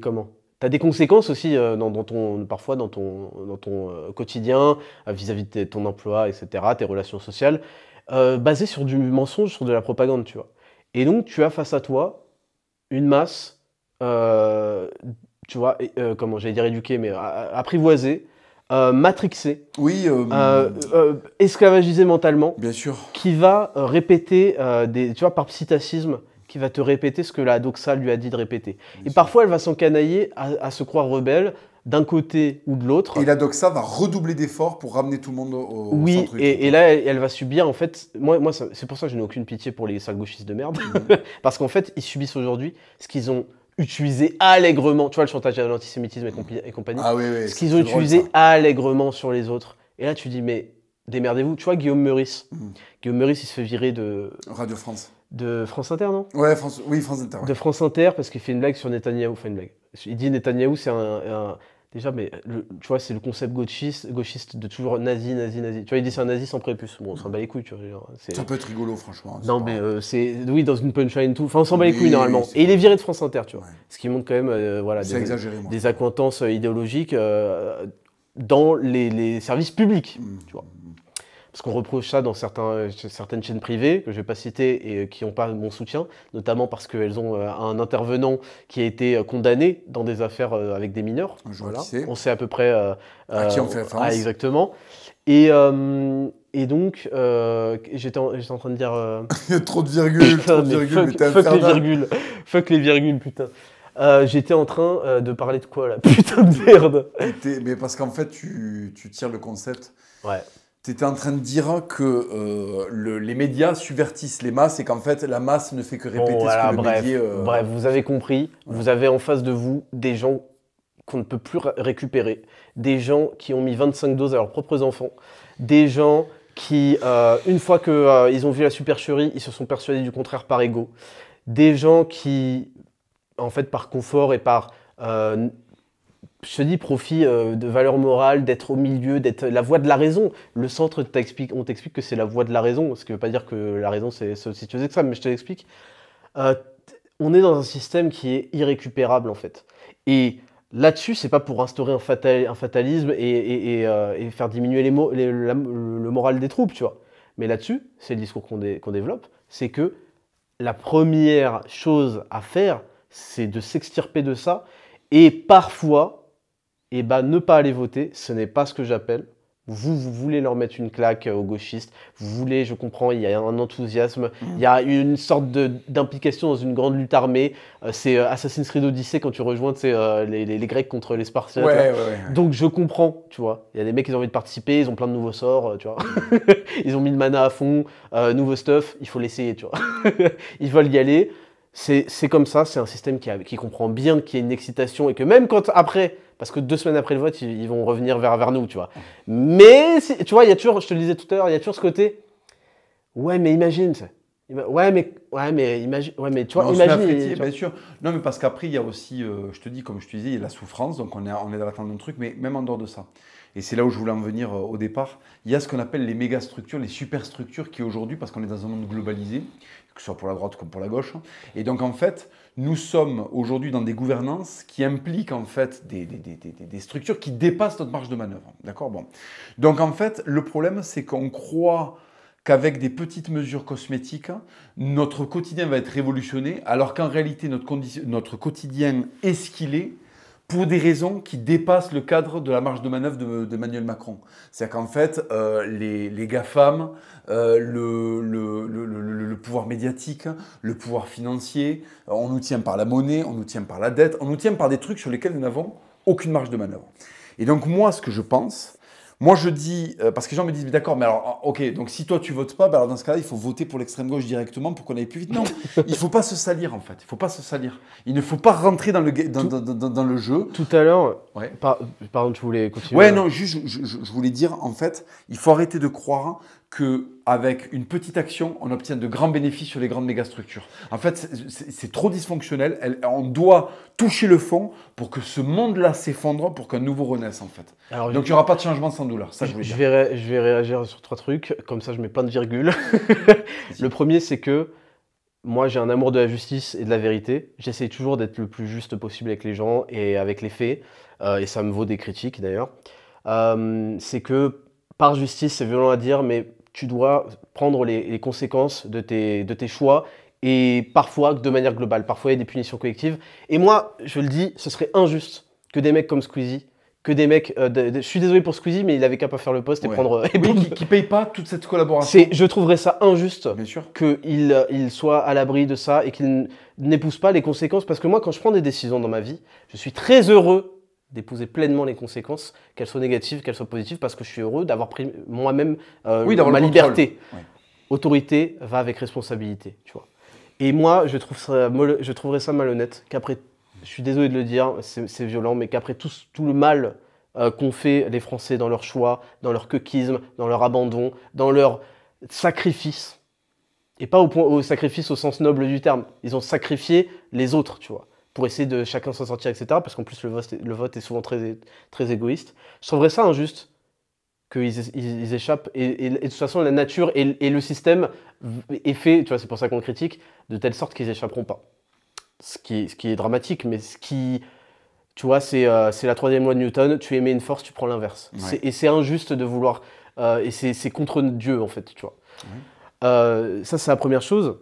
conséquences aussi euh, dans, ton, parfois dans ton, dans ton quotidien, vis-à-vis de ton emploi, etc., tes relations sociales, basées sur du mensonge, sur de la propagande, tu vois. Et donc, tu as face à toi une masse, tu vois, comment j'allais dire éduquée, mais apprivoisée, euh, matrixé, oui, euh, euh, euh, esclavagisé mentalement, bien sûr, qui va répéter des, tu vois, par psittacisme, qui va te répéter ce que la doxa lui a dit de répéter. et parfois, elle va s'encanailler à, se croire rebelle, d'un côté ou de l'autre. Et la doxa va redoubler d'efforts pour ramener tout le monde au Oui, et, et, là, elle, va subir, en fait, moi, moi c'est pour ça que je n'ai aucune pitié pour les sales de merde, mhm. (laughs) parce qu'en fait, ils subissent aujourd'hui ce qu'ils ont utilisé allègrement. Tu vois, le chantage à l'antisémitisme et, compagnie. Ah ce qu'ils ont utilisé allègrement sur les autres. Et là, tu dis, mais démerdez-vous. Tu vois, Guillaume Meurice. Mm. Guillaume Meurice, il se fait virer de. Radio France. De France Inter, non ouais, France... Oui, France Inter. De France Inter parce qu'il fait une blague sur Netanyahou. fait une blague. Il dit Netanyahu c'est un, Déjà, mais euh, tu vois, c'est le concept gauchiste, de toujours nazi, nazi, nazi. Tu vois, il dit c'est un nazi sans prépuce. Bon, on s'en bat les couilles, tu vois. Ça peut être rigolo, franchement. Non, mais euh, c'est. Oui, dans une punchline, tout. Enfin, on s'en bat les couilles, normalement. Et il est viré de France Inter, tu vois. Ce qui montre quand même euh, voilà, des, des accointances idéologiques dans les, services publics, hmm. tu vois parce qu'on reproche ça dans certains, certaines chaînes privées, que je ne vais pas citer, et euh, qui n'ont pas mon soutien, notamment parce qu'elles ont euh, un intervenant qui a été euh, condamné dans des affaires avec des mineurs. Voilà. On sait à peu près à qui on fait ah, référence. exactement. Et, et donc, j'étais en, train de dire... (laughs) Il y a trop de virgules, trop de (laughs) virgules, fuck, les virgules, fuck les virgules, putain. j'étais en train de parler de quoi là (laughs) Putain de merde Mais parce qu'en fait, tu, tu, tires le concept. Ouais tu en train de dire que euh, les médias subvertissent les masses et qu'en fait la masse ne fait que répéter ce que le bref, euh, bref, vous avez compris, vous avez en face de vous des gens qu'on ne peut plus récupérer, des gens qui ont mis 25 doses à leurs propres enfants, des gens qui, euh, une fois qu'ils ont vu la supercherie, ils se sont persuadés du contraire par ego, des gens qui, en fait, par confort et par je te dis profit euh, de valeur morale, d'être au milieu, d'être la voix de la raison. Le centre, on t'explique que c'est la voix de la raison, ce qui veut pas dire que la raison c'est se situe extrême, mais je te l'explique. Euh, on est dans un système qui est irrécupérable en fait. Et là-dessus, c'est pas pour instaurer un, fatalisme euh, et, faire diminuer les, le moral des troupes, tu vois. Mais là-dessus, c'est le discours qu'on développe, c'est que la première chose à faire, c'est de s'extirper de ça. Et parfois, et eh bah ben, ne pas aller voter, ce n'est pas ce que j'appelle. Vous, vous voulez leur mettre une claque euh, aux gauchistes, vous voulez, je comprends, il y a un enthousiasme, il y a une sorte d'implication dans une grande lutte armée. Euh, c'est euh, Assassin's Creed Odyssey quand tu rejoins c'est les, Grecs contre les Spartiates. Donc je comprends, tu vois. Il y a des mecs qui ont envie de participer, ils ont plein de nouveaux sorts, tu vois. (laughs) ils ont mis le mana à fond, nouveau stuff, il faut l'essayer, tu vois. (laughs) ils veulent y aller c'est comme ça, c'est un système qui, comprend bien qu'il y a une excitation et que même quand après, parce que deux semaines après le vote, ils, vont revenir vers, nous, tu vois. Mais tu vois, il y a toujours, je te le disais tout à l'heure, il y a toujours ce côté, ouais, mais imagine, Ouais, mais, ouais, mais imagine, ouais, mais tu vois, imagine. bien sûr. Non, mais parce qu'après, il y a aussi, euh, je te dis, comme je te disais, il y a la souffrance, donc on est, on est dans l'attente d'un truc, mais même en dehors de ça. Et c'est là où je voulais en venir euh, au départ. Il y a ce qu'on appelle les méga structures, les superstructures qui aujourd'hui, parce qu'on est dans un monde globalisé, que ce soit pour la droite comme pour la gauche. Et donc en fait, nous sommes aujourd'hui dans des gouvernances qui impliquent en fait des, structures qui dépassent notre marge de manœuvre. D'accord Bon. Donc en fait, le problème, c'est qu'on croit qu'avec des petites mesures cosmétiques, notre quotidien va être révolutionné, alors qu'en réalité, notre, notre quotidien est ce qu'il est, pour des raisons qui dépassent le cadre de la marge de manœuvre de Macron. C'est-à-dire qu'en fait, euh, les, les GAFAM, euh, le, pouvoir médiatique, le pouvoir financier, euh, on nous tient par la monnaie, on nous tient par la dette, on nous tient par des trucs sur lesquels nous n'avons aucune marge de manœuvre. Et donc moi, ce que je pense, moi, je dis, euh, parce que les gens me disent, mais d'accord, mais alors, ah, ok, donc si toi tu votes pas, bah, alors dans ce cas-là, il faut voter pour l'extrême gauche directement pour qu'on aille plus vite. Non, (laughs) il faut pas se salir en fait. Il faut pas se salir. Il ne faut pas rentrer dans le, dans, le jeu. Tout à l'heure, ouais. pardon, tu voulais continuer. Ouais, non, juste, je, voulais dire, en fait, il faut arrêter de croire qu'avec une petite action, on obtient de grands bénéfices sur les grandes mégastructures. En fait, c'est trop dysfonctionnel. on doit toucher le fond pour que ce monde-là s'effondre, pour qu'un nouveau renaisse, en fait. Donc, il n'y aura pas de changement sans douleur. Ça, je, je, je, vais je, réagir sur trois trucs. Comme ça, je mets pas de virgule. le premier, c'est que moi, j'ai un amour de la justice et de la vérité. J'essaie toujours d'être le plus juste possible avec les gens et avec les faits. Euh, et ça me vaut des critiques, d'ailleurs. Euh, c'est que par justice, c'est violent à dire, mais tu dois prendre les, conséquences de tes, de tes choix et parfois de manière globale. Parfois, il y a des punitions collectives. Et moi, je le dis, ce serait injuste que des mecs comme Squeezie, que des mecs. Euh, je suis désolé pour Squeezie, mais il avait qu'à pas faire le poste et prendre. Euh, oui, qui, qui paye pas toute cette collaboration. Je trouverais ça injuste qu'il euh, il soit à l'abri de ça et qu'il n'épouse pas les conséquences. Parce que moi, quand je prends des décisions dans ma vie, je suis très heureux d'épouser pleinement les conséquences, qu'elles soient négatives, qu'elles soient positives, parce que je suis heureux d'avoir pris moi-même euh, ma liberté. Autorité va avec responsabilité, tu vois. Et moi, je, trouve je trouverais ça malhonnête qu'après, je suis désolé de le dire, c'est violent, mais qu'après tout, tout, le mal euh, qu'ont fait les Français dans leur choix, dans leur coquisme, dans leur abandon, dans leur sacrifice, et pas au, point, au sacrifice au sens noble du terme, ils ont sacrifié les autres, tu vois pour essayer de chacun s'en sortir, etc. Parce qu'en plus, le vote, le vote est souvent très, très égoïste. Je trouverais ça injuste qu'ils ils, échappent. Et, de toute façon, la nature et, le système est fait, tu vois, c'est pour ça qu'on critique, de telle sorte qu'ils échapperont pas. Ce qui, ce qui est dramatique, mais ce qui. Tu vois, euh, c'est la troisième loi de Newton, tu émets une force, tu prends l'inverse. Et c'est injuste de vouloir. Euh, et c'est contre Dieu, en fait, tu vois. Euh, ça, c'est la première chose.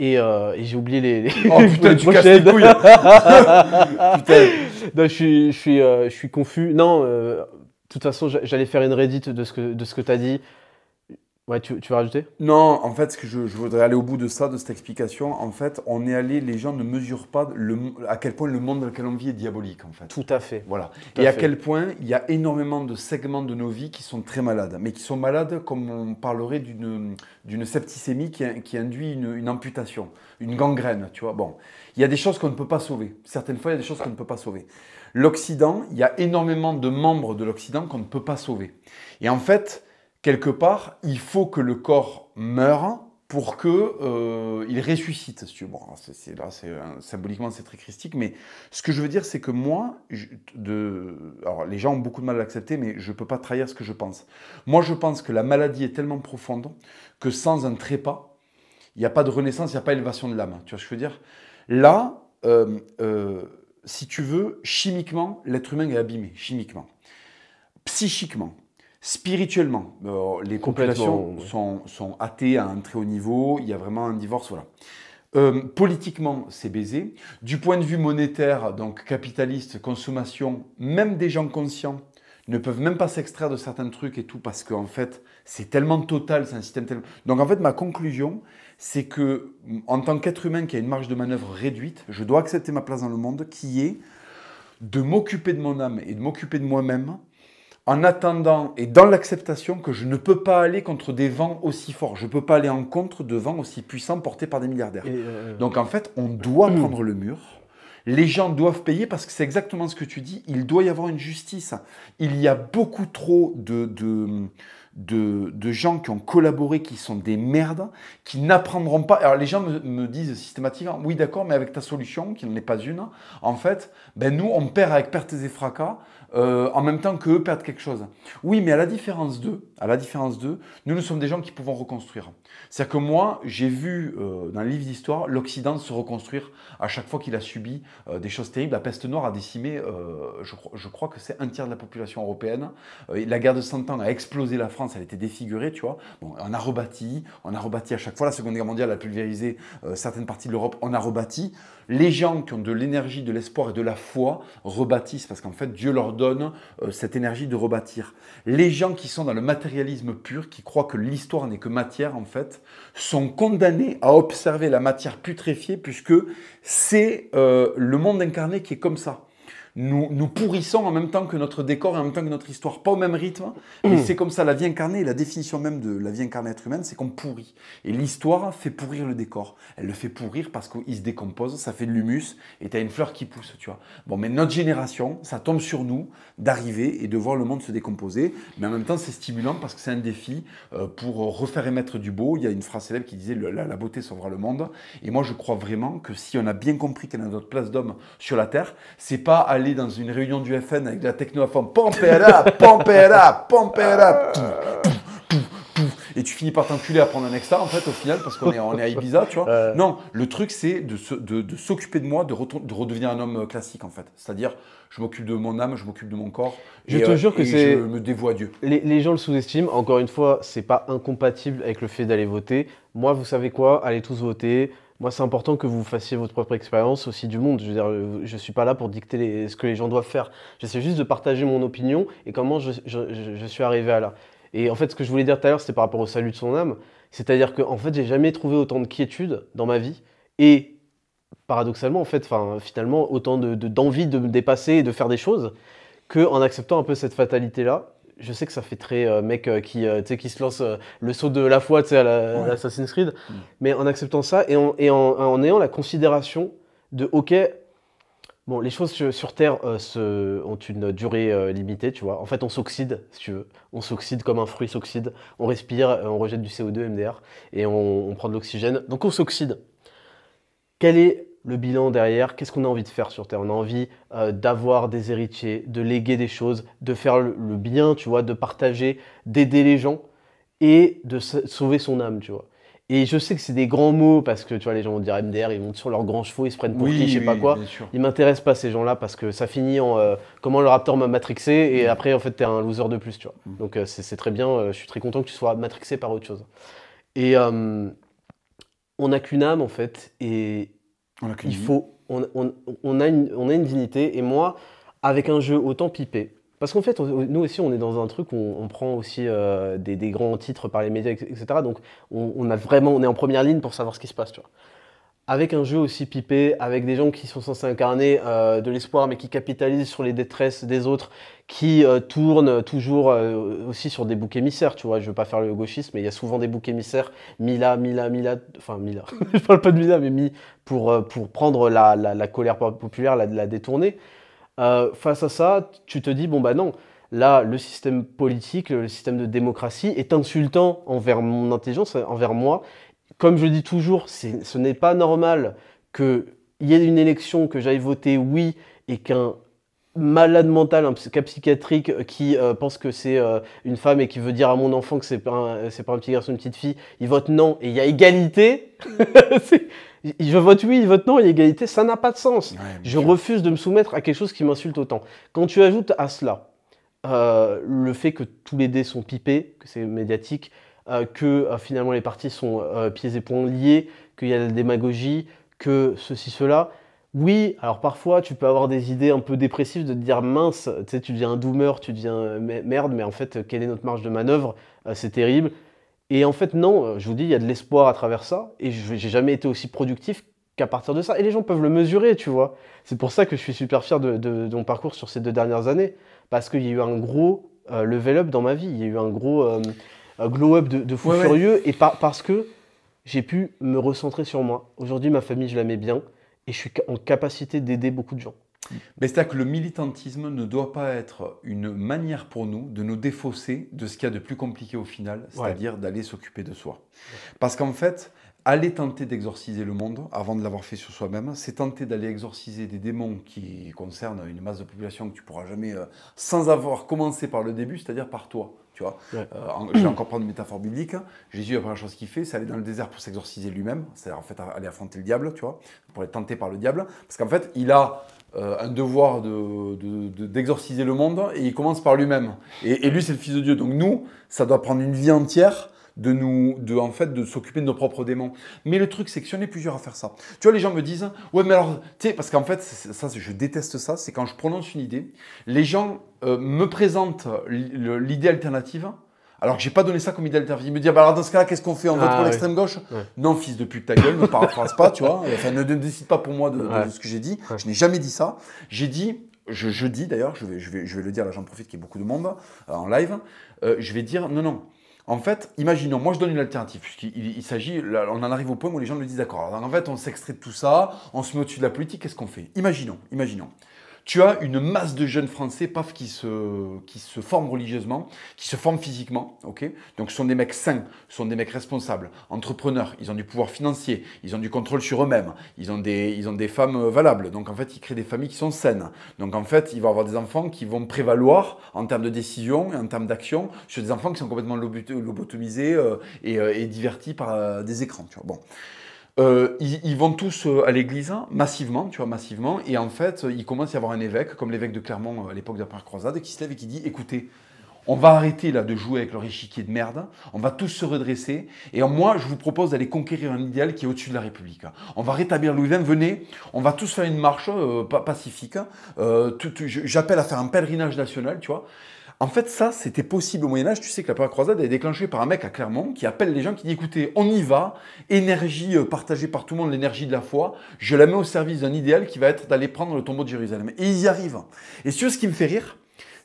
Et, euh, et j'ai oublié les. oh (laughs) putain, tu casses les couilles hein. (laughs) Putain je, suis, je, suis, euh, je suis confus. Non, euh, de toute façon, j'allais faire une Reddit de ce que, de ce que tu as dit. Ouais, tu, veux rajouter Non, en fait, ce que je, voudrais aller au bout de ça, de cette explication. En fait, on est allé, les gens ne mesurent pas à quel point le monde dans lequel on vit est diabolique, en fait. Tout à fait. Voilà. et à quel point il y a énormément de segments de nos vies qui sont très malades, mais qui sont malades comme on parlerait d'une septicémie qui, induit une, une, amputation, une gangrène, tu vois. Bon, il y a des choses qu'on ne peut pas sauver. Certaines fois, il y a des choses qu'on ne peut pas sauver. L'Occident, il y a énormément de membres de l'Occident qu'on ne peut pas sauver. Et en fait, quelque part, il faut que le corps meure pour que euh, il ressuscite. c'est, symboliquement, c'est très christique, mais ce que je veux dire, c'est que moi, les gens ont beaucoup de mal à l'accepter, mais je ne peux pas trahir ce que je pense. Moi, je pense que la maladie est tellement profonde que sans un trépas, il n'y a pas de renaissance, il n'y a pas élévation de l'âme. Tu vois ce que je veux dire Là, euh, euh, si tu veux, chimiquement, l'être humain est abîmé, chimiquement, psychiquement, Spirituellement, euh, les populations sont, hâtées à un très haut niveau, il y a vraiment un divorce, voilà. Euh, politiquement, c'est baisé. Du point de vue monétaire, donc capitaliste, consommation, même des gens conscients ne peuvent même pas s'extraire de certains trucs et tout parce qu'en en fait, c'est tellement total, c'est un système tellement. Donc en fait, ma conclusion, c'est que mm, en tant qu'être humain qui a une marge de manœuvre réduite, je dois accepter ma place dans le monde qui est de m'occuper de mon âme et de m'occuper de moi-même en attendant et dans l'acceptation que je ne peux pas aller contre des vents aussi forts. Je ne peux pas aller en contre de vents aussi puissants portés par des milliardaires. Euh, Donc en fait, on doit hmm. prendre le mur. Les gens doivent payer parce que c'est exactement ce que tu dis. Il doit y avoir une justice. Il y a beaucoup trop de, de, gens qui ont collaboré, qui sont des merdes, qui n'apprendront pas. Alors les gens me, me disent systématiquement, oui d'accord, mais avec ta solution, qui n'en est pas une, en fait, ben nous, on perd avec pertes et fracas euh, en même temps eux perdent quelque chose. Oui, mais à la différence d'eux, à la différence d'eux, nous, nous sommes des gens qui pouvons reconstruire. C'est-à-dire que moi, j'ai vu euh, dans les livre d'histoire l'Occident se reconstruire à chaque fois qu'il a subi euh, des choses terribles. La peste noire a décimé, euh, je, crois que c'est un tiers de la population européenne. la guerre de Cent Ans a explosé la France, elle a été défigurée, tu vois. on a rebâti, on a rebâti à chaque fois. La Seconde Guerre mondiale a pulvérisé certaines parties de l'Europe, on a rebâti. Les gens qui ont de l'énergie, de l'espoir et de la foi rebâtissent parce qu'en fait, Dieu leur donne cette énergie de rebâtir. Les gens qui sont dans le matérialisme pur, qui croient que l'histoire n'est que matière, en fait, sont condamnés à observer la matière putréfiée puisque c'est euh, le monde incarné qui est comme ça nous, pourrissons en même temps que notre décor et en même temps que notre histoire, pas au même rythme. Mm. Mais c'est comme ça, la vie incarnée, la définition même de la vie incarnée être humaine, c'est qu'on pourrit. Et l'histoire fait pourrir le décor. Elle le fait pourrir parce qu'il se décompose, ça fait de l'humus et tu as une fleur qui pousse, tu vois. Bon, mais notre génération, ça tombe sur nous d'arriver et de voir le monde se décomposer. Mais en même temps, c'est stimulant parce que c'est un défi euh, pour refaire émettre du beau. Il y a une phrase célèbre qui disait La beauté sauvera le monde. Et moi, je crois vraiment que si on a bien compris quelle a notre place d'homme sur la Terre, c'est pas aller dans une réunion du FN avec de la techno à fond. Pampera, Pampera, Pampera. Et tu finis par t'enculer à prendre un extra, en fait, au final, parce qu'on est, on à Ibiza, tu vois. Non, le truc, c'est de, de, s'occuper de moi, de, redevenir un homme euh, classique, en fait. C'est-à-dire, je m'occupe de mon âme, je m'occupe de mon corps. Je te euh, jure que c'est. Je me dévoie à Dieu. Les, les gens le sous-estiment. Encore une fois, c'est pas incompatible avec le fait d'aller voter. Moi, vous savez quoi Allez tous voter moi, c'est important que vous fassiez votre propre expérience aussi du monde. Je veux euh, je suis pas là pour dicter ce que les gens doivent faire. J'essaie juste de partager mon opinion et comment je, suis arrivé à là. Et en fait, ce que je voulais dire tout à l'heure, c'était par rapport au salut de son âme. C'est-à-dire que, en fait, j'ai jamais trouvé autant de quiétude dans ma vie et paradoxalement, en fait, finalement, autant d'envie de, de me dépasser et de faire des choses qu'en acceptant un peu cette fatalité-là je sais que ça fait très euh, mec euh, qui, euh, qui se lance le saut de la foi à la, Creed, mm. mais en acceptant ça et, en, en, ayant la considération de ok, bon, les choses sur Terre se, ont une durée limitée, tu vois. En fait, on s'oxyde, si tu veux. On s'oxyde comme un fruit s'oxyde. On respire, on rejette du CO2, MDR, et on, on prend de l'oxygène. Donc on s'oxyde. Quelle est le bilan derrière, qu'est-ce qu'on a envie de faire sur Terre On a envie euh, d'avoir des héritiers, de léguer des choses, de faire le, bien, tu vois, de partager, d'aider les gens et de sauver son âme, tu vois. Et je sais que c'est des grands mots parce que tu vois, les gens vont dire MDR, ils montent sur leurs grands chevaux, ils se prennent pour qui, je sais pas quoi. Ils m'intéressent pas ces gens-là parce que ça finit en euh, comment le Raptor m'a matrixé et mm. après, en fait, t'es un loser de plus, tu vois. Mm. Donc euh, c'est très bien, je suis très content que tu sois matrixé par autre chose. Et on n'a qu'une âme en fait, et, il faut, on, a une, dignité. Et moi, avec un jeu autant pipé, parce qu'en fait, nous aussi, on est dans un truc où on, prend aussi euh, des, grands titres par les médias, etc. Donc, on, a vraiment, on est en première ligne pour savoir ce qui se passe, tu vois avec un jeu aussi pipé, avec des gens qui sont censés incarner euh, de l'espoir mais qui capitalisent sur les détresses des autres, qui euh, tournent toujours euh, aussi sur des boucs émissaires, tu vois, je veux pas faire le gauchisme mais il y a souvent des boucs émissaires, Mila, Mila, Mila, enfin Mila, (laughs) je parle pas de Mila, mais Mi, pour, pour prendre la, colère populaire, la, la détourner. face à ça, tu te dis, bon bah non, là, le système politique, le système de démocratie est insultant envers mon intelligence, envers moi, comme je dis toujours, ce n'est pas normal qu'il y ait une élection, que j'aille voter oui et qu'un malade mental, un cas psychiatrique euh, qui euh, pense que c'est euh, une femme et qui veut dire à mon enfant que c'est pas un, pas un petit garçon, une petite fille, il vote non et il y a égalité. (laughs) je vote oui, il vote non, il y a égalité, ça n'a pas de sens. je refuse de me soumettre à quelque chose qui m'insulte autant. Quand tu ajoutes à cela le fait que tous les dés sont pipés, que c'est médiatique, euh, que euh, finalement les parties sont euh, pieds et poings liés, qu'il y a de la démagogie, que ceci, cela. Oui, alors parfois tu peux avoir des idées un peu dépressives de te dire mince, tu sais, tu deviens un doomer, tu deviens merde, mais en fait, quelle est notre marge de manœuvre C'est terrible. Et en fait, non, je vous dis, il y a de l'espoir à travers ça, et j'ai jamais été aussi productif qu'à partir de ça. Et les gens peuvent le mesurer, tu vois. C'est pour ça que je suis super fier de, mon parcours sur ces deux dernières années, parce qu'il y a eu un gros level up dans ma vie, il y a eu un gros glow-up de, de, fou furieux, et parce que j'ai pu me recentrer sur moi. Aujourd'hui, ma famille, je la mets bien, et je suis en capacité d'aider beaucoup de gens. Mais c'est-à-dire que le militantisme ne doit pas être une manière pour nous de nous défausser de ce qu'il y a de plus compliqué au final, c'est-à-dire d'aller s'occuper de soi. Parce qu'en fait, aller tenter d'exorciser le monde avant de l'avoir fait sur soi-même, c'est tenter d'aller exorciser des démons qui concernent une masse de population que tu pourras jamais, euh, sans avoir commencé par le début, c'est-à-dire par toi. Tu vois, euh, je vais encore prendre une métaphore biblique. Jésus, la première chose qu'il fait, c'est aller dans le désert pour s'exorciser lui-même. C'est en fait aller affronter le diable, tu vois, pour être tenté par le diable. Parce qu'en fait, il a euh, un devoir d'exorciser de, de, le monde et il commence par lui-même. Et, et lui, c'est le Fils de Dieu. Donc nous, ça doit prendre une vie entière de nous, de, en fait, de s'occuper de nos propres démons. Mais le truc, c'est que si on est plusieurs à faire ça, tu vois, les gens me disent, ouais, mais alors, tu sais, parce qu'en fait, ça, je déteste ça, c'est quand je prononce une idée, les gens euh, me présentent l'idée alternative, alors que j'ai pas donné ça comme idée alternative. ils me disent bah, alors dans ce cas-là, qu'est-ce qu'on fait On vote de ah l'extrême gauche Non, fils de pute, ta gueule, ne paraphrase pas, tu vois. (laughs) Enfin, ne, décide pas pour moi de, ce que j'ai dit. Je n'ai jamais dit ça. J'ai dit, je, dis d'ailleurs, je vais, je, vais, je vais le dire, là j'en profite qu'il y est beaucoup de monde euh, en live. Euh, je vais dire, non, non, en fait, imaginons, moi je donne une alternative, puisqu'il s'agit, on en arrive au point où les gens le disent d'accord. en fait, on s'extrait de tout ça, on se met au-dessus de la politique, qu'est-ce qu'on fait Imaginons, imaginons tu as une masse de jeunes Français, paf, qui se, qui se forment religieusement, qui se forment physiquement, ok Donc ce sont des mecs sains, ce sont des mecs responsables, entrepreneurs, ils ont du pouvoir financier, ils ont du contrôle sur eux-mêmes, ils ont des, ils ont des femmes euh, valables. Donc en fait, ils créent des familles qui sont saines. Donc en fait, ils vont avoir des enfants qui vont prévaloir en termes de décision et en termes d'action sur des enfants qui sont complètement lobotomisés euh, et, euh, et divertis par des écrans, tu vois. Bon. Euh, ils, vont tous euh, à l'église, hein, massivement, tu vois, massivement. Et en fait, euh, il commence à y avoir un évêque, comme l'évêque de Clermont à l'époque de la première croisade, qui se lève et qui dit écoutez, on va arrêter là de jouer avec leur échiquier de merde, on va tous se redresser, et moi je vous propose d'aller conquérir un idéal qui est au-dessus de la République. On va rétablir Louis XX, venez, on va tous faire une marche pacifique, j'appelle à faire un pèlerinage national, tu vois, en fait, ça, c'était possible au Moyen-Âge. Tu sais que la première croisade est déclenchée par un mec à Clermont qui appelle les gens, qui dit écoutez, on y va, énergie euh, partagée par tout le monde, l'énergie de la foi, je la mets au service d'un idéal qui va être d'aller prendre le tombeau de Jérusalem. Et ils y arrivent. Et ce qui me fait rire,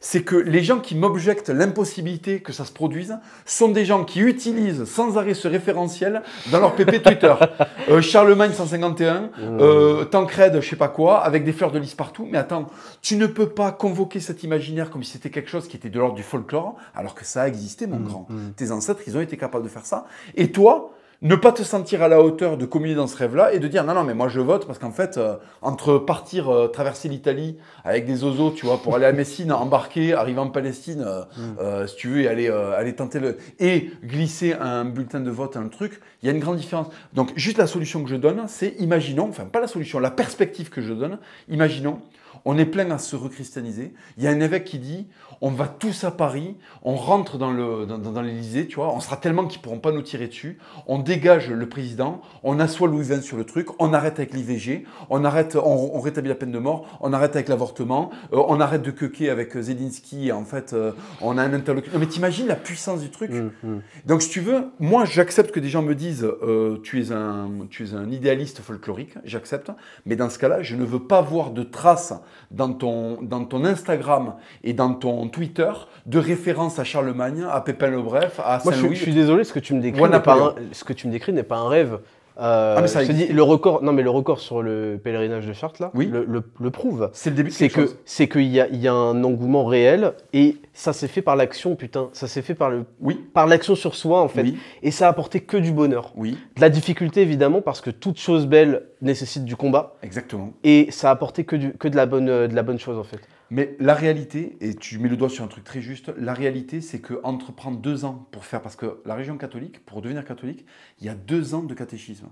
c'est que les gens qui m'objectent l'impossibilité que ça se produise sont des gens qui utilisent sans arrêt ce référentiel dans leur PP Twitter. (laughs) Euh, Charlemagne 151, mmh. euh, Tancred, je sais pas quoi, avec des fleurs de lys partout. Mais attends, tu ne peux pas convoquer cet imaginaire comme si c'était quelque chose qui était de l'ordre du folklore, alors que ça a existé, mon mmh, grand. Mmh. Tes ancêtres, ils ont été capables de faire ça. Et toi, ne pas te sentir à la hauteur de communier dans ce rêve-là et de dire non, non, mais moi je vote parce qu'en fait, euh, entre partir euh, traverser l'Italie avec des ozos, tu vois, pour aller à Messine, (laughs) embarquer, arriver en Palestine, euh, mm. si tu veux, et aller, aller tenter le. et glisser un bulletin de vote, un truc, il y a une grande différence. Donc, juste la solution que je donne, c'est imaginons, enfin, pas la solution, la perspective que je donne, imaginons, on est plein à se recristianiser Il y a un évêque qui dit on va tous à Paris, on rentre dans l'Elysée, le, dans, tu vois, on sera tellement qu'ils pourront pas nous tirer dessus, on dégage le président, on assoit Louis sur le truc, on arrête avec l'IVG, on arrête, on, rétablit la peine de mort, on arrête avec l'avortement, euh, on arrête de quequer avec Zelensky, en fait, euh, on a un interlocuteur. Non mais t'imagines la puissance du truc mmh, mmh. Donc si tu veux, moi j'accepte que des gens me disent, euh, tu, es un, tu es un idéaliste folklorique, j'accepte, mais dans ce cas-là, je ne veux pas voir de traces dans ton, dans ton Instagram et dans ton Twitter de référence à Charlemagne, à Pépin-le-Bref, à Saint-Louis. Moi, je, suis désolé, ce que tu me décris n'est pas un, ce que tu me décris n'est pas un rêve. Euh, ah, mais ça dit, le record, non mais le record sur le pèlerinage de Chartres là, oui. le, prouve. C'est le début. C'est que c'est qu'il y a, un engouement réel et ça s'est fait par l'action putain, ça s'est fait par le, oui. par l'action sur soi en fait. Et ça a apporté que du bonheur. Oui. De la difficulté évidemment parce que toute chose belle nécessite du combat. Exactement. Et ça a apporté que que de la bonne, de la bonne chose en fait. Mais la réalité, et tu mets le doigt sur un truc très juste, la réalité, c'est que entreprendre deux ans pour faire, parce que la religion catholique, pour devenir catholique, il y a deux ans de catéchisme.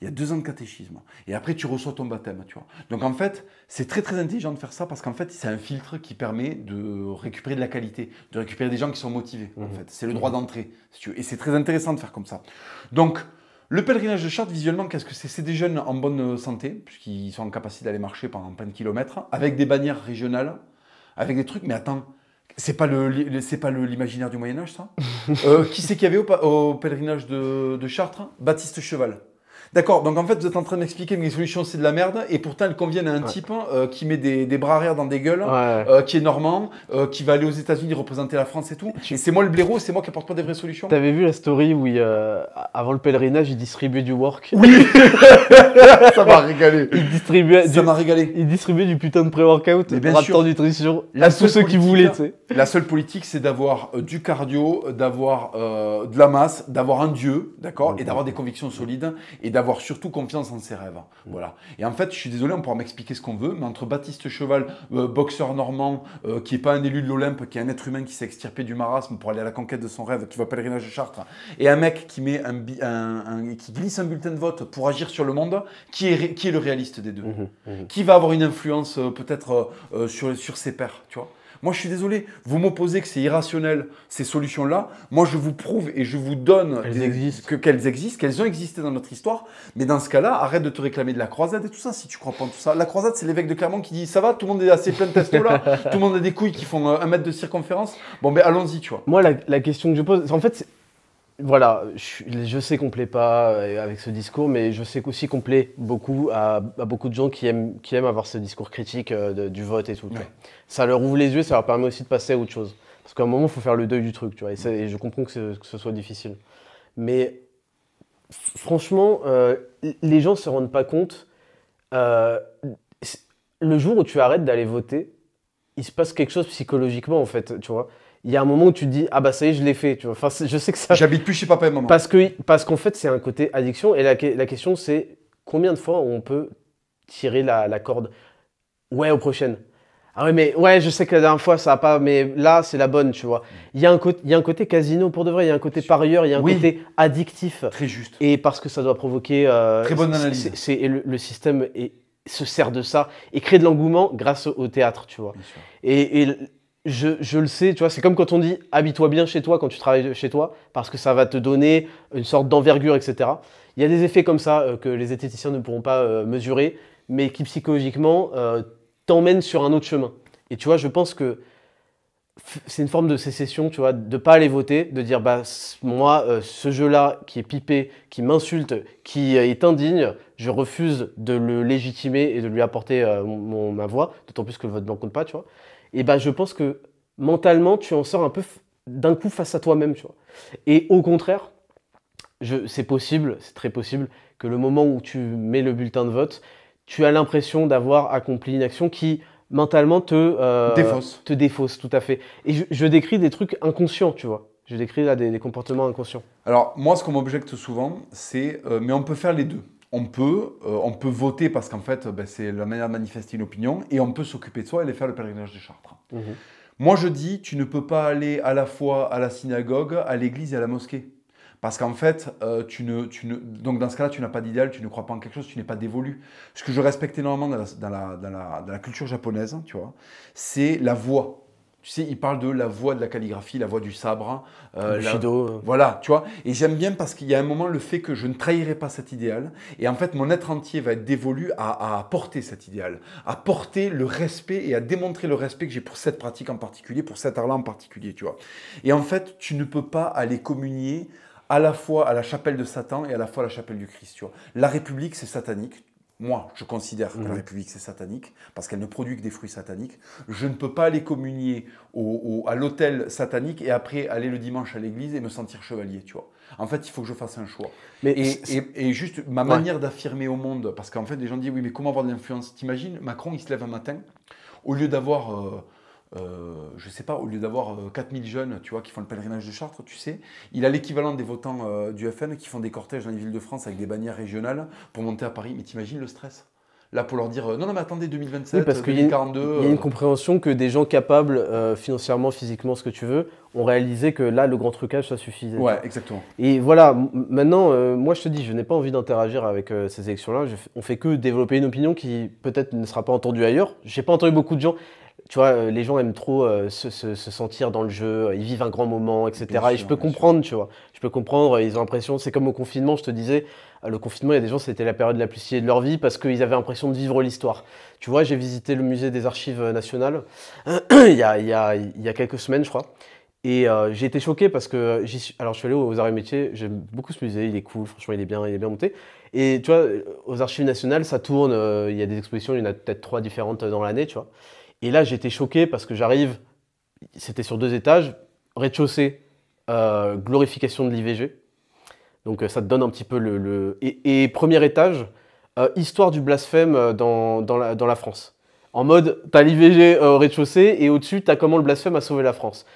Il y a deux ans de catéchisme. Et après, tu reçois ton baptême, tu vois. Donc en fait, c'est très très intelligent de faire ça parce qu'en fait, c'est un filtre qui permet de récupérer de la qualité, de récupérer des gens qui sont motivés, en mhm. fait. C'est le droit d'entrée, si tu veux. Et c'est très intéressant de faire comme ça. Donc, le pèlerinage de Chartres, visuellement, qu'est-ce que c'est C'est des jeunes en bonne santé, puisqu'ils sont en capacité d'aller marcher pendant plein de kilomètres, avec des bannières régionales, avec des trucs, mais attends, c'est pas le, pas l'imaginaire du Moyen Âge, ça (laughs) euh, Qui c'est qu'il y avait au, au pèlerinage de, de Chartres Baptiste Cheval. D'accord, donc en fait, vous êtes en train de m'expliquer que les solutions, c'est de la merde, et pourtant, elles conviennent à un type hein, euh, qui met des, des, bras arrière dans des gueules, euh, qui est normand, euh, qui va aller aux États-Unis représenter la France et tout. c'est moi le blaireau, c'est moi qui apporte pas des vraies solutions. T'avais vu la story où, il, avant le pèlerinage, il distribuait du work Oui (laughs) Ça m'a régalé. Il distribuait, du... Il distribuait du putain de pré-workout, de nutrition, la à tous ceux qui voulaient, tu sais. Hein. La seule politique, c'est d'avoir du cardio, d'avoir de la masse, d'avoir un dieu, d'accord, et d'avoir des convictions solides, et d'avoir avoir surtout confiance en ses rêves. Voilà. Et en fait, je suis désolé, on pourra m'expliquer ce qu'on veut, mais entre Baptiste Cheval, euh, boxeur normand, euh, qui n'est pas un élu de l'Olympe, qui est un être humain qui s'est extirpé du marasme pour aller à la conquête de son rêve, tu va pèlerinage de Chartres, et un mec qui, met un, qui glisse un bulletin de vote pour agir sur le monde, qui est, le réaliste des deux mmh, mmh, mmh. Qui va avoir une influence euh, peut-être sur, sur ses pairs, tu vois moi, je suis désolé, vous m'opposez que c'est irrationnel, ces solutions-là. Moi, je vous prouve et je vous donne que qu'elles existent, qu'elles ont existé dans notre histoire. Mais dans ce cas-là, arrête de te réclamer de la croisade et tout ça, si tu crois pas en tout ça. La croisade, c'est l'évêque de Clermont qui dit, ça va, tout le monde est assez plein de testos là, (laughs) tout le monde a des couilles qui font euh, un mètre de circonférence. Bon, ben allons-y, tu vois. Moi, la, la question que je pose, en fait, c'est voilà, je, sais qu'on plaît pas euh, avec ce discours, mais je sais aussi qu'on plaît beaucoup à, beaucoup de gens qui aiment, avoir ce discours critique euh, du vote et tout. Ça leur ouvre les yeux, ça leur permet aussi de passer à autre chose. Parce qu'à un moment, il faut faire le deuil du truc, tu vois. Et, je comprends que ce, soit difficile. Mais franchement, euh, les gens ne se rendent pas compte. le jour où tu arrêtes d'aller voter, il se passe quelque chose psychologiquement, en fait, tu vois il y a un moment où tu te dis ah bah ça y est je l'ai fait tu vois enfin je sais que ça j'habite plus chez papa et maman parce que parce qu'en fait c'est un côté addiction et la, la question c'est combien de fois on peut tirer la, la corde ouais au prochaines ah ouais mais ouais je sais que la dernière fois ça a pas mais là c'est la bonne tu vois il y a un côté il y a un côté casino pour de vrai il y a un côté parieur il y a un côté addictif très juste et parce que ça doit provoquer euh, très bonne analyse c'est le, système se sert de ça et crée de l'engouement grâce au, théâtre tu vois et, et je, le sais, tu vois, c'est comme quand on dit « toi bien chez toi quand tu travailles chez toi, parce que ça va te donner une sorte d'envergure, etc. Il y a des effets comme ça euh, que les esthéticiens ne pourront pas euh, mesurer, mais qui psychologiquement euh, t'emmènent sur un autre chemin. Et tu vois, je pense que c'est une forme de sécession, tu vois, de pas aller voter, de dire bah moi ce jeu-là qui est pipé, qui m'insulte, qui est indigne, je refuse de le légitimer et de lui apporter ma voix, d'autant plus que le vote ne compte pas, tu vois et ben, je pense que mentalement, tu en sors un peu d'un coup face à toi-même, tu vois. Et au contraire, c'est possible, c'est très possible que le moment où tu mets le bulletin de vote, tu as l'impression d'avoir accompli une action qui mentalement te euh, défausse. Te défausse, tout à fait. Et je, décris des trucs inconscients, tu vois. Je décris là des, comportements inconscients. Alors moi, ce qu'on m'objecte souvent, c'est euh, mais on peut faire les deux on peut, euh, on peut voter parce qu'en fait, ben, c'est la manière de manifester une opinion et on peut s'occuper de soi et aller faire le pèlerinage de Chartres. Mhm. Moi, je dis, tu ne peux pas aller à la fois à la synagogue, à l'église et à la mosquée. Parce qu'en fait, euh, tu ne, tu donc dans ce cas-là, tu n'as pas d'idéal, tu ne crois pas en quelque chose, tu n'es pas dévolu. Ce que je respecte énormément dans la, culture japonaise, tu vois, c'est la voix. Tu sais, il parle de la voix de la calligraphie, la voix du sabre. Hein, euh, Voilà, tu vois. Et j'aime bien parce qu'il y a un moment le fait que je ne trahirai pas cet idéal. Et en fait, mon être entier va être dévolu à, à porter cet idéal, à porter le respect et à démontrer le respect que j'ai pour cette pratique en particulier, pour cet art-là en particulier, tu vois. Et en fait, tu ne peux pas aller communier à la fois à la chapelle de Satan et à la fois à la chapelle du Christ. Tu vois. La République, c'est satanique moi, je considère que la République, c'est satanique, parce qu'elle ne produit que des fruits sataniques. Je ne peux pas aller communier à l'hôtel satanique et après aller le dimanche à l'église et me sentir chevalier, tu vois. En fait, il faut que je fasse un choix. et, juste ma manière d'affirmer au monde, parce qu'en fait, les gens disent, oui, mais comment avoir de l'influence T'imagines, Macron, il se lève un matin, au lieu d'avoir... Euh, euh, je sais pas, au lieu d'avoir 4000 euh, jeunes, tu vois, qui font le pèlerinage de Chartres, tu sais, il a l'équivalent des votants euh, du FN qui font des cortèges dans les villes de France avec des bannières régionales pour monter à Paris. Mais t'imagines le stress Là, pour leur dire non, non, mais attendez, 2027, oui, parce qu'il y, y, a une compréhension que des gens capables, financièrement, physiquement, ce que tu veux, ont réalisé que là, le grand trucage, ça suffisait. Ouais, exactement. Et voilà, maintenant, moi, je te dis, je n'ai pas envie d'interagir avec ces élections-là. On fait que développer une opinion qui, peut-être, ne sera pas entendue ailleurs. J'ai pas entendu beaucoup de gens tu vois, euh, les gens aiment trop euh, se, sentir dans le jeu, euh, ils vivent un grand moment, etc. et je peux comprendre, tu vois. Je peux comprendre, ils ont l'impression, c'est comme au confinement, je te disais, le confinement, il y a des gens, c'était la période la plus sciée de leur vie parce qu'ils avaient l'impression de vivre l'histoire. Tu vois, j'ai visité le musée des archives nationales (clears throat) il, y a, quelques semaines, je crois. Et j'ai été choqué parce que alors je suis allé aux arts et métiers, j'aime beaucoup ce musée, il est cool, franchement il est bien, il est bien monté. Et tu vois, aux archives nationales, ça tourne, il y a des expositions, il y en a peut-être trois différentes dans l'année, tu vois. Et là, j'étais choqué parce que j'arrive, c'était sur deux étages, rez-de-chaussée, euh, glorification de l'IVG. Donc euh, ça te donne un petit peu le... Et, premier étage, euh, histoire du blasphème dans, la, France. En mode, t'as l'IVG au rez-de-chaussée et au-dessus, t'as comment le blasphème a sauvé la France.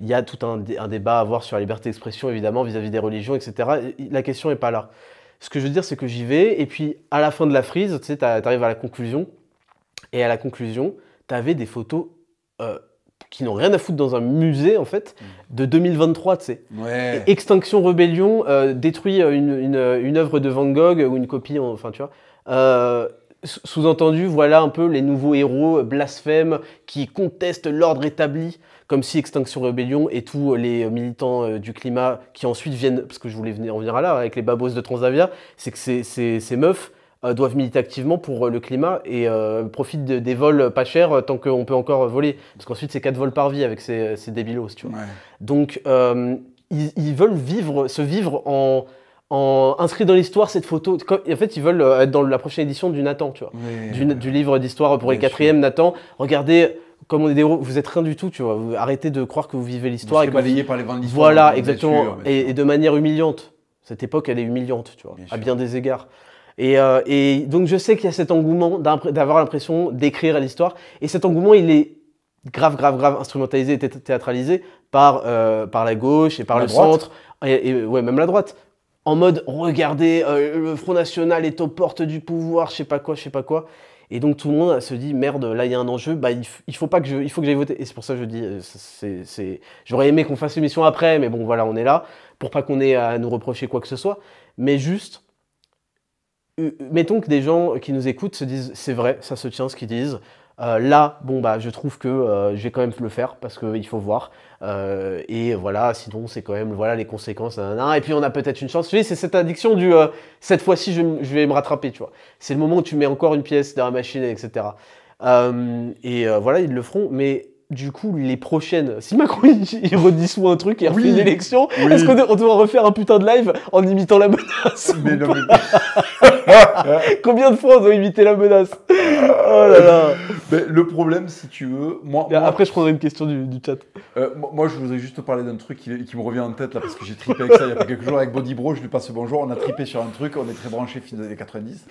Il y a tout un, débat à avoir sur la liberté d'expression, évidemment, vis-à-vis des religions, etc. La question n'est pas là. Ce que je veux dire, c'est que j'y vais, et puis à la fin de la frise, tu sais, t'arrives à la conclusion, et à la conclusion, tu avais des photos euh, qui n'ont rien à foutre dans un musée, en fait, mm. de 2023, tu sais. Extinction, Rebellion euh, détruit euh, une, œuvre de Van Gogh ou une copie, enfin, tu vois. Sous-entendu, voilà un peu les nouveaux héros blasphèmes qui contestent l'ordre établi, comme si Extinction Rebellion et tous les militants du climat qui ensuite viennent, parce que je voulais venir, en venir à là, avec les babos de Transavia, c'est que c'est meuf. ces meufs, euh, doivent militer activement pour euh, le climat et euh, profitent des vols pas chers tant qu'on peut encore voler. Parce qu'ensuite, c'est 4 vols par vie avec ces, ces débilos, tu Donc, ils, veulent vivre, se vivre en... inscrit dans l'histoire cette photo. En fait, ils veulent être dans la prochaine édition du Nathan, tu vois. du, livre d'histoire pour les quatrièmes Nathan. Regardez, comme vous êtes rien du tout, tu vois. Vous arrêtez de croire que vous vivez l'histoire. et par les de Voilà, exactement. et, de manière humiliante. Cette époque, elle est humiliante, tu vois, à bien des égards. Euh, et, donc je sais qu'il y a cet engouement d'avoir l'impression d'écrire l'histoire. Et cet engouement, il est grave, grave, grave instrumentalisé théâtralisé par, euh, par la gauche et par le centre, et, ouais, même la droite. En mode, regardez, euh, le Front National est aux portes du pouvoir, je sais pas quoi, je sais pas quoi. Et donc tout le monde se dit, merde, là il y a un enjeu, bah, il, faut pas que il faut que j'aille voter. Et c'est pour ça que je dis, j'aurais aimé qu'on fasse une après, mais bon voilà, on est là, pour pas qu'on ait à nous reprocher quoi que ce soit. Mais juste, mettons que des gens qui nous écoutent se disent c'est vrai, ça se tient ce qu'ils disent. Euh, là, bon bah je trouve que euh, je vais quand même le faire parce qu'il faut voir. Euh, et voilà, sinon c'est quand même voilà les conséquences. et puis on a peut-être une chance. c'est cette addiction du cette fois-ci je, je, vais me rattraper, tu vois. C'est le moment où tu mets encore une pièce dans la machine, etc. et voilà, ils le feront. Mais du coup, les prochaines, si Macron il redissout un truc et refait l'élection, est-ce qu'on doit refaire un putain de live en imitant la menace (laughs) Combien de fois on doit imiter la menace Oh là là Le problème, si tu veux, moi. Après, je prendrai une question du, chat. Euh, moi, je voudrais juste te parler d'un truc qui, me revient en tête là, parce que j'ai tripé avec ça il y a pas quelques jours avec Body Bro, je lui passe bonjour, on a tripé sur un truc, on est très branché fin des années 90.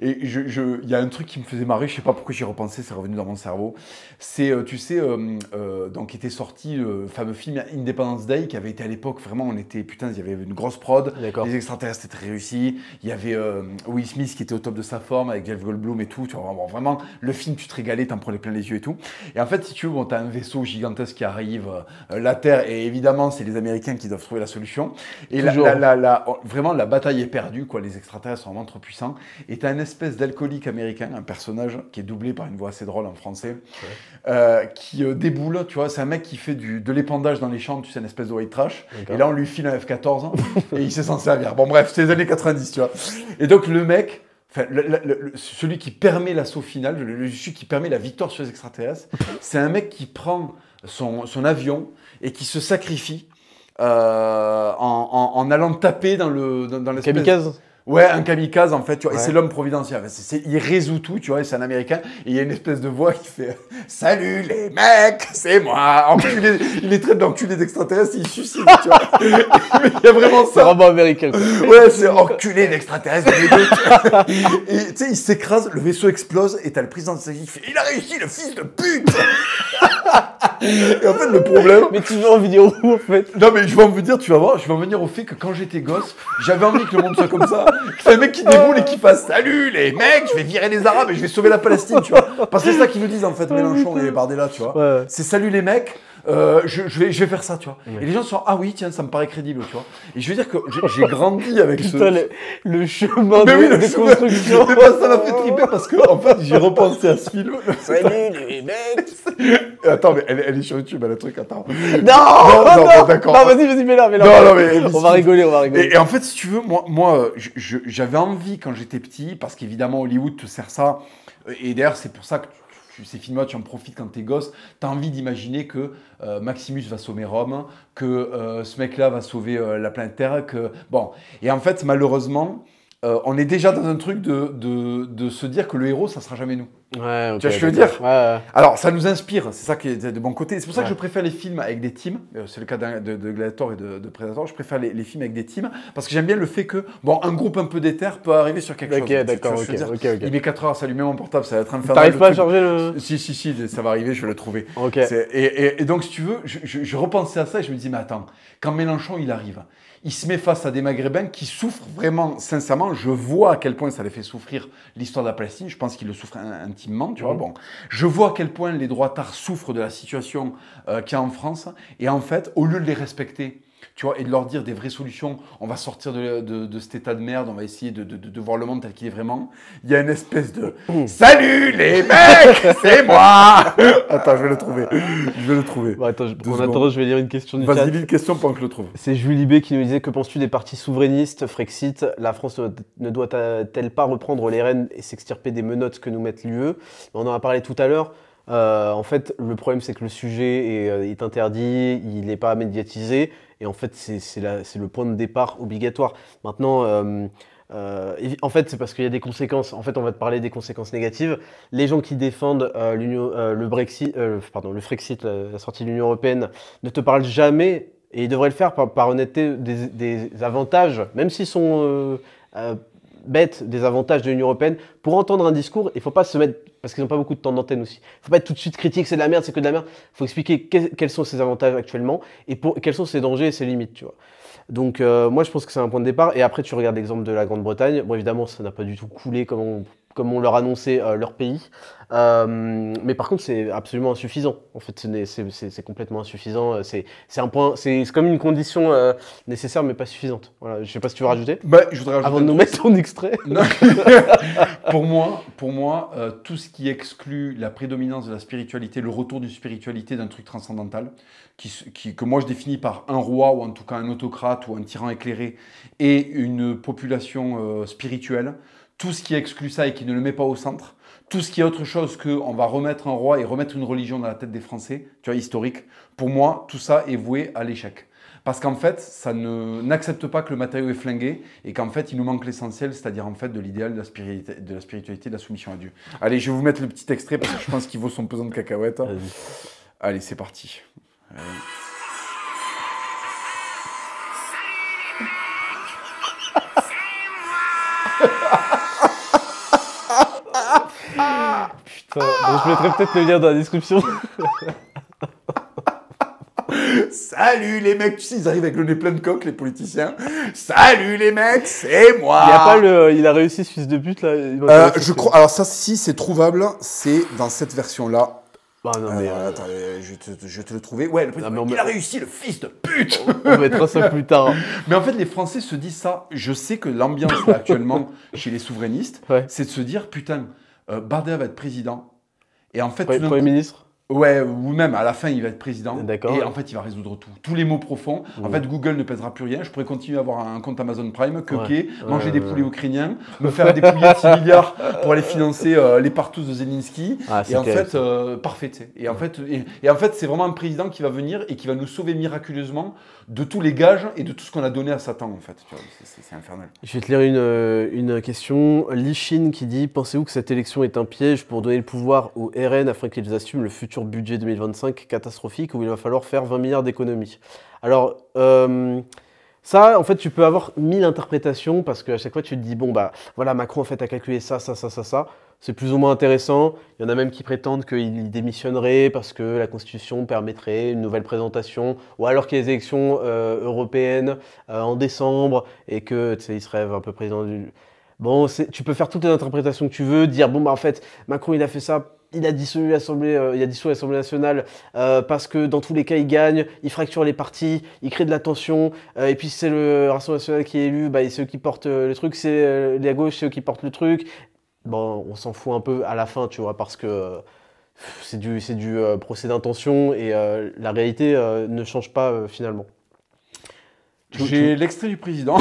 Et il je, y a un truc qui me faisait marrer, je sais pas pourquoi j'y repensé. c'est revenu dans mon cerveau. C'est, euh, tu sais, euh, euh, donc était sorti euh, le fameux film Independence Day qui avait été à l'époque vraiment on était putain il y avait une grosse prod, les extraterrestres étaient réussis, il y avait euh, Will Smith qui était au top de sa forme avec Jeff Goldblum et tout, tu vraiment le film tu te régalais, t'en prenais plein les yeux et tout. Et en fait si tu veux t'as un vaisseau gigantesque qui arrive la Terre et évidemment c'est les Américains qui doivent trouver la solution et là vraiment la bataille est perdue quoi les extraterrestres sont vraiment trop puissants et t'as un espèce d'alcoolique américain un personnage qui est doublé par une voix assez drôle en français qui euh, déboule, tu vois, c'est un mec qui fait du, de l'épandage dans les champs, tu sais, une espèce de white trash. Et là, on lui file un F-14 hein, et il sait s'en servir. Bon, bref, c'est les années 90, tu vois. Et donc, le mec, celui qui permet l'assaut final, celui qui permet la victoire sur les extraterrestres, (laughs) c'est un mec qui prend son, avion et qui se sacrifie euh, en, allant taper dans le dans, Ouais, un kamikaze en fait, tu vois. Et c'est l'homme providentiel. il résout tout, tu vois. Et c'est un américain. Et il y a une espèce de voix qui fait Salut les mecs, c'est moi. En plus, il est, il est traite d'enculé d'extraterrestres, il suicide, tu vois. (laughs) il y a vraiment ça. C'est vraiment américain. Ouais, c'est enculé d'extraterrestres. (laughs) et tu sais, il s'écrase, le vaisseau explose. Et t'as le président de qui fait Il a réussi, le fils de pute et en fait, le problème. Mais tu veux en venir où, en fait Non, mais je vais en venir, tu vas voir, je vais en venir au fait que quand j'étais gosse, j'avais envie que le monde soit comme ça. C'est un mec qui déboule et qui passe Salut les mecs, je vais virer les Arabes et je vais sauver la Palestine, tu vois. Parce que c'est ça qu'ils nous disent, en fait, ah Mélenchon et là tu vois. C'est salut les mecs. Euh, je, vais, faire ça, tu vois. Et les gens sont, ah oui, tiens, ça me paraît crédible, tu vois. Et je veux dire que j'ai grandi avec ce... Putain, le, chemin de, oui, le construction. moi, (laughs) ça m'a fait triper parce que, en fait, j'ai repensé à ce film. Salut les mecs Attends, mais elle, est sur YouTube, elle a le truc, attends. Non Non, non, non, Non, vas-y, vas-y, mets-la, mets-la. Non, On va rigoler, on va rigoler. Et, en fait, si tu veux, moi, moi euh, j'avais envie, quand j'étais petit, parce qu'évidemment, Hollywood te sert ça, et d'ailleurs, c'est pour ça que ces films-là, tu en profites quand t'es gosse. T'as envie d'imaginer que euh, Maximus va sauver Rome, que euh, ce mec-là va sauver euh, la planète Terre, que bon. Et en fait, malheureusement, euh, on est déjà dans un truc de, de, se dire que le héros, ça sera jamais nous. tu vois ce que je veux dire Alors, ça nous inspire, c'est ça qui est de bon côté. C'est pour ça que je préfère les films avec des teams. Euh, c'est le cas de, Gladiator et de, Predator. Je préfère les, films avec des teams parce que j'aime bien le fait que, bon, un groupe un peu déter peut arriver sur quelque chose. D'accord, ok, d'accord, okay, Il met 4 heures, ça lui mon portable, ça va être Tu T'arrives pas à charger le. Si, si, si, ça va arriver, je vais le trouver. Et, et, donc, si tu veux, je, je, repensais à ça et je me dis, mais attends, quand Mélenchon il arrive, il se met face à des Maghrébins qui souffrent vraiment sincèrement. Je vois à quel point ça les fait souffrir l'histoire de la Palestine. Je pense qu'ils le souffrent intimement, tu vois. Bon, je vois à quel point les droits tards souffrent de la situation euh, qu'il y a en France. Et en fait, au lieu de les respecter, tu vois, et de leur dire des vraies solutions. On va sortir de, de, de cet état de merde, on va essayer de, de voir le monde tel qu'il est vraiment. Il y a une espèce de Salut les mecs, c'est moi (laughs) Attends, je vais le trouver. Je vais le trouver. attends, je, je vais lire une question du Vas-y, lis une question pendant que le trouve. C'est Julie B qui nous disait Que penses-tu des partis souverainistes, Frexit La France ne doit-elle pas reprendre les rênes et s'extirper des menottes que nous mettent l'UE On en a parlé tout à l'heure. Euh, en fait, le problème, c'est que le sujet est, euh, est interdit, il n'est pas médiatisé. Et en fait, c'est le point de départ obligatoire. Maintenant, euh, euh, en fait, c'est parce qu'il y a des conséquences. En fait, on va te parler des conséquences négatives. Les gens qui défendent euh, l'Union, le Brexit, pardon, le Frexit, la, sortie de l'Union européenne, ne te parlent jamais, et ils devraient le faire par, honnêteté, des, des, avantages, même s'ils sont bêtes, des avantages de l'Union européenne. Pour entendre un discours, il ne faut pas se mettre parce qu'ils n'ont pas beaucoup de temps d'antenne aussi. Il Faut pas être tout de suite critique, c'est de la merde, c'est que de la merde. Faut expliquer quels sont ses avantages actuellement et pour, quels sont ses dangers et ses limites, tu vois. Donc euh, moi je pense que c'est un point de départ et après tu regardes l'exemple de la Grande-Bretagne. Bon évidemment ça n'a pas du tout coulé comme on comme on leur annonçait euh, leur pays. Euh, mais par contre, c'est absolument insuffisant. En fait, c'est complètement insuffisant. Euh, c'est un point, c'est comme une condition nécessaire, mais pas suffisante. Je ne sais pas si tu veux rajouter. Bah, je voudrais Avant de nous mettre ton extrait. (laughs) (laughs) pour moi, pour moi, tout ce qui exclut la prédominance de la spiritualité, le retour d'une spiritualité, d'un truc transcendantal, qui, que moi je définis par un roi ou en tout cas un autocrate ou un tyran éclairé et une population spirituelle, tout ce qui exclut ça et qui ne le met pas au centre, tout ce qui est autre chose que on va remettre un roi et remettre une religion dans la tête des Français, tu vois, historique, pour moi, tout ça est voué à l'échec. Parce qu'en fait, ça n'accepte pas que le matériau est flingué et qu'en fait, il nous manque l'essentiel, c'est-à-dire en fait de l'idéal de, la spiritualité, de la soumission à Dieu. Allez, je vais vous mettre le petit extrait parce que je pense qu'il vaut son pesant de cacahuètes. Hein. Allez, c'est parti. Euh, Putain, je mettrai peut-être le lien dans la description. Salut les mecs, tu sais, ils arrivent avec le nez plein de coques, les politiciens. Salut les mecs, c'est moi. Il a pas le, il a réussi ce fils de pute là. Euh, je crois. Alors ça, si c'est trouvable, c'est dans cette version là. Bah, non mais. Euh, euh, attends, je, te, te le trouver. Ouais, ah, il a réussi le fils de pute. (laughs) On mettra ça plus tard. Hein. (laughs) Mais en fait, les Français se disent ça. Je sais que l'ambiance actuellement (laughs) chez les souverainistes, c'est de se dire putain euh, va être président. Et en fait, Premier, ministre Ouais, ou même à la fin, il va être président. Et en fait, il va résoudre tout. Tous les mots profonds. En fait, Google ne pèsera plus rien. Je pourrais continuer à avoir un compte Amazon Prime, coquer, manger des poulets ukrainiens, me faire dépouiller 6 (laughs) milliards pour aller financer euh, les partous de Zelensky. Ah, et, en fait, euh, parfait, et, en fait, et en fait, c'est vraiment un président qui va venir et qui va nous sauver miraculeusement de tous les gages et de tout ce qu'on a donné à Satan, en fait. C'est infernal. Je vais te lire une, euh, une question. Lichine qui dit Pensez-vous que cette élection est un piège pour donner le pouvoir aux RN afin qu'ils assument le futur budget 2025 catastrophique où il va falloir faire 20 milliards d'économies Alors. Euh, ça, en fait, tu peux avoir mille interprétations parce qu'à chaque fois, tu te dis, bon, bah voilà, Macron, en fait, a calculé ça, ça, ça, ça, ça c'est plus ou moins intéressant. Il y en a même qui prétendent qu'il démissionnerait parce que la Constitution permettrait une nouvelle présentation, ou alors qu'il y a les élections euh, européennes euh, en décembre et que il se rêve un peu président du. Bon, tu peux faire toutes les interprétations que tu veux, dire bon bah en fait Macron il a fait ça il a dissous l'Assemblée, euh, il a dissous l'Assemblée nationale parce que dans tous les cas il gagne, il fracture les partis, il crée de la tension. et puis c'est le Rassemblement national qui est élu, bah, c'est eux qui portent le truc, c'est la gauche, c'est eux qui portent le truc bon, on s'en fout un peu à la fin, tu vois, parce que c'est du, euh, procès d'intention et euh, la réalité euh, ne change pas finalement. J'ai l'extrait du président.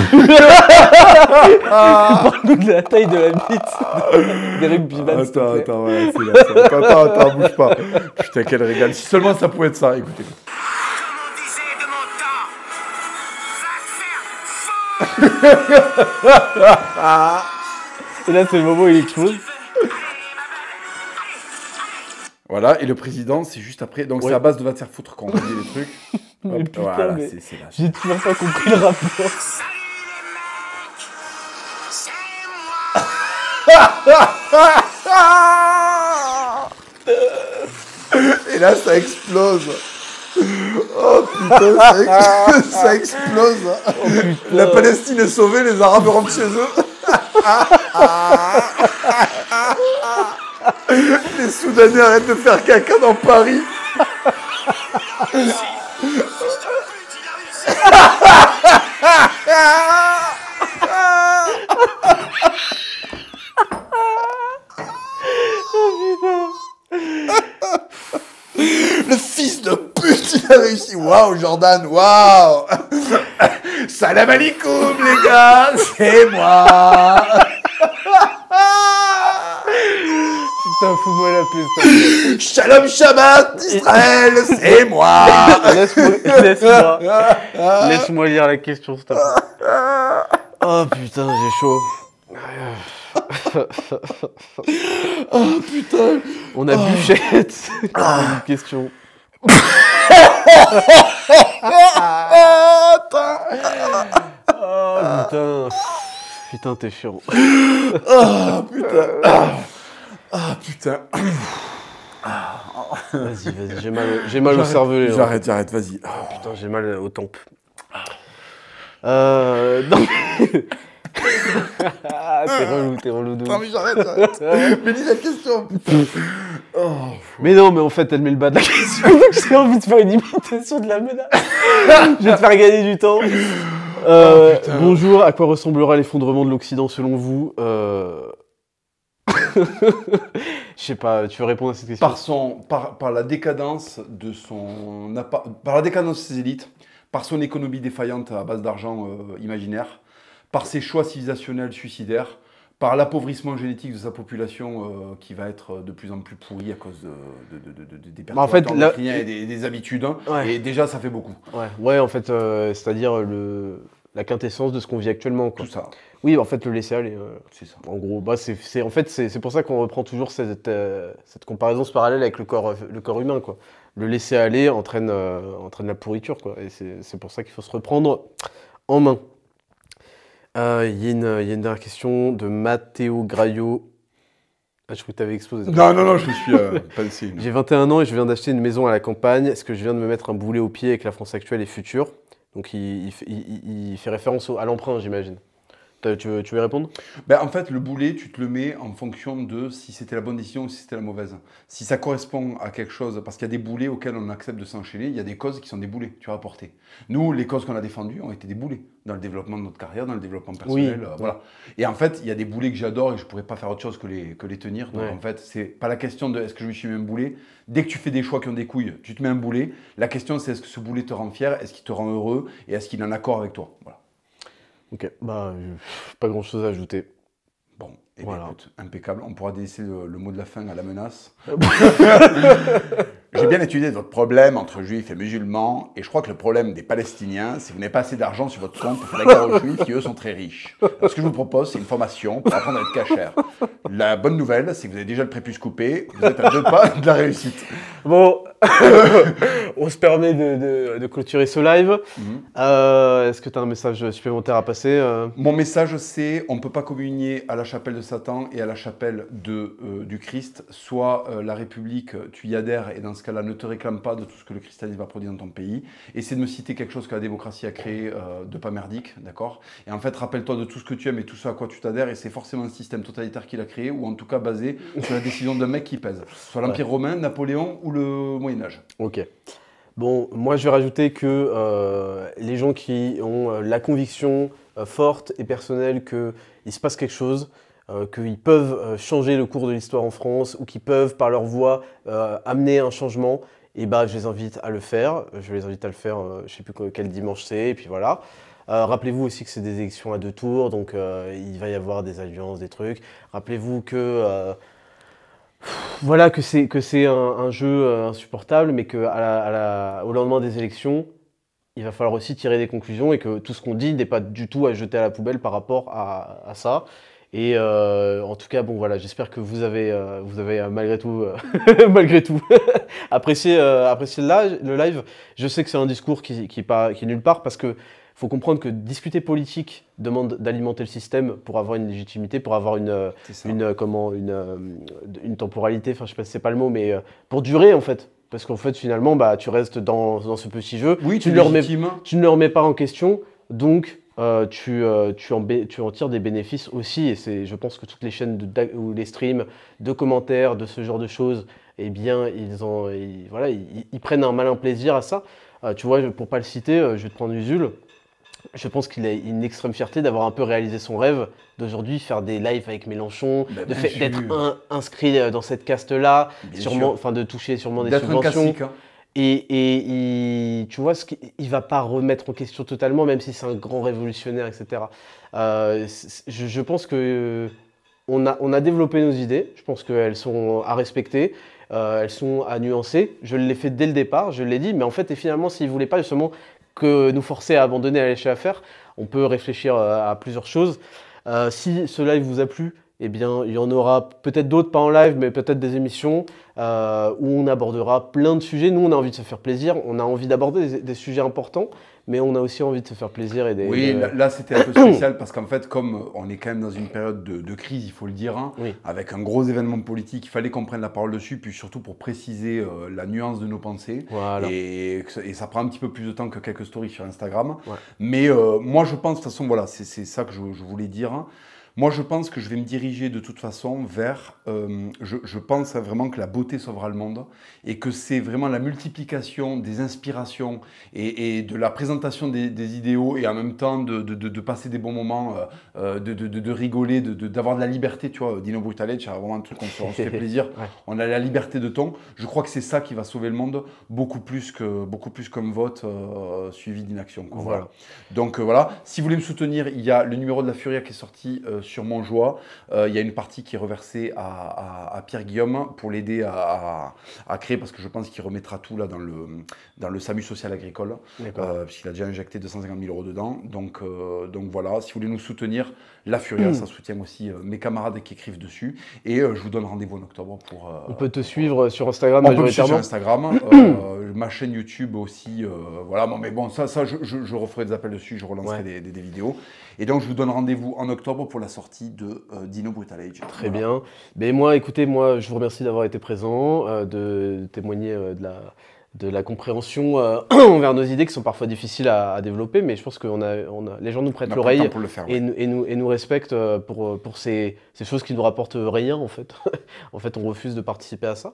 (laughs) ah. (laughs) parle de la taille de la bite d'Eric Bivan. Attends, attends, ouais, c'est là. Attends, attends, bouge pas. Putain, quel régal. Si seulement ça pouvait être ça. Écoutez. le disait de mon (laughs) Et là, c'est le moment où il explose. Voilà, et le président, c'est juste après. Donc, c'est à base de va te faire foutre quand on dit les trucs. (laughs) voilà, c'est, là. J'ai toujours pas compris le rapport. (laughs) Et là, ça explose. Oh putain, ça, (laughs) explose. Oh, la Palestine est sauvée, les Arabes rentrent chez eux. Les Soudanais arrêtent de faire caca dans Paris. Le fils de pute, il a réussi. Waouh, Jordan, waouh. (laughs) Salam alaikum, les gars, c'est moi. Putain, fous-moi la peste. Shalom Shabbat Israël, c'est moi. Laisse-moi, laisse-moi. Laisse-moi lire la question, stop. (laughs) Oh putain, j'ai chaud oh putain On a oh. Buchette ah. (laughs) question. oh, putain Putain, t'es chiant. oh putain Ah putain Vas-y, vas-y, j'ai mal, j'ai mal au cervelet. Hein. J'arrête, j'arrête, vas-y. Oh, putain, j'ai mal aux tempes. Euh, non. Ah, ah. relou, t'es relou. Non, ah, mais j'arrête, (laughs) mais dis la question. Oh, mais non, mais en fait, elle met le bas de la question. (laughs) J'ai envie de faire une imitation de la menace. (laughs) Je vais te faire gagner du temps. Euh, oh, bonjour, à quoi ressemblera l'effondrement de l'Occident selon vous euh? Je sais pas, tu veux répondre à cette question par, son, par, la décadence de son. Par la décadence de ses élites, par son économie défaillante à base d'argent euh, imaginaire, par ses choix civilisationnels suicidaires, par l'appauvrissement génétique de sa population euh, qui va être euh, de plus en plus pourrie à cause de, des personnes bah, en fait, et des, habitudes. Hein. Et déjà, ça fait beaucoup. Ouais, en fait, euh, c'est-à-dire le... la quintessence de ce qu'on vit actuellement. Quoi. ça. Oui, en fait, le laisser aller. c'est ça. En gros, bah, c'est, en fait, c'est, pour ça qu'on reprend toujours cette, cette comparaison, ce parallèle avec le corps, le corps humain. Quoi. Le laisser aller entraîne, entraîne la pourriture. Quoi. Et c'est, pour ça qu'il faut se reprendre en main. Ah, il y, a une dernière question de Matteo Graillot. Ah, je crois que tu avais exposé. Non, non, non, je ne suis euh, le signe. J'ai 21 ans et je viens d'acheter une maison à la campagne. Est-ce que je viens de me mettre un boulet au pied avec la France actuelle et future Donc il, fait référence à l'emprunt, j'imagine. Tu veux, tu répondre ben, En fait, le boulet, tu te le mets en fonction de si c'était la bonne décision ou si c'était la mauvaise. Si ça correspond à quelque chose, parce qu'il y a des boulets auxquels on accepte de s'enchaîner, il y a des causes qui sont des boulets, tu as rapporté. Nous, les causes qu'on a défendues ont été des boulets dans le développement de notre carrière, dans le développement personnel. Euh, voilà. Et en fait, il y a des boulets que j'adore et je ne pourrais pas faire autre chose que les, que les tenir. Donc en fait, ce n'est pas la question de est-ce que je me suis mis un boulet. Dès que tu fais des choix qui ont des couilles, tu te mets un boulet. La question, c'est est-ce que ce boulet te rend fier, est-ce qu'il te rend heureux et est-ce qu'il est en accord avec toi voilà. Ok, bah, pas grand chose à ajouter. Bon, et eh Voilà. écoute, impeccable. On pourra délicer le, mot de la fin à la menace. (laughs) J'ai bien étudié votre problème entre juifs et musulmans, et je crois que le problème des Palestiniens, c'est que vous n'avez pas assez d'argent sur votre compte pour faire la guerre aux juifs qui, eux, sont très riches. ce que je vous propose, c'est une formation pour apprendre à être cachère. La bonne nouvelle, c'est que vous avez déjà le prépuce coupé, vous êtes à deux pas de la réussite. Bon, (laughs) on se permet de, clôturer ce live. Mhm. Euh, est-ce que tu as un message supplémentaire à passer euh Mon message, c'est on ne peut pas communier à la chapelle de Satan et à la chapelle euh, du Christ. Soit la République, tu y adhères et dans ce cas-là, ne te réclame pas de tout ce que le christianisme a produit dans ton pays. Essaie de me citer quelque chose que la démocratie a créé de pas merdique, d'accord Et en fait, rappelle-toi de tout ce que tu aimes et tout ce à quoi tu t'adhères et c'est forcément un système totalitaire qu'il a créé ou en tout cas basé sur la décision d'un mec qui pèse. Soit l'Empire romain, Napoléon ou le Moyen Âge. Ok. Bon, moi je vais rajouter que euh, les gens qui ont euh, la conviction euh, forte et personnelle qu'il se passe quelque chose, qu'ils peuvent changer le cours de l'histoire en France ou qu'ils peuvent par leur voix amener un changement, et eh bah ben, je les invite à le faire. Je les invite à le faire, je sais plus quel dimanche c'est, et puis voilà. Rappelez-vous aussi que c'est des élections à deux tours, donc il va y avoir des alliances, des trucs. Rappelez-vous que voilà que c'est que c'est un, jeu euh, insupportable, mais que au lendemain des élections, il va falloir aussi tirer des conclusions et que tout ce qu'on dit n'est pas du tout à jeter à la poubelle par rapport à, ça. Et euh, en tout cas, bon voilà, j'espère que vous avez, euh, vous avez malgré tout, (laughs) malgré tout, (laughs) apprécié, apprécié le, live, Je sais que c'est un discours qui, qui, nulle part parce que il faut comprendre que discuter politique demande d'alimenter le système pour avoir une légitimité, pour avoir une, une euh, comment, une, euh, une temporalité, enfin je sais pas si c'est pas le mot, mais euh, pour durer en fait. Parce qu'en fait finalement, bah, tu restes dans, dans ce petit jeu, oui, tu, ne le remets, tu ne le remets pas en question, donc tu, tu, en tu, tires des bénéfices aussi. Et c'est, je pense que toutes les chaînes de, ou les streams de commentaires, de ce genre de choses, eh bien, ils, ont voilà, ils, prennent un malin plaisir à ça. tu vois, pour pas le citer, je vais te prendre Usul je pense qu'il a une extrême fierté d'avoir un peu réalisé son rêve d'aujourd'hui faire des lives avec Mélenchon, bah, d'être inscrit euh, dans cette caste là, enfin de toucher sûrement des subventions. Hein. Et, et tu vois, ce il va pas remettre en question totalement, même si c'est un grand révolutionnaire, etc. Euh, je, pense qu'on euh, a, on a développé nos idées. Je pense qu'elles sont à respecter. elles sont à nuancer. Je l'ai fait dès le départ, je l'ai dit, mais en fait, et finalement, s'il voulait pas justement que nous forcer à abandonner à lâcher à faire. On peut réfléchir euh, à plusieurs choses. Euh, si ce live vous a plu, eh bien, il y en aura peut-être d'autres, pas en live, mais peut-être des émissions euh, où on abordera plein de sujets. Nous, on a envie de se faire plaisir, on a envie d'aborder des, sujets importants, mais on a aussi envie de se faire plaisir. Et des, oui, là, c'était un peu spécial parce qu'en fait, comme on est quand même dans une période de, crise, il faut le dire, hein, avec un gros événement politique, il fallait qu'on prenne la parole dessus, puis surtout pour préciser euh, la nuance de nos pensées. Et, ça prend un petit peu plus de temps que quelques stories sur Instagram. Mais euh, moi, je pense, de toute façon, voilà, c'est ça que je, je voulais dire. Hein. Moi, je pense que je vais me diriger de toute façon vers. Euh, je, pense vraiment que la beauté sauvera le monde et que c'est vraiment la multiplication des inspirations et, de la présentation des, idéaux et en même temps de, passer des bons moments, euh, euh, de, rigoler, d'avoir de, la liberté. Tu vois, Dino Brutalet, c'est vraiment un truc qu'on se, fait (laughs) plaisir. On a la liberté de ton. Je crois que c'est ça qui va sauver le monde beaucoup plus que beaucoup plus comme vote suivi d'une action. Voilà. Donc voilà. Si vous voulez me soutenir, il y a le numéro de la Furia qui est sorti sur joie, euh, Il y a une partie qui est reversée à, Pierre Guillaume pour l'aider à, créer, parce que je pense qu'il remettra tout là dans le, dans le SAMU social agricole, euh, puisqu'il a déjà injecté 250 000 euros dedans. Donc, euh, donc voilà, si vous voulez nous soutenir, la Furia, hmm. ça soutient aussi euh, mes camarades qui écrivent dessus. Et euh, je vous donne rendez-vous en octobre pour. Euh, on peut te suivre sur Instagram. On peut me sur Instagram. (clears throat) ma chaîne YouTube aussi. voilà, mais bon, ça, ça je, referai des appels dessus, je relancerai des, vidéos. Et donc, je vous donne rendez-vous en octobre pour la sortie de Dino Brutal Age. Très bien. Mais moi, écoutez, moi, je vous remercie d'avoir été présent, de témoigner de la de la compréhension euh, (clears throat) envers nos idées qui sont parfois difficiles à, développer, mais je pense que les gens nous prêtent l'oreille et, nous, respectent euh, pour, euh, ces, choses qui ne nous rapportent rien en fait. (laughs) en fait, on refuse de participer à ça.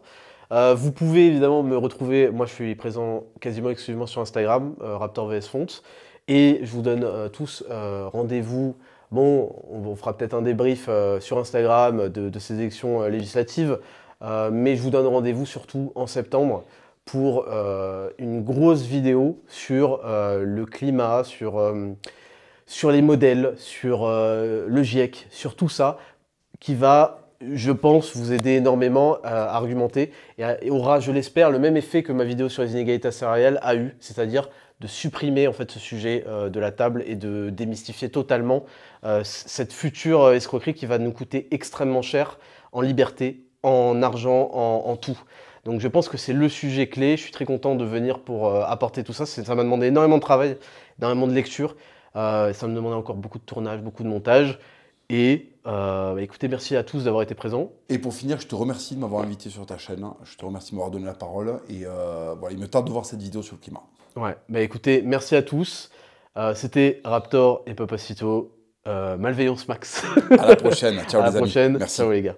vous pouvez évidemment me retrouver, moi je suis présent quasiment exclusivement sur Instagram, Raptor VS Font, et je vous donne tous rendez-vous. Bon, on, fera peut-être un débrief sur Instagram de, de ces élections législatives, mais je vous donne rendez-vous surtout en septembre pour euh, une grosse vidéo sur euh, le climat, euh, sur, les modèles, sur le GIEC, sur tout ça, qui va je pense, vous aider énormément à argumenter et, aura, je l'espère, le même effet que ma vidéo sur les inégalités salariales a eu, c'est-à-dire de supprimer en fait ce sujet de la table et de démystifier totalement cette future escroquerie qui va nous coûter extrêmement cher en liberté, en argent, en tout. Donc je pense que c'est le sujet clé. Je suis très content de venir pour euh, apporter tout ça. Ça m'a demandé énormément de travail, énormément de lecture. Euh, ça me demandait encore beaucoup de tournage, beaucoup de montage. Et euh, bah, écoutez, merci à tous d'avoir été présents. Et pour finir, je te remercie de m'avoir invité sur ta chaîne. Hein. Je te remercie de m'avoir donné la parole. Et voilà, il me tarde de voir cette vidéo sur le climat. Ouais, bah écoutez, merci à tous. C'était Raptor et Papacito. Malveillance Max. à la prochaine. Ciao (laughs) les la amis. Merci. Ciao les gars.